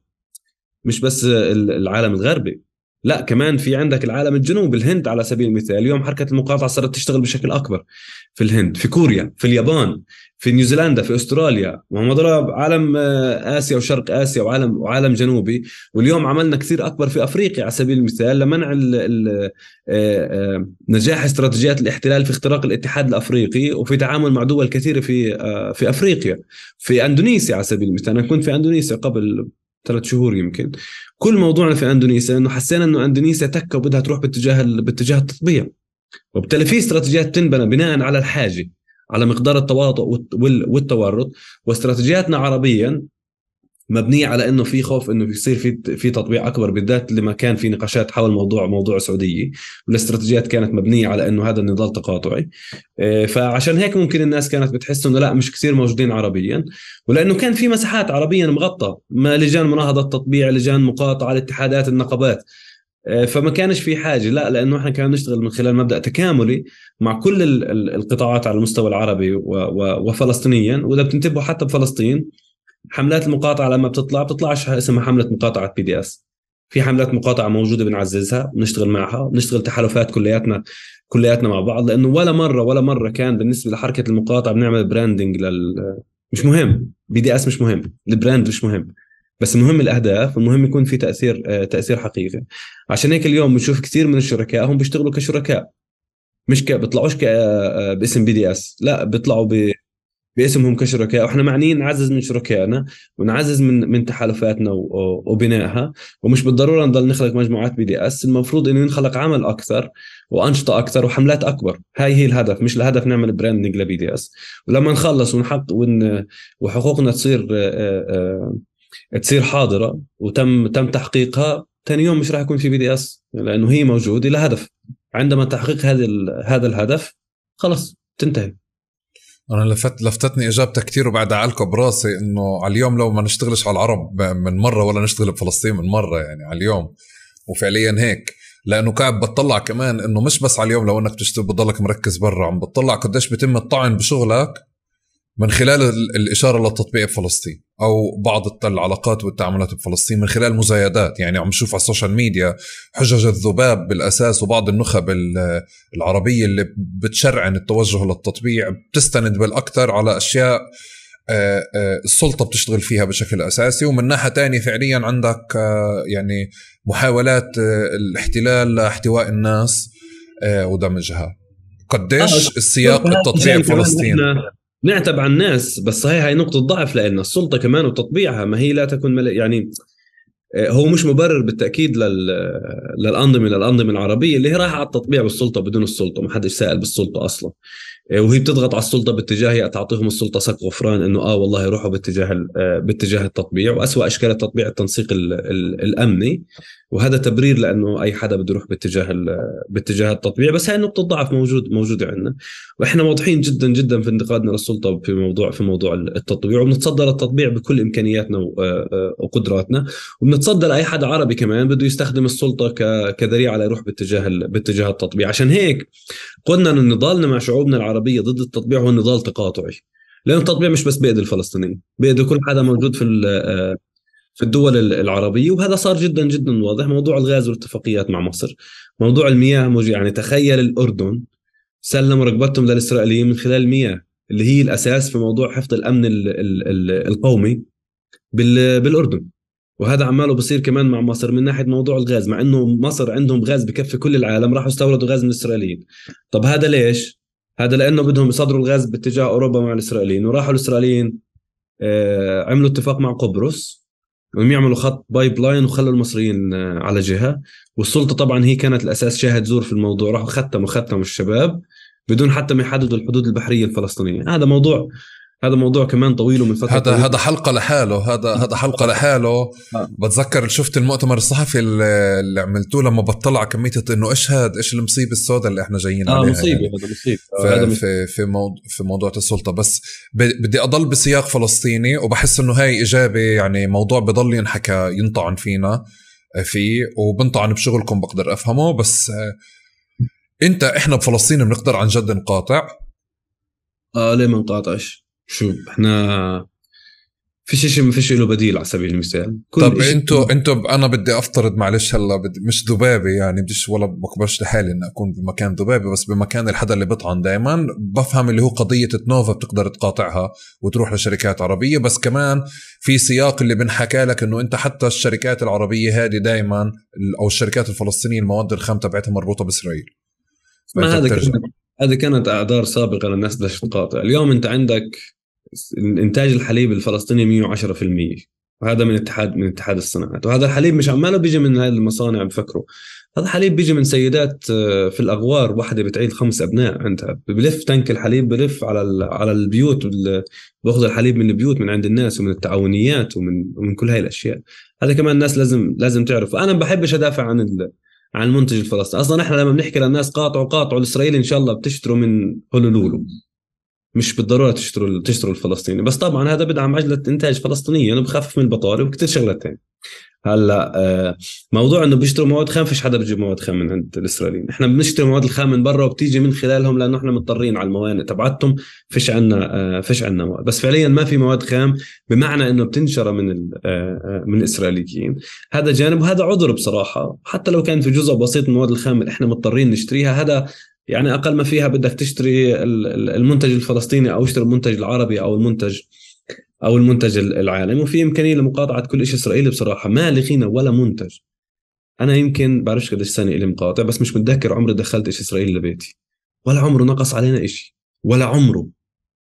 مش بس آه، العالم الغربي لا كمان في عندك العالم الجنوب الهند على سبيل المثال اليوم حركه المقاطعه صارت تشتغل بشكل اكبر في الهند في كوريا في اليابان في نيوزيلندا في استراليا وهم عالم آه، اسيا وشرق اسيا وعالم وعالم جنوبي واليوم عملنا كثير اكبر في افريقيا على سبيل المثال لمنع الـ الـ آه، آه، نجاح استراتيجيات الاحتلال في اختراق الاتحاد الافريقي وفي تعامل مع دول كثيره في في افريقيا في اندونيسيا على سبيل المثال انا كنت في اندونيسيا قبل ثلاث شهور يمكن كل موضوعنا في اندونيسيا انه حسينا انه اندونيسيا تكه وبدها تروح باتجاه باتجاه التطبيع وبالتالي في استراتيجيات بتنبنى بناء على الحاجه على مقدار التواطؤ والتورط واستراتيجياتنا عربيا مبنيه على انه في خوف انه بيصير في في تطبيع اكبر بالذات لما كان في نقاشات حول موضوع موضوع السعوديه والاستراتيجيات كانت مبنيه على انه هذا النضال تقاطعي آه، فعشان هيك ممكن الناس كانت بتحس انه لا مش كثير موجودين عربيا ولانه كان في مساحات عربيا مغطى ما لجان مناهضه التطبيع لجان مقاطعه الاتحادات النقابات آه، فما كانش في حاجه لا لانه احنا كنا نشتغل من خلال مبدا تكاملي مع كل القطاعات على المستوى العربي وفلسطينيا واذا بتنتبهوا حتى بفلسطين حملات المقاطعه لما بتطلع بتطلعش اسمها حمله مقاطعه بي دي اس في حملات مقاطعه موجوده بنعززها بنشتغل معها بنشتغل تحالفات كلياتنا كلياتنا مع بعض لانه ولا مره ولا مره كان بالنسبه لحركه المقاطعه بنعمل براندنج لل مش مهم بي دي اس مش مهم البراند مش مهم بس المهم الاهداف المهم يكون في تاثير آه، تاثير حقيقي عشان هيك اليوم بنشوف كثير من الشركاء هم بيشتغلوا كشركاء مش ك... بيطلعوش ك... آه، آه، باسم بي دي اس لا بيطلعوا ب... باسمهم كشركاء واحنا معنيين نعزز من شركائنا ونعزز من من تحالفاتنا وبنائها ومش بالضروره نضل نخلق مجموعات بي دي اس المفروض انه ينخلق عمل اكثر وانشطه اكثر وحملات اكبر هاي هي الهدف مش الهدف نعمل براندنج لبي دي اس ولما نخلص ونحط ون وحقوقنا تصير آه، آه، آه، تصير حاضره وتم تم تحقيقها ثاني يوم مش راح يكون في بي دي اس لانه هي موجوده لهدف عندما تحقيق هذا هذا الهدف خلص تنتهي انا لفت لفتتني اجابتك كثير وبعد عالكم براسي انه على اليوم لو ما نشتغلش على العرب من مره ولا نشتغل بفلسطين من مره يعني على اليوم وفعليا هيك لانه قاعد بتطلع كمان انه مش بس على اليوم لو انك بتشتغل بتضلك مركز برا عم بتطلع قديش بيتم الطعن بشغلك من خلال الاشاره للتطبيق بفلسطين او بعض العلاقات والتعاملات بفلسطين من خلال مزايدات يعني عم نشوف على السوشيال ميديا حجج الذباب بالاساس وبعض النخب العربيه اللي بتشرعن التوجه للتطبيع بتستند بالاكثر على اشياء آه، آه، السلطة بتشتغل فيها بشكل أساسي ومن ناحية تانية فعليا عندك آه، يعني محاولات الاحتلال لاحتواء الناس ودمجها قديش السياق التطبيع بفلسطين نعتب على الناس بس صحيح هاي نقطه ضعف لان السلطه كمان وتطبيعها ما هي لا تكون ملي... يعني آه، هو مش مبرر بالتاكيد لل... للانظمه للانظمه العربيه اللي هي رايحه على التطبيع بالسلطه بدون السلطه ما حدش سائل بالسلطه اصلا آه، وهي بتضغط على السلطه باتجاه تعطيهم السلطه سك غفران انه اه والله روحوا باتجاه آه، باتجاه التطبيع واسوا اشكال التطبيع التنسيق ال... ال... الامني وهذا تبرير لانه اي حدا بده يروح باتجاه باتجاه التطبيع بس هاي نقطه ضعف موجود موجوده عندنا واحنا واضحين جدا جدا في انتقادنا للسلطه في موضوع في موضوع التطبيع وبنتصدر التطبيع بكل امكانياتنا آه، آه، وقدراتنا وبنتصدر اي حدا عربي كمان بده يستخدم السلطه كذريعه ليروح باتجاه باتجاه التطبيع عشان هيك قلنا ان نضالنا مع شعوبنا العربيه ضد التطبيع هو نضال تقاطعي لانه التطبيع مش بس بيد الفلسطينيين بيد كل حدا موجود في آه، في الدول العربية وهذا صار جدا جدا واضح موضوع الغاز والاتفاقيات مع مصر موضوع المياه موجود يعني تخيل الأردن سلم رقبتهم للإسرائيليين من خلال المياه اللي هي الأساس في موضوع حفظ الأمن الـ الـ الـ القومي بالأردن وهذا عماله بصير كمان مع مصر من ناحيه موضوع الغاز مع انه مصر عندهم غاز بكفي كل العالم راحوا استوردوا غاز من الاسرائيليين طب هذا ليش هذا لانه بدهم يصدروا الغاز باتجاه اوروبا مع الاسرائيليين وراحوا الاسرائيليين آه، عملوا اتفاق مع قبرص انهم يعملوا خط بايب لاين وخلوا المصريين آه، على جهه والسلطه طبعا هي كانت الاساس شاهد زور في الموضوع راحوا ختموا ختموا الشباب بدون حتى ما يحددوا الحدود البحريه الفلسطينيه هذا موضوع هذا موضوع كمان طويل ومن فتره هذا هذا حلقه لحاله هذا هذا حلقه آه. لحاله آه. بتذكر شفت المؤتمر الصحفي اللي عملتوه لما بطلع كميه انه ايش هذا ايش المصيبه السوداء اللي احنا جايين آه عليها مصيبه يعني. هذا مصيبه آه، في في موضوع في موضوع السلطه بس بدي اضل بسياق فلسطيني وبحس انه هاي اجابه يعني موضوع بضل ينحكى ينطعن فينا فيه وبنطعن بشغلكم بقدر افهمه بس انت احنا بفلسطين بنقدر عن جد نقاطع اه ليه ما نقاطعش شو احنا في شيء ما فيش له بديل على سبيل المثال طب انتوا انتوا انا بدي افترض معلش هلا بدي مش ذبابي يعني بديش ولا بكبرش لحالي اني اكون بمكان ذبابي بس بمكان الحدا اللي بطعن دائما بفهم اللي هو قضيه تنوفا بتقدر تقاطعها وتروح لشركات عربيه بس كمان في سياق اللي بنحكى لك انه انت حتى الشركات العربيه هذه دائما او الشركات الفلسطينيه المواد الخام تبعتها مربوطه باسرائيل ما هذا هذه كانت اعذار سابقه للناس بدها تقاطع اليوم انت عندك انتاج الحليب الفلسطيني 110% وهذا من اتحاد من اتحاد الصناعات وهذا الحليب مش عماله بيجي من هذه المصانع بفكروا هذا الحليب بيجي من سيدات آه، في الاغوار واحده بتعيد خمس ابناء عندها بلف تنك الحليب بلف على على البيوت باخذ الحليب من البيوت من عند الناس ومن التعاونيات ومن ومن كل هاي الاشياء هذا كمان الناس لازم لازم تعرف انا ما بحبش ادافع عن عن المنتج الفلسطيني اصلا احنا لما بنحكي للناس قاطعوا قاطعوا الاسرائيلي ان شاء الله بتشتروا من هولولولو مش بالضروره تشتروا تشتروا الفلسطيني بس طبعا هذا بدعم عجله انتاج فلسطينيه انه بخفف من البطاله وكثير شغلات ثانيه هلا آه، موضوع انه بيشتروا مواد خام فيش حدا بيجيب مواد خام من عند الاسرائيليين احنا بنشتري مواد الخام من برا وبتيجي من خلالهم لانه احنا مضطرين على الموانئ تبعتهم فيش عندنا آه، فيش عندنا مواد بس فعليا ما في مواد خام بمعنى انه بتنشر من آه، من الاسرائيليين هذا جانب وهذا عذر بصراحه حتى لو كان في جزء بسيط من المواد الخام اللي احنا مضطرين نشتريها هذا يعني اقل ما فيها بدك تشتري المنتج الفلسطيني او اشتري المنتج العربي او المنتج او المنتج العالمي وفي امكانيه لمقاطعه كل شيء اسرائيلي بصراحه ما لقينا ولا منتج انا يمكن بعرفش قديش سنه لي مقاطع بس مش متذكر عمري دخلت شيء اسرائيلي لبيتي ولا عمره نقص علينا شيء ولا عمره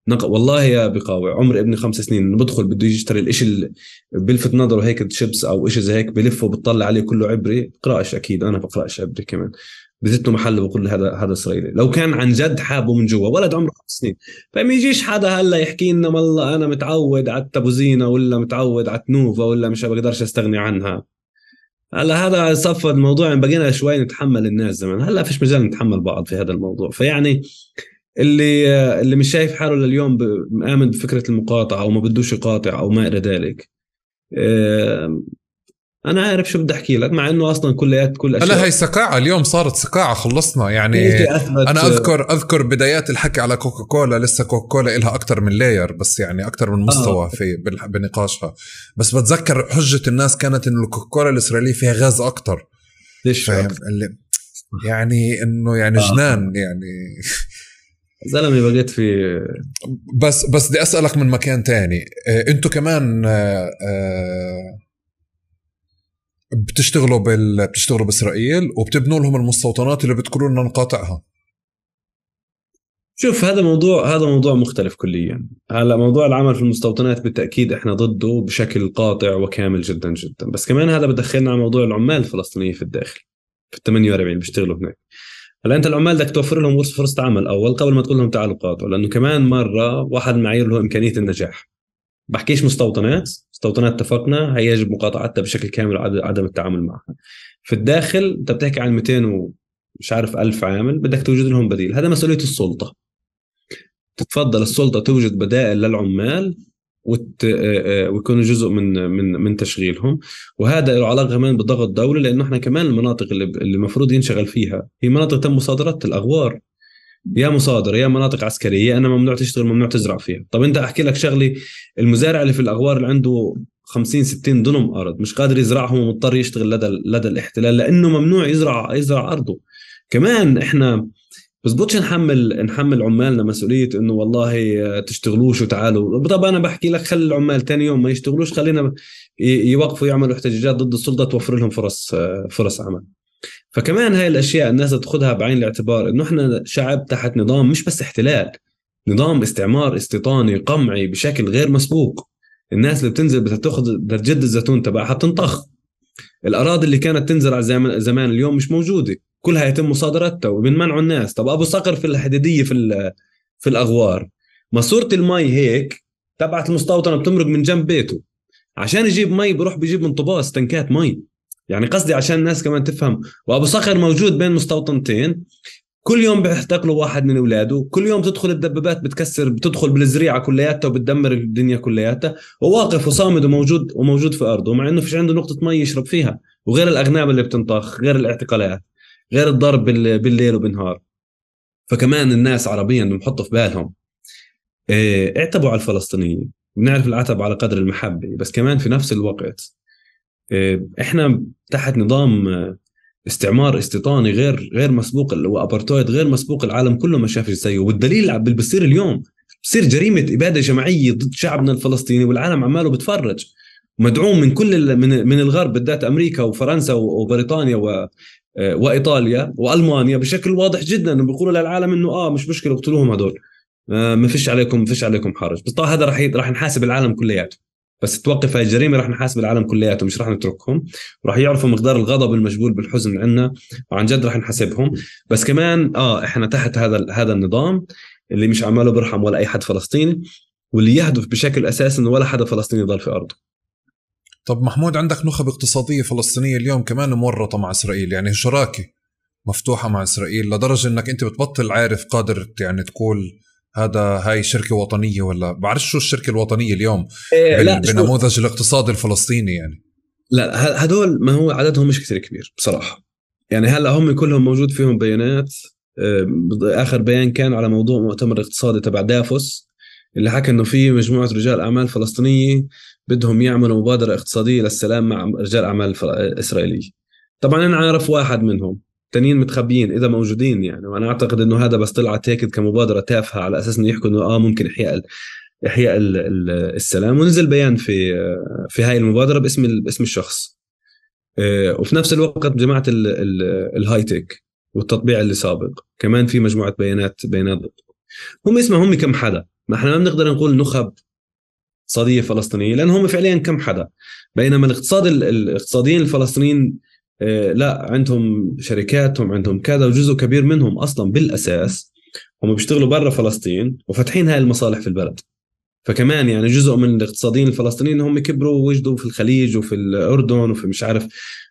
نق... والله يا بقاوع عمر ابني خمس سنين انه بدخل بده يشتري الاشي اللي بلفت نظره هيك شيبس او اشي زي هيك بلفه وبتطلع عليه كله عبري بقراش اكيد انا بقراش عبري كمان له محل بقول هذا هذا اسرائيلي لو كان عن جد حابه من جوا ولد عمره خمس سنين فما يجيش حدا هلا يحكي لنا والله انا متعود على التبوزينه ولا متعود على تنوفا ولا مش بقدرش استغني عنها هلا هذا صفى الموضوع يعني بقينا شوي نتحمل الناس زمان هلا فيش مجال نتحمل بعض في هذا الموضوع فيعني اللي اللي مش شايف حاله لليوم مآمن بفكره المقاطعه او ما بدوش يقاطع او ما الى ذلك انا عارف شو بدي احكي لك مع انه اصلا كليات كل اشياء لا هي سقاعه اليوم صارت سقاعه خلصنا يعني إيه، إيه، انا اذكر اذكر بدايات الحكي على كوكا كولا لسه كوكا كولا لها اكثر من لاير بس يعني اكثر من مستوى آه. في بنقاشها بس بتذكر حجه الناس كانت انه الكوكا كولا الاسرائيليه فيها غاز اكثر ليش فاهم يعني انه يعني آه. جنان يعني زلمه بقيت في بس بس بدي اسالك من مكان تاني إيه، انتوا كمان آه آه بتشتغلوا بال... بتشتغلوا باسرائيل وبتبنوا لهم المستوطنات اللي بتقولوا لنا نقاطعها شوف هذا موضوع هذا موضوع مختلف كليا هلا موضوع العمل في المستوطنات بالتاكيد احنا ضده بشكل قاطع وكامل جدا جدا بس كمان هذا بدخلنا على موضوع العمال الفلسطينيين في الداخل في ال 48 اللي بيشتغلوا هناك هلا انت العمال بدك توفر لهم فرصه عمل اول قبل ما تقول لهم تعالوا قاطعوا لانه كمان مره واحد من معايير له امكانيه النجاح بحكيش مستوطنات مستوطنات اتفقنا هي يجب مقاطعتها بشكل كامل وعدم التعامل معها في الداخل انت بتحكي عن 200 ومش عارف ألف عامل بدك توجد لهم بديل هذا مسؤوليه السلطه تتفضل السلطه توجد بدائل للعمال وت... ويكونوا جزء من من من تشغيلهم وهذا له علاقه كمان بالضغط الدولي لانه احنا كمان المناطق اللي المفروض ينشغل فيها هي مناطق تم مصادرتها الاغوار يا مصادر يا مناطق عسكريه انا ممنوع تشتغل ممنوع تزرع فيها طب انت احكي لك شغلي المزارع اللي في الاغوار اللي عنده 50 60 دنم ارض مش قادر يزرعهم ومضطر يشتغل لدى لدى الاحتلال لانه ممنوع يزرع يزرع ارضه كمان احنا بزبطش نحمل نحمل عمالنا مسؤوليه انه والله تشتغلوش وتعالوا طب انا بحكي لك خلي العمال ثاني يوم ما يشتغلوش خلينا يوقفوا يعملوا احتجاجات ضد السلطه توفر لهم فرص فرص عمل فكمان هاي الاشياء الناس تاخذها بعين الاعتبار انه احنا شعب تحت نظام مش بس احتلال نظام استعمار استيطاني قمعي بشكل غير مسبوق الناس اللي بتنزل بدها تاخذ بدها تجد الزيتون تبعها بتنطخ الاراضي اللي كانت تنزرع زمان اليوم مش موجوده كلها يتم مصادرتها وبنمنعوا الناس طب ابو صقر في الحديديه في في الاغوار ماسوره المي هيك تبعت المستوطنه بتمرق من جنب بيته عشان يجيب مي بروح بيجيب من طباس تنكات مي يعني قصدي عشان الناس كمان تفهم وابو صخر موجود بين مستوطنتين كل يوم بيحتقلوا واحد من اولاده كل يوم تدخل الدبابات بتكسر بتدخل بالزريعه كلياتها وبتدمر الدنيا كلياتها وواقف وصامد وموجود وموجود في ارضه مع انه فيش عنده نقطه مي يشرب فيها وغير الاغنام اللي بتنطخ غير الاعتقالات غير الضرب بالليل وبالنهار فكمان الناس عربيا بنحطوا في بالهم إيه، اعتبوا على الفلسطينيين بنعرف العتب على قدر المحبه بس كمان في نفس الوقت آه، احنا تحت نظام آه، استعمار استيطاني غير غير مسبوق اللي هو ابارتويد غير مسبوق العالم كله ما شافش زيه والدليل اللي بصير اليوم بصير جريمه اباده جماعيه ضد شعبنا الفلسطيني والعالم عماله بتفرج مدعوم من كل من من الغرب بالذات امريكا وفرنسا وبريطانيا و آه، وايطاليا والمانيا بشكل واضح جدا انه بيقولوا للعالم انه اه مش مشكله اقتلوهم هدول ما فيش عليكم ما فيش عليكم حرج بس هذا راح راح نحاسب العالم كلياته بس توقف هاي الجريمه رح نحاسب العالم كلياته مش رح نتركهم ورح يعرفوا مقدار الغضب المجبول بالحزن عندنا وعن جد رح نحاسبهم بس كمان اه احنا تحت هذا هذا النظام اللي مش عماله برحم ولا اي حد فلسطيني واللي يهدف بشكل اساسي انه ولا حدا فلسطيني يضل في ارضه طب محمود عندك نخب اقتصاديه فلسطينيه اليوم كمان مورطه مع اسرائيل يعني شراكه مفتوحه مع اسرائيل لدرجه انك انت بتبطل عارف قادر يعني تقول هذا هاي شركه وطنيه ولا بعرف شو الشركه الوطنيه اليوم إيه بال... لا الفلسطيني يعني لا هدول ما هو عددهم مش كثير كبير بصراحه يعني هلا هم كلهم موجود فيهم بيانات آه، اخر بيان كان على موضوع مؤتمر اقتصادي تبع دافوس اللي حكى انه في مجموعه رجال اعمال فلسطينيه بدهم يعملوا مبادره اقتصاديه للسلام مع رجال اعمال آه، اسرائيليه طبعا انا عارف واحد منهم التانيين متخبيين اذا موجودين يعني وانا اعتقد انه هذا بس طلعت هيك كمبادره تافهه على اساس انه يحكوا انه اه ممكن احياء احياء السلام ونزل بيان في في هاي المبادره باسم باسم الشخص آه، وفي نفس الوقت جماعه الهاي تك والتطبيع اللي سابق كمان في مجموعه بيانات بيانات هم اسمهم هم كم حدا ما احنا ما بنقدر نقول نخب اقتصاديه فلسطينيه لان هم فعليا كم حدا بينما الاقتصاد الاقتصاديين الفلسطينيين آه، لا عندهم شركاتهم عندهم كذا وجزء كبير منهم اصلا بالاساس هم بيشتغلوا برا فلسطين وفاتحين هاي المصالح في البلد فكمان يعني جزء من الاقتصاديين الفلسطينيين هم كبروا ووجدوا في الخليج وفي الاردن وفي مش عارف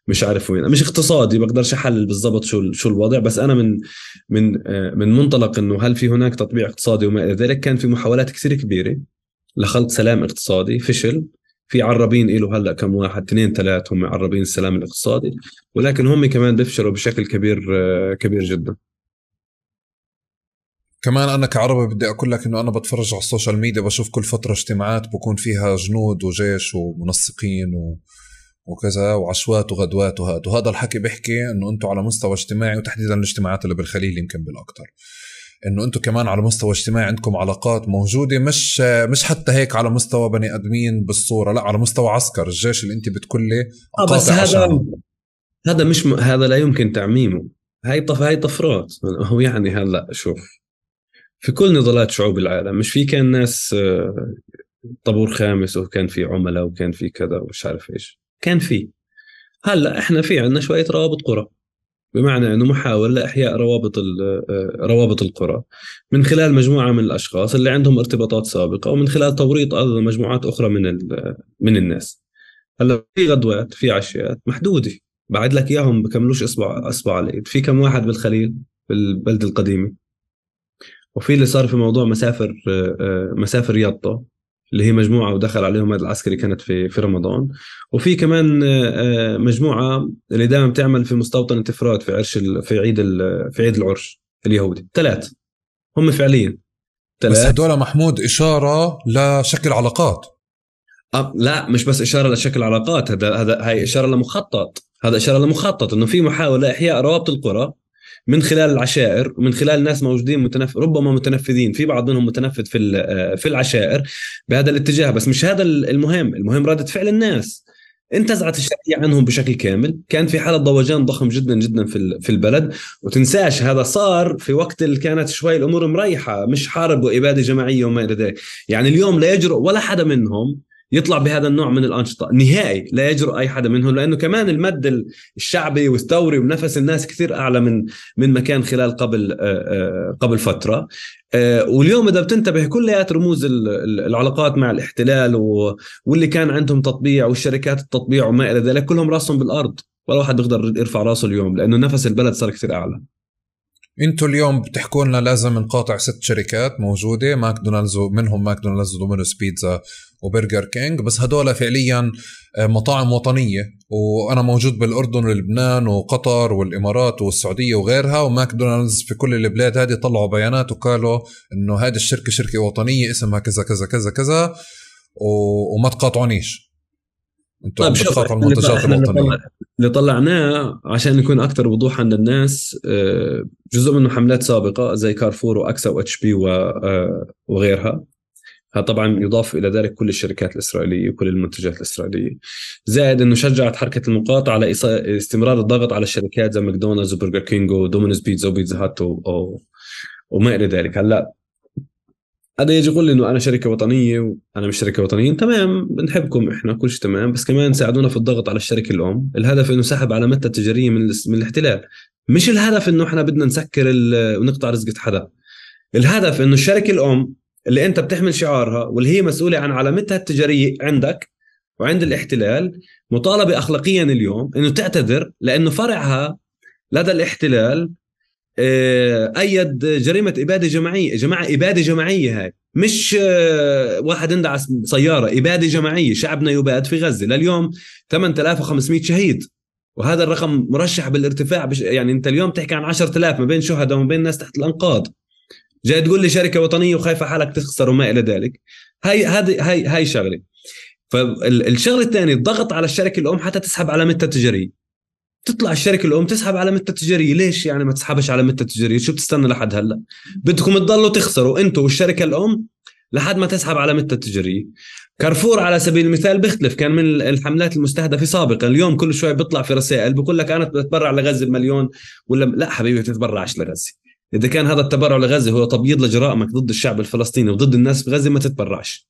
مش عارف وين مش اقتصادي بقدرش احلل بالضبط شو شو الوضع بس انا من من آه، من منطلق انه هل في هناك تطبيع اقتصادي وما الى ذلك كان في محاولات كثير كبيره لخلق سلام اقتصادي فشل في عربين له هلا كم واحد اثنين ثلاث هم عربين السلام الاقتصادي ولكن هم كمان بيفشلوا بشكل كبير كبير جدا كمان انا كعربي بدي اقول لك انه انا بتفرج على السوشيال ميديا بشوف كل فتره اجتماعات بكون فيها جنود وجيش ومنسقين و... وكذا وعشوات وغدوات وهذا وهذا الحكي بيحكي انه انتم على مستوى اجتماعي وتحديدا الاجتماعات اللي بالخليل يمكن بالاكثر انه انتم كمان على مستوى اجتماعي عندكم علاقات موجوده مش مش حتى هيك على مستوى بني ادمين بالصوره لا على مستوى عسكر الجيش اللي انت بتكلي اه بس هذا عشان. هذا مش م... هذا لا يمكن تعميمه هاي طف هاي طفرات هو يعني هلا شوف في كل نضالات شعوب العالم مش في كان ناس آه، طابور خامس وكان في عملاء وكان في كذا ومش عارف ايش كان في هلا احنا في عندنا شويه روابط قرى بمعنى انه محاولة لاحياء روابط آه، روابط القرى من خلال مجموعه من الاشخاص اللي عندهم ارتباطات سابقه ومن خلال توريط ايضا مجموعات اخرى من من الناس هلا في غدوات في عشيات محدوده بعد لك اياهم بكملوش اصبع اصبع الايد في كم واحد بالخليل بالبلده القديمه وفي اللي صار في موضوع مسافر آه، آه، مسافر يطه اللي هي مجموعه ودخل عليهم هذا العسكري كانت في في رمضان وفي كمان آه، آه، مجموعه اللي دائما بتعمل في مستوطنة افراد في عرش في عيد في عيد العرش اليهودي ثلاث هم فعليا ثلاث بس هدول محمود اشاره لشكل علاقات أه لا مش بس اشاره لشكل علاقات هذا هذا هاي اشاره لمخطط هذا اشاره لمخطط انه في محاوله احياء روابط القرى من خلال العشائر ومن خلال ناس موجودين متنف... ربما متنفذين في بعض منهم متنفذ في آه، في العشائر بهذا الاتجاه بس مش هذا المهم المهم ردة فعل الناس انتزعت الشرعية عنهم بشكل كامل كان في حاله ضوجان ضخم جدا جدا في في البلد وتنساش هذا صار في وقت اللي كانت شوي الامور مريحه مش حارب واباده جماعيه وما الى ذلك يعني اليوم لا يجرؤ ولا حدا منهم يطلع بهذا النوع من الانشطه نهائي لا يجرؤ اي حدا منهم لانه كمان المد الشعبي والثوري ونفس الناس كثير اعلى من من ما كان خلال قبل آه، آه، قبل فتره آه، واليوم اذا بتنتبه كليات رموز العلاقات مع الاحتلال واللي كان عندهم تطبيع والشركات التطبيع وما الى ذلك كلهم راسهم بالارض ولا واحد بيقدر يرفع راسه اليوم لانه نفس البلد صار كثير اعلى انتوا اليوم بتحكوا لنا لازم نقاطع ست شركات موجوده ماكدونالدز منهم ماكدونالدز ودومينوز بيتزا وبرجر كينج بس هدول فعليا آه، مطاعم وطنيه وانا موجود بالاردن ولبنان وقطر والامارات والسعوديه وغيرها وماكدونالدز في كل البلاد هذه طلعوا بيانات وقالوا انه هذه الشركه شركه وطنيه اسمها كذا كذا كذا كذا وما تقاطعونيش انتم طيب، بتقاطعوا المنتجات الوطنيه اللي طلعناه عشان نكون اكثر وضوحا للناس آه، جزء منه حملات سابقه زي كارفور واكسا واتش بي آه، وغيرها طبعا يضاف الى ذلك كل الشركات الاسرائيليه وكل المنتجات الاسرائيليه زائد انه شجعت حركه المقاطعه على استمرار الضغط على الشركات زي ماكدونالدز وبرجر كينج ودومينوز بيتزا وبيتزا هات وما الى ذلك هلا هذا يجي يقول لي انه انا شركه وطنيه وانا مش شركه وطنيه تمام بنحبكم احنا كل شيء تمام بس كمان ساعدونا في الضغط على الشركه الام الهدف انه سحب علامتها التجاريه من من الاحتلال مش الهدف انه احنا بدنا نسكر ونقطع رزقه حدا الهدف انه الشركه الام اللي انت بتحمل شعارها واللي هي مسؤوله عن علامتها التجاريه عندك وعند الاحتلال مطالبه اخلاقيا اليوم انه تعتذر لانه فرعها لدى الاحتلال آه، ايد جريمه اباده جماعيه، جماعه اباده جماعيه هاي مش آه، واحد اندعس سياره، اباده جماعيه، شعبنا يباد في غزه، لليوم 8500 شهيد وهذا الرقم مرشح بالارتفاع بش يعني انت اليوم تحكي عن 10000 ما بين شهداء وما بين ناس تحت الانقاض جاي تقول لي شركه وطنيه وخايفه حالك تخسر وما الى ذلك هاي هذه هاي هاي شغله فالشغله الثانيه الضغط على الشركه الام حتى تسحب علامتها التجاريه تطلع الشركه الام تسحب على التجاريه تجاريه ليش يعني ما تسحبش على التجاريه تجاريه شو بتستنى لحد هلا بدكم تضلوا تخسروا انتم والشركه الام لحد ما تسحب على التجاريه كارفور على سبيل المثال بيختلف كان من الحملات المستهدفه سابقا اليوم كل شوي بيطلع في رسائل بقول لك انا بتبرع لغزه بمليون ولا لا حبيبي ما تتبرعش لغزه اذا كان هذا التبرع لغزه هو تبييض لجرائمك ضد الشعب الفلسطيني وضد الناس بغزه ما تتبرعش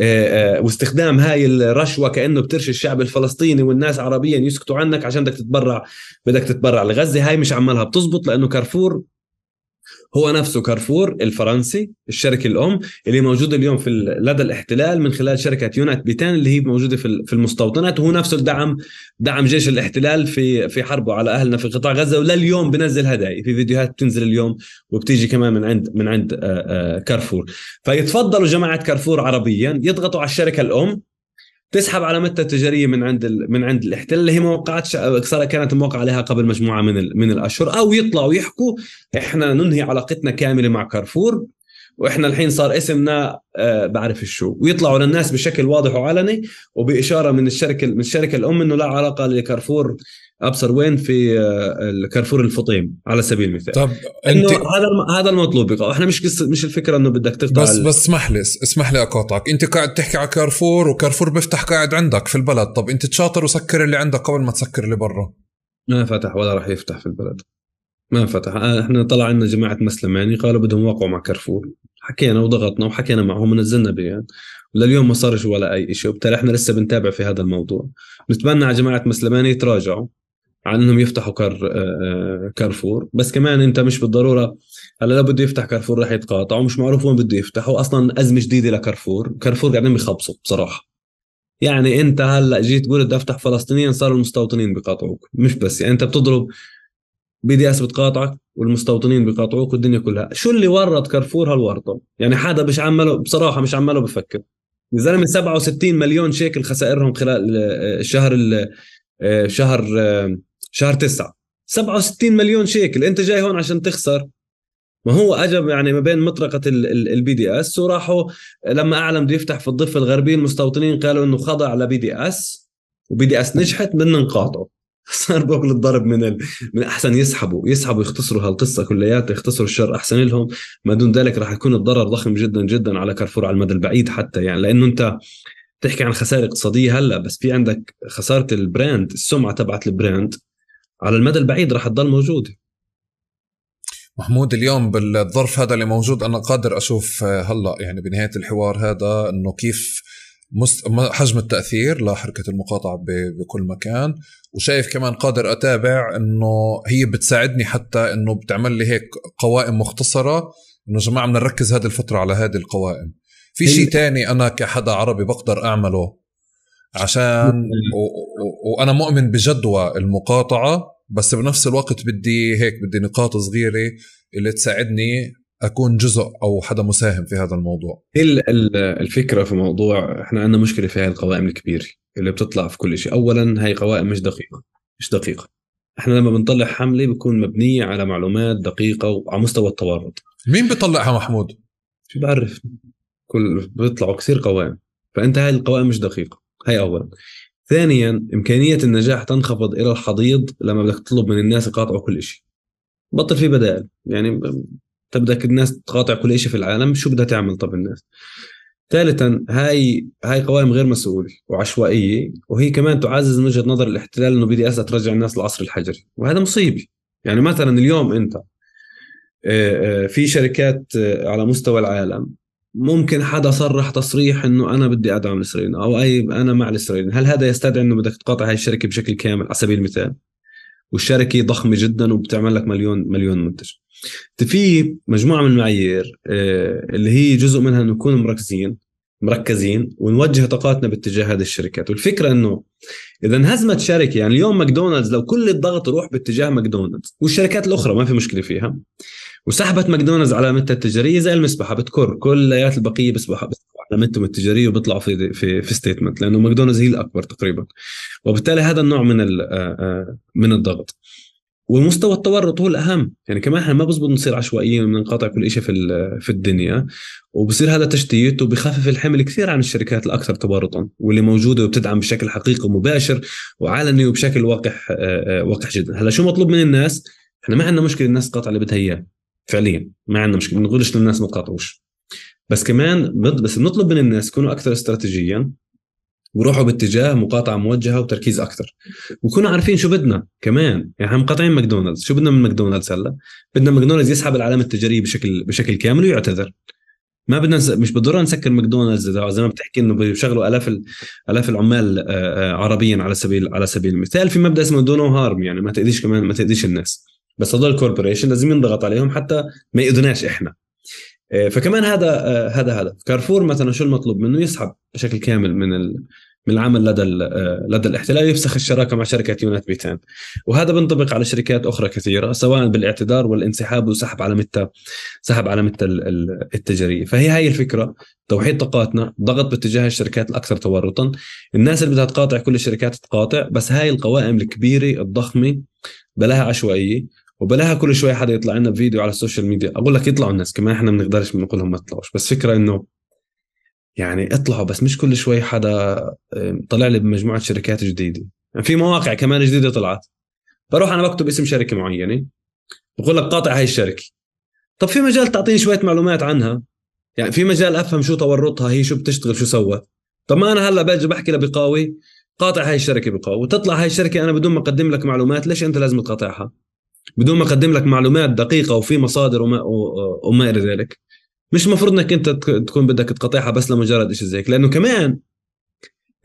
آه، آه، واستخدام هاي الرشوة كأنه بترشي الشعب الفلسطيني والناس عربيا يسكتوا عنك عشان بدك تتبرع بدك تتبرع لغزة هاي مش عمالها بتزبط لأنه كارفور هو نفسه كارفور الفرنسي الشركه الام اللي موجوده اليوم في لدى الاحتلال من خلال شركه يونات بيتان اللي هي موجوده في في المستوطنات وهو نفسه دعم دعم جيش الاحتلال في في حربه على اهلنا في قطاع غزه ولليوم بنزل هدايا في فيديوهات بتنزل اليوم وبتيجي كمان من عند من عند آه، آه، كارفور فيتفضلوا جماعه كارفور عربيا يضغطوا على الشركه الام تسحب علامتها التجاريه من عند ال... من عند الاحتلال اللي هي موقعات ش... كانت موقع عليها قبل مجموعه من ال... من الاشهر او يطلعوا يحكوا احنا ننهي علاقتنا كامله مع كارفور واحنا الحين صار اسمنا آه، بعرف شو ويطلعوا للناس بشكل واضح وعلني وباشاره من الشركه من الشركه الام انه لا علاقه لكارفور ابصر وين في آه، الكارفور الفطيم على سبيل المثال طب انت هذا هذا المطلوب احنا مش قصه مش الفكره انه بدك تقطع بس بس اسمح لي اسمح لي اقاطعك انت قاعد تحكي على كارفور وكارفور بيفتح قاعد عندك في البلد طب انت تشاطر وسكر اللي عندك قبل ما تسكر اللي برا ما فتح ولا راح يفتح في البلد ما فتح آه، احنا طلع لنا جماعه مسلم يعني قالوا بدهم يوقعوا مع كارفور حكينا وضغطنا وحكينا معهم ونزلنا بيان ولليوم ما صارش ولا اي شيء وبالتالي احنا لسه بنتابع في هذا الموضوع نتمنى على جماعه مسلماني يتراجعوا عن انهم يفتحوا كار آه، آه، كارفور بس كمان انت مش بالضروره هلا لو بده يفتح كارفور راح يتقاطع ومش معروف وين بده يفتح واصلا ازمه جديده لكارفور كارفور قاعدين بخبصوا بصراحه يعني انت هلا جيت تقول بدي افتح فلسطينيا صاروا المستوطنين بقاطعوك مش بس يعني انت بتضرب بي دي اس بتقاطعك والمستوطنين بيقاطعوك والدنيا كلها شو اللي ورط كارفور هالورطه يعني حدا مش عمله بصراحه مش عمله بفكر يا زلمه 67 مليون شيكل خسائرهم خلال الشهر شهر آه، شهر 9 آه، 67 مليون شيكل انت جاي هون عشان تخسر ما هو اجى يعني ما بين مطرقه البي دي اس وراحوا آه، لما اعلن بده يفتح في الضفه الغربيه المستوطنين قالوا انه خضع لبي دي اس وبي دي اس نجحت بدنا نقاطعه صار باكل الضرب من ال... من احسن يسحبوا يسحبوا يختصروا هالقصه كلياتها يختصروا الشر احسن لهم ما دون ذلك راح يكون الضرر ضخم جدا جدا على كارفور على المدى البعيد حتى يعني لانه انت تحكي عن خسائر اقتصاديه هلا بس في عندك خساره البراند السمعه تبعت البراند على المدى البعيد راح تضل موجوده محمود اليوم بالظرف هذا اللي موجود انا قادر اشوف آه، هلا يعني بنهايه الحوار هذا انه كيف حجم التاثير لحركه المقاطعه بكل مكان وشايف كمان قادر اتابع انه هي بتساعدني حتى انه بتعمل لي هيك قوائم مختصره انه جماعه بدنا نركز هذه الفتره على هذه القوائم في شيء تاني انا كحدا عربي بقدر اعمله عشان وانا مؤمن بجدوى المقاطعه بس بنفس الوقت بدي هيك بدي نقاط صغيره اللي تساعدني اكون جزء او حدا مساهم في هذا الموضوع هي الفكره في موضوع احنا عندنا مشكله في هاي القوائم الكبيره اللي بتطلع في كل شيء اولا هاي قوائم مش دقيقه مش دقيقه احنا لما بنطلع حمله بتكون مبنيه على معلومات دقيقه وعلى مستوى التورط مين بيطلعها محمود شو بعرف كل بيطلعوا كثير قوائم فانت هاي القوائم مش دقيقه هاي اولا ثانيا امكانيه النجاح تنخفض الى الحضيض لما بدك تطلب من الناس يقاطعوا كل شيء بطل في بدائل يعني بدك الناس تقاطع كل شيء في العالم شو بدها تعمل طب الناس ثالثا هاي هاي قوائم غير مسؤول وعشوائيه وهي كمان تعزز من وجهه نظر الاحتلال انه بدي اسد ترجع الناس للعصر الحجري وهذا مصيبه يعني مثلا اليوم انت آه، آه، في شركات آه، على مستوى العالم ممكن حدا صرح تصريح انه انا بدي ادعم الاسرائيليين او اي انا مع الاسرائيليين هل هذا يستدعي انه بدك تقاطع هاي الشركه بشكل كامل على سبيل المثال والشركه ضخمه جدا وبتعمل لك مليون مليون منتج في مجموعه من المعايير آه، اللي هي جزء منها انه نكون مركزين مركزين ونوجه طاقاتنا باتجاه هذه الشركات والفكره انه اذا انهزمت شركه يعني اليوم ماكدونالدز لو كل الضغط يروح باتجاه ماكدونالدز والشركات الاخرى ما في مشكله فيها وسحبت ماكدونالدز علامتها التجاريه زي المسبحه بتكر كليات البقيه بيسبحوا علامتهم التجاريه وبيطلعوا في في في ستيتمنت لانه ماكدونالدز هي الاكبر تقريبا وبالتالي هذا النوع من آه، آه، من الضغط ومستوى التورط هو الاهم يعني كمان احنا ما بزبط نصير عشوائيين وننقطع كل شيء في في الدنيا وبصير هذا تشتيت وبخفف الحمل كثير عن الشركات الاكثر تورطا واللي موجوده وبتدعم بشكل حقيقي ومباشر وعلني وبشكل وقح آه، وقح جدا هلا شو مطلوب من الناس احنا ما عندنا مشكله الناس تقاطع اللي بدها اياه فعليا ما عندنا مشكله بنقولش للناس ما تقاطعوش بس كمان بس بنطلب من الناس يكونوا اكثر استراتيجيا وروحوا باتجاه مقاطعه موجهه وتركيز اكثر وكونوا عارفين شو بدنا كمان يعني احنا مقاطعين ماكدونالدز شو بدنا من ماكدونالدز هلا بدنا ماكدونالدز يسحب العلامه التجاريه بشكل بشكل كامل ويعتذر ما بدنا نس... مش بالضروره نسكر ماكدونالدز زي ما بتحكي انه بيشغلوا الاف ال... الاف العمال آه، آه، عربيا على سبيل على سبيل المثال في مبدا اسمه دونو هارم يعني ما تاذيش كمان ما تاذيش الناس بس هذول الكوربوريشن لازم ينضغط عليهم حتى ما ياذوناش احنا آه، فكمان هذا هذا هدف كارفور مثلا شو المطلوب منه يسحب بشكل كامل من ال... من العمل لدى آه، لدى الاحتلال يفسخ الشراكه مع شركه يونت بيتان وهذا بينطبق على شركات اخرى كثيره سواء بالاعتذار والانسحاب وسحب علامتها سحب علامتها التجاريه فهي هاي الفكره توحيد طاقاتنا ضغط باتجاه الشركات الاكثر تورطا الناس اللي بدها تقاطع كل الشركات تقاطع بس هاي القوائم الكبيره الضخمه بلاها عشوائيه وبلاها كل شوي حدا يطلع لنا بفيديو على السوشيال ميديا اقول لك يطلعوا الناس كمان احنا ما بنقدرش بنقول لهم ما تطلعوش بس فكره انه يعني اطلعوا بس مش كل شوي حدا طلع لي بمجموعه شركات جديده يعني في مواقع كمان جديده طلعت بروح انا بكتب اسم شركه معينه بقول لك قاطع هاي الشركه طب في مجال تعطيني شويه معلومات عنها يعني في مجال افهم شو تورطها هي شو بتشتغل شو سوت طب ما انا هلا باجي بحكي لبقاوي قاطع هاي الشركه بقاوي وتطلع هاي الشركه انا بدون ما اقدم لك معلومات ليش انت لازم تقاطعها بدون ما اقدم لك معلومات دقيقه وفي مصادر وما وما الى ذلك مش مفروض انك انت تكون بدك تقاطعها بس لمجرد شيء زي هيك لانه كمان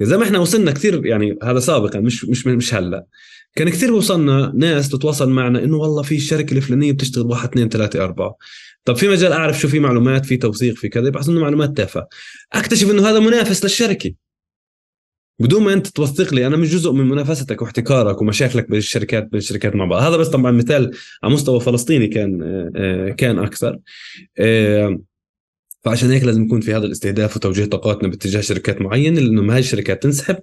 زي ما احنا وصلنا كثير يعني هذا سابقا مش مش مش هلا كان كثير وصلنا ناس تتواصل معنا انه والله في الشركه الفلانيه بتشتغل واحد اثنين ثلاثه اربعه طب في مجال اعرف شو في معلومات في توثيق في كذا بحس انه معلومات تافهه اكتشف انه هذا منافس للشركه بدون ما انت توثق لي انا مش جزء من منافستك واحتكارك ومشاكلك بين الشركات بين الشركات مع بعض هذا بس طبعا مثال على مستوى فلسطيني كان آه، آه، كان اكثر آه، فعشان هيك لازم يكون في هذا الاستهداف وتوجيه طاقاتنا باتجاه شركات معينه لانه ما هي الشركات تنسحب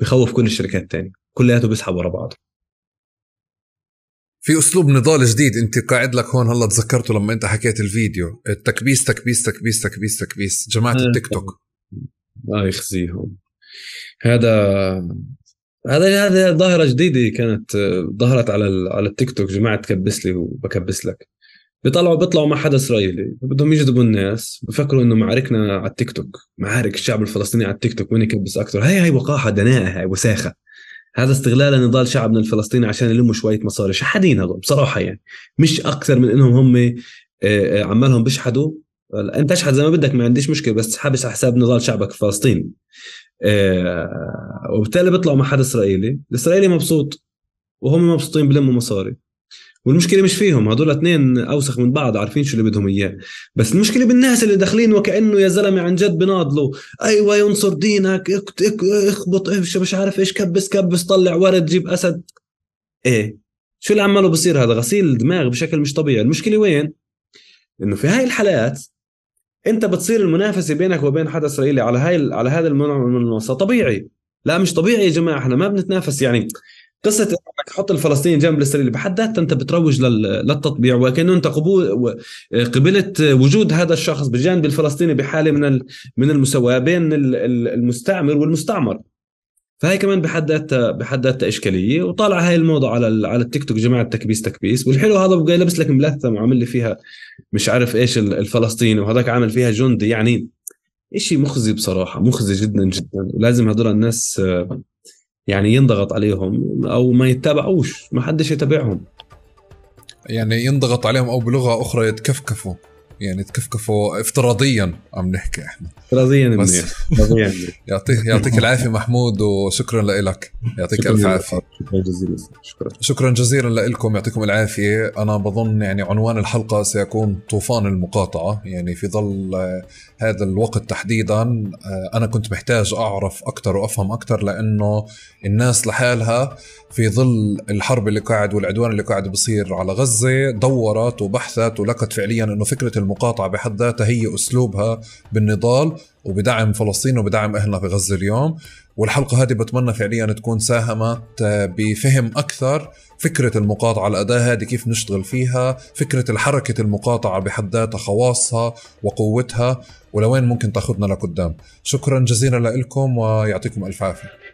بخوف كل الشركات الثانيه كلياته بيسحب ورا بعض في اسلوب نضال جديد انت قاعد لك هون هلا تذكرته لما انت حكيت الفيديو التكبيس تكبيس تكبيس تكبيس تكبيس جماعه آه. التيك توك الله يخزيهم هذا هذا هذا ظاهره جديده كانت ظهرت على على التيك توك جماعه تكبس لي وبكبس لك بيطلعوا بيطلعوا مع حدا اسرائيلي بدهم يجذبوا الناس بفكروا انه معاركنا على التيك توك معارك الشعب الفلسطيني على التيك توك وين يكبس اكثر هي هي وقاحه دناءه هي وساخه هذا استغلال نضال شعبنا الفلسطيني عشان يلموا شويه مصاري شحادين هذول بصراحه يعني مش اكثر من انهم هم آه، آه، عمالهم بيشحدوا انت اشحد زي ما بدك ما عنديش مشكله بس حابس على حساب نضال شعبك الفلسطيني آه، وبالتالي بيطلعوا مع حدا اسرائيلي الاسرائيلي مبسوط وهم مبسوطين بلموا مصاري والمشكله مش فيهم هذول اثنين اوسخ من بعض عارفين شو اللي بدهم اياه بس المشكله بالناس اللي داخلين وكانه يا زلمه عن جد بناضلوا ايوه ينصر دينك اخبط ايش مش عارف ايش كبس كبس طلع ورد جيب اسد ايه شو اللي عماله بصير هذا غسيل دماغ بشكل مش طبيعي المشكله وين انه في هاي الحالات انت بتصير المنافسه بينك وبين حدا اسرائيلي على هاي على هذا المنصه طبيعي لا مش طبيعي يا جماعه احنا ما بنتنافس يعني قصه انك تحط الفلسطيني جنب الاسرائيلي بحد ذاتها انت بتروج للتطبيع وكانه انت قبول قبلت وجود هذا الشخص بجانب الفلسطيني بحاله من من المساواه بين المستعمر والمستعمر فهي كمان بحد ذاتها بحد ذاتها اشكاليه وطالع هاي الموضه على على التيك توك جماعه تكبيس تكبيس والحلو هذا بقى لابس لك ملثم وعامل لي فيها مش عارف ايش الفلسطيني وهذاك عامل فيها جندي يعني شيء مخزي بصراحه مخزي جدا جدا ولازم هدول الناس يعني ينضغط عليهم او ما يتابعوش ما حدش يتابعهم يعني ينضغط عليهم او بلغه اخرى يتكفكفوا يعني تكفكفوا افتراضيا عم نحكي احنا افتراضيا افتراضيا يعطيك يعطيك العافيه محمود وشكرا لك يعطيك الف عافيه شكرا جزيلا شكرا شكرا جزيلا لكم يعطيكم العافيه انا بظن يعني عنوان الحلقه سيكون طوفان المقاطعه يعني في ظل هذا الوقت تحديدا آه، انا كنت محتاج اعرف اكثر وافهم اكثر لانه الناس لحالها في ظل الحرب اللي قاعد والعدوان اللي قاعد بصير على غزه دورت وبحثت ولقت فعليا انه فكره المقاطعه بحد ذاتها هي اسلوبها بالنضال وبدعم فلسطين وبدعم اهلنا في غزه اليوم والحلقة هذه بتمنى فعليا تكون ساهمت بفهم أكثر فكرة المقاطعة الأداة هذه كيف نشتغل فيها فكرة الحركة المقاطعة بحد ذاتها خواصها وقوتها ولوين ممكن تاخذنا لقدام شكرا جزيلا لكم ويعطيكم ألف عافية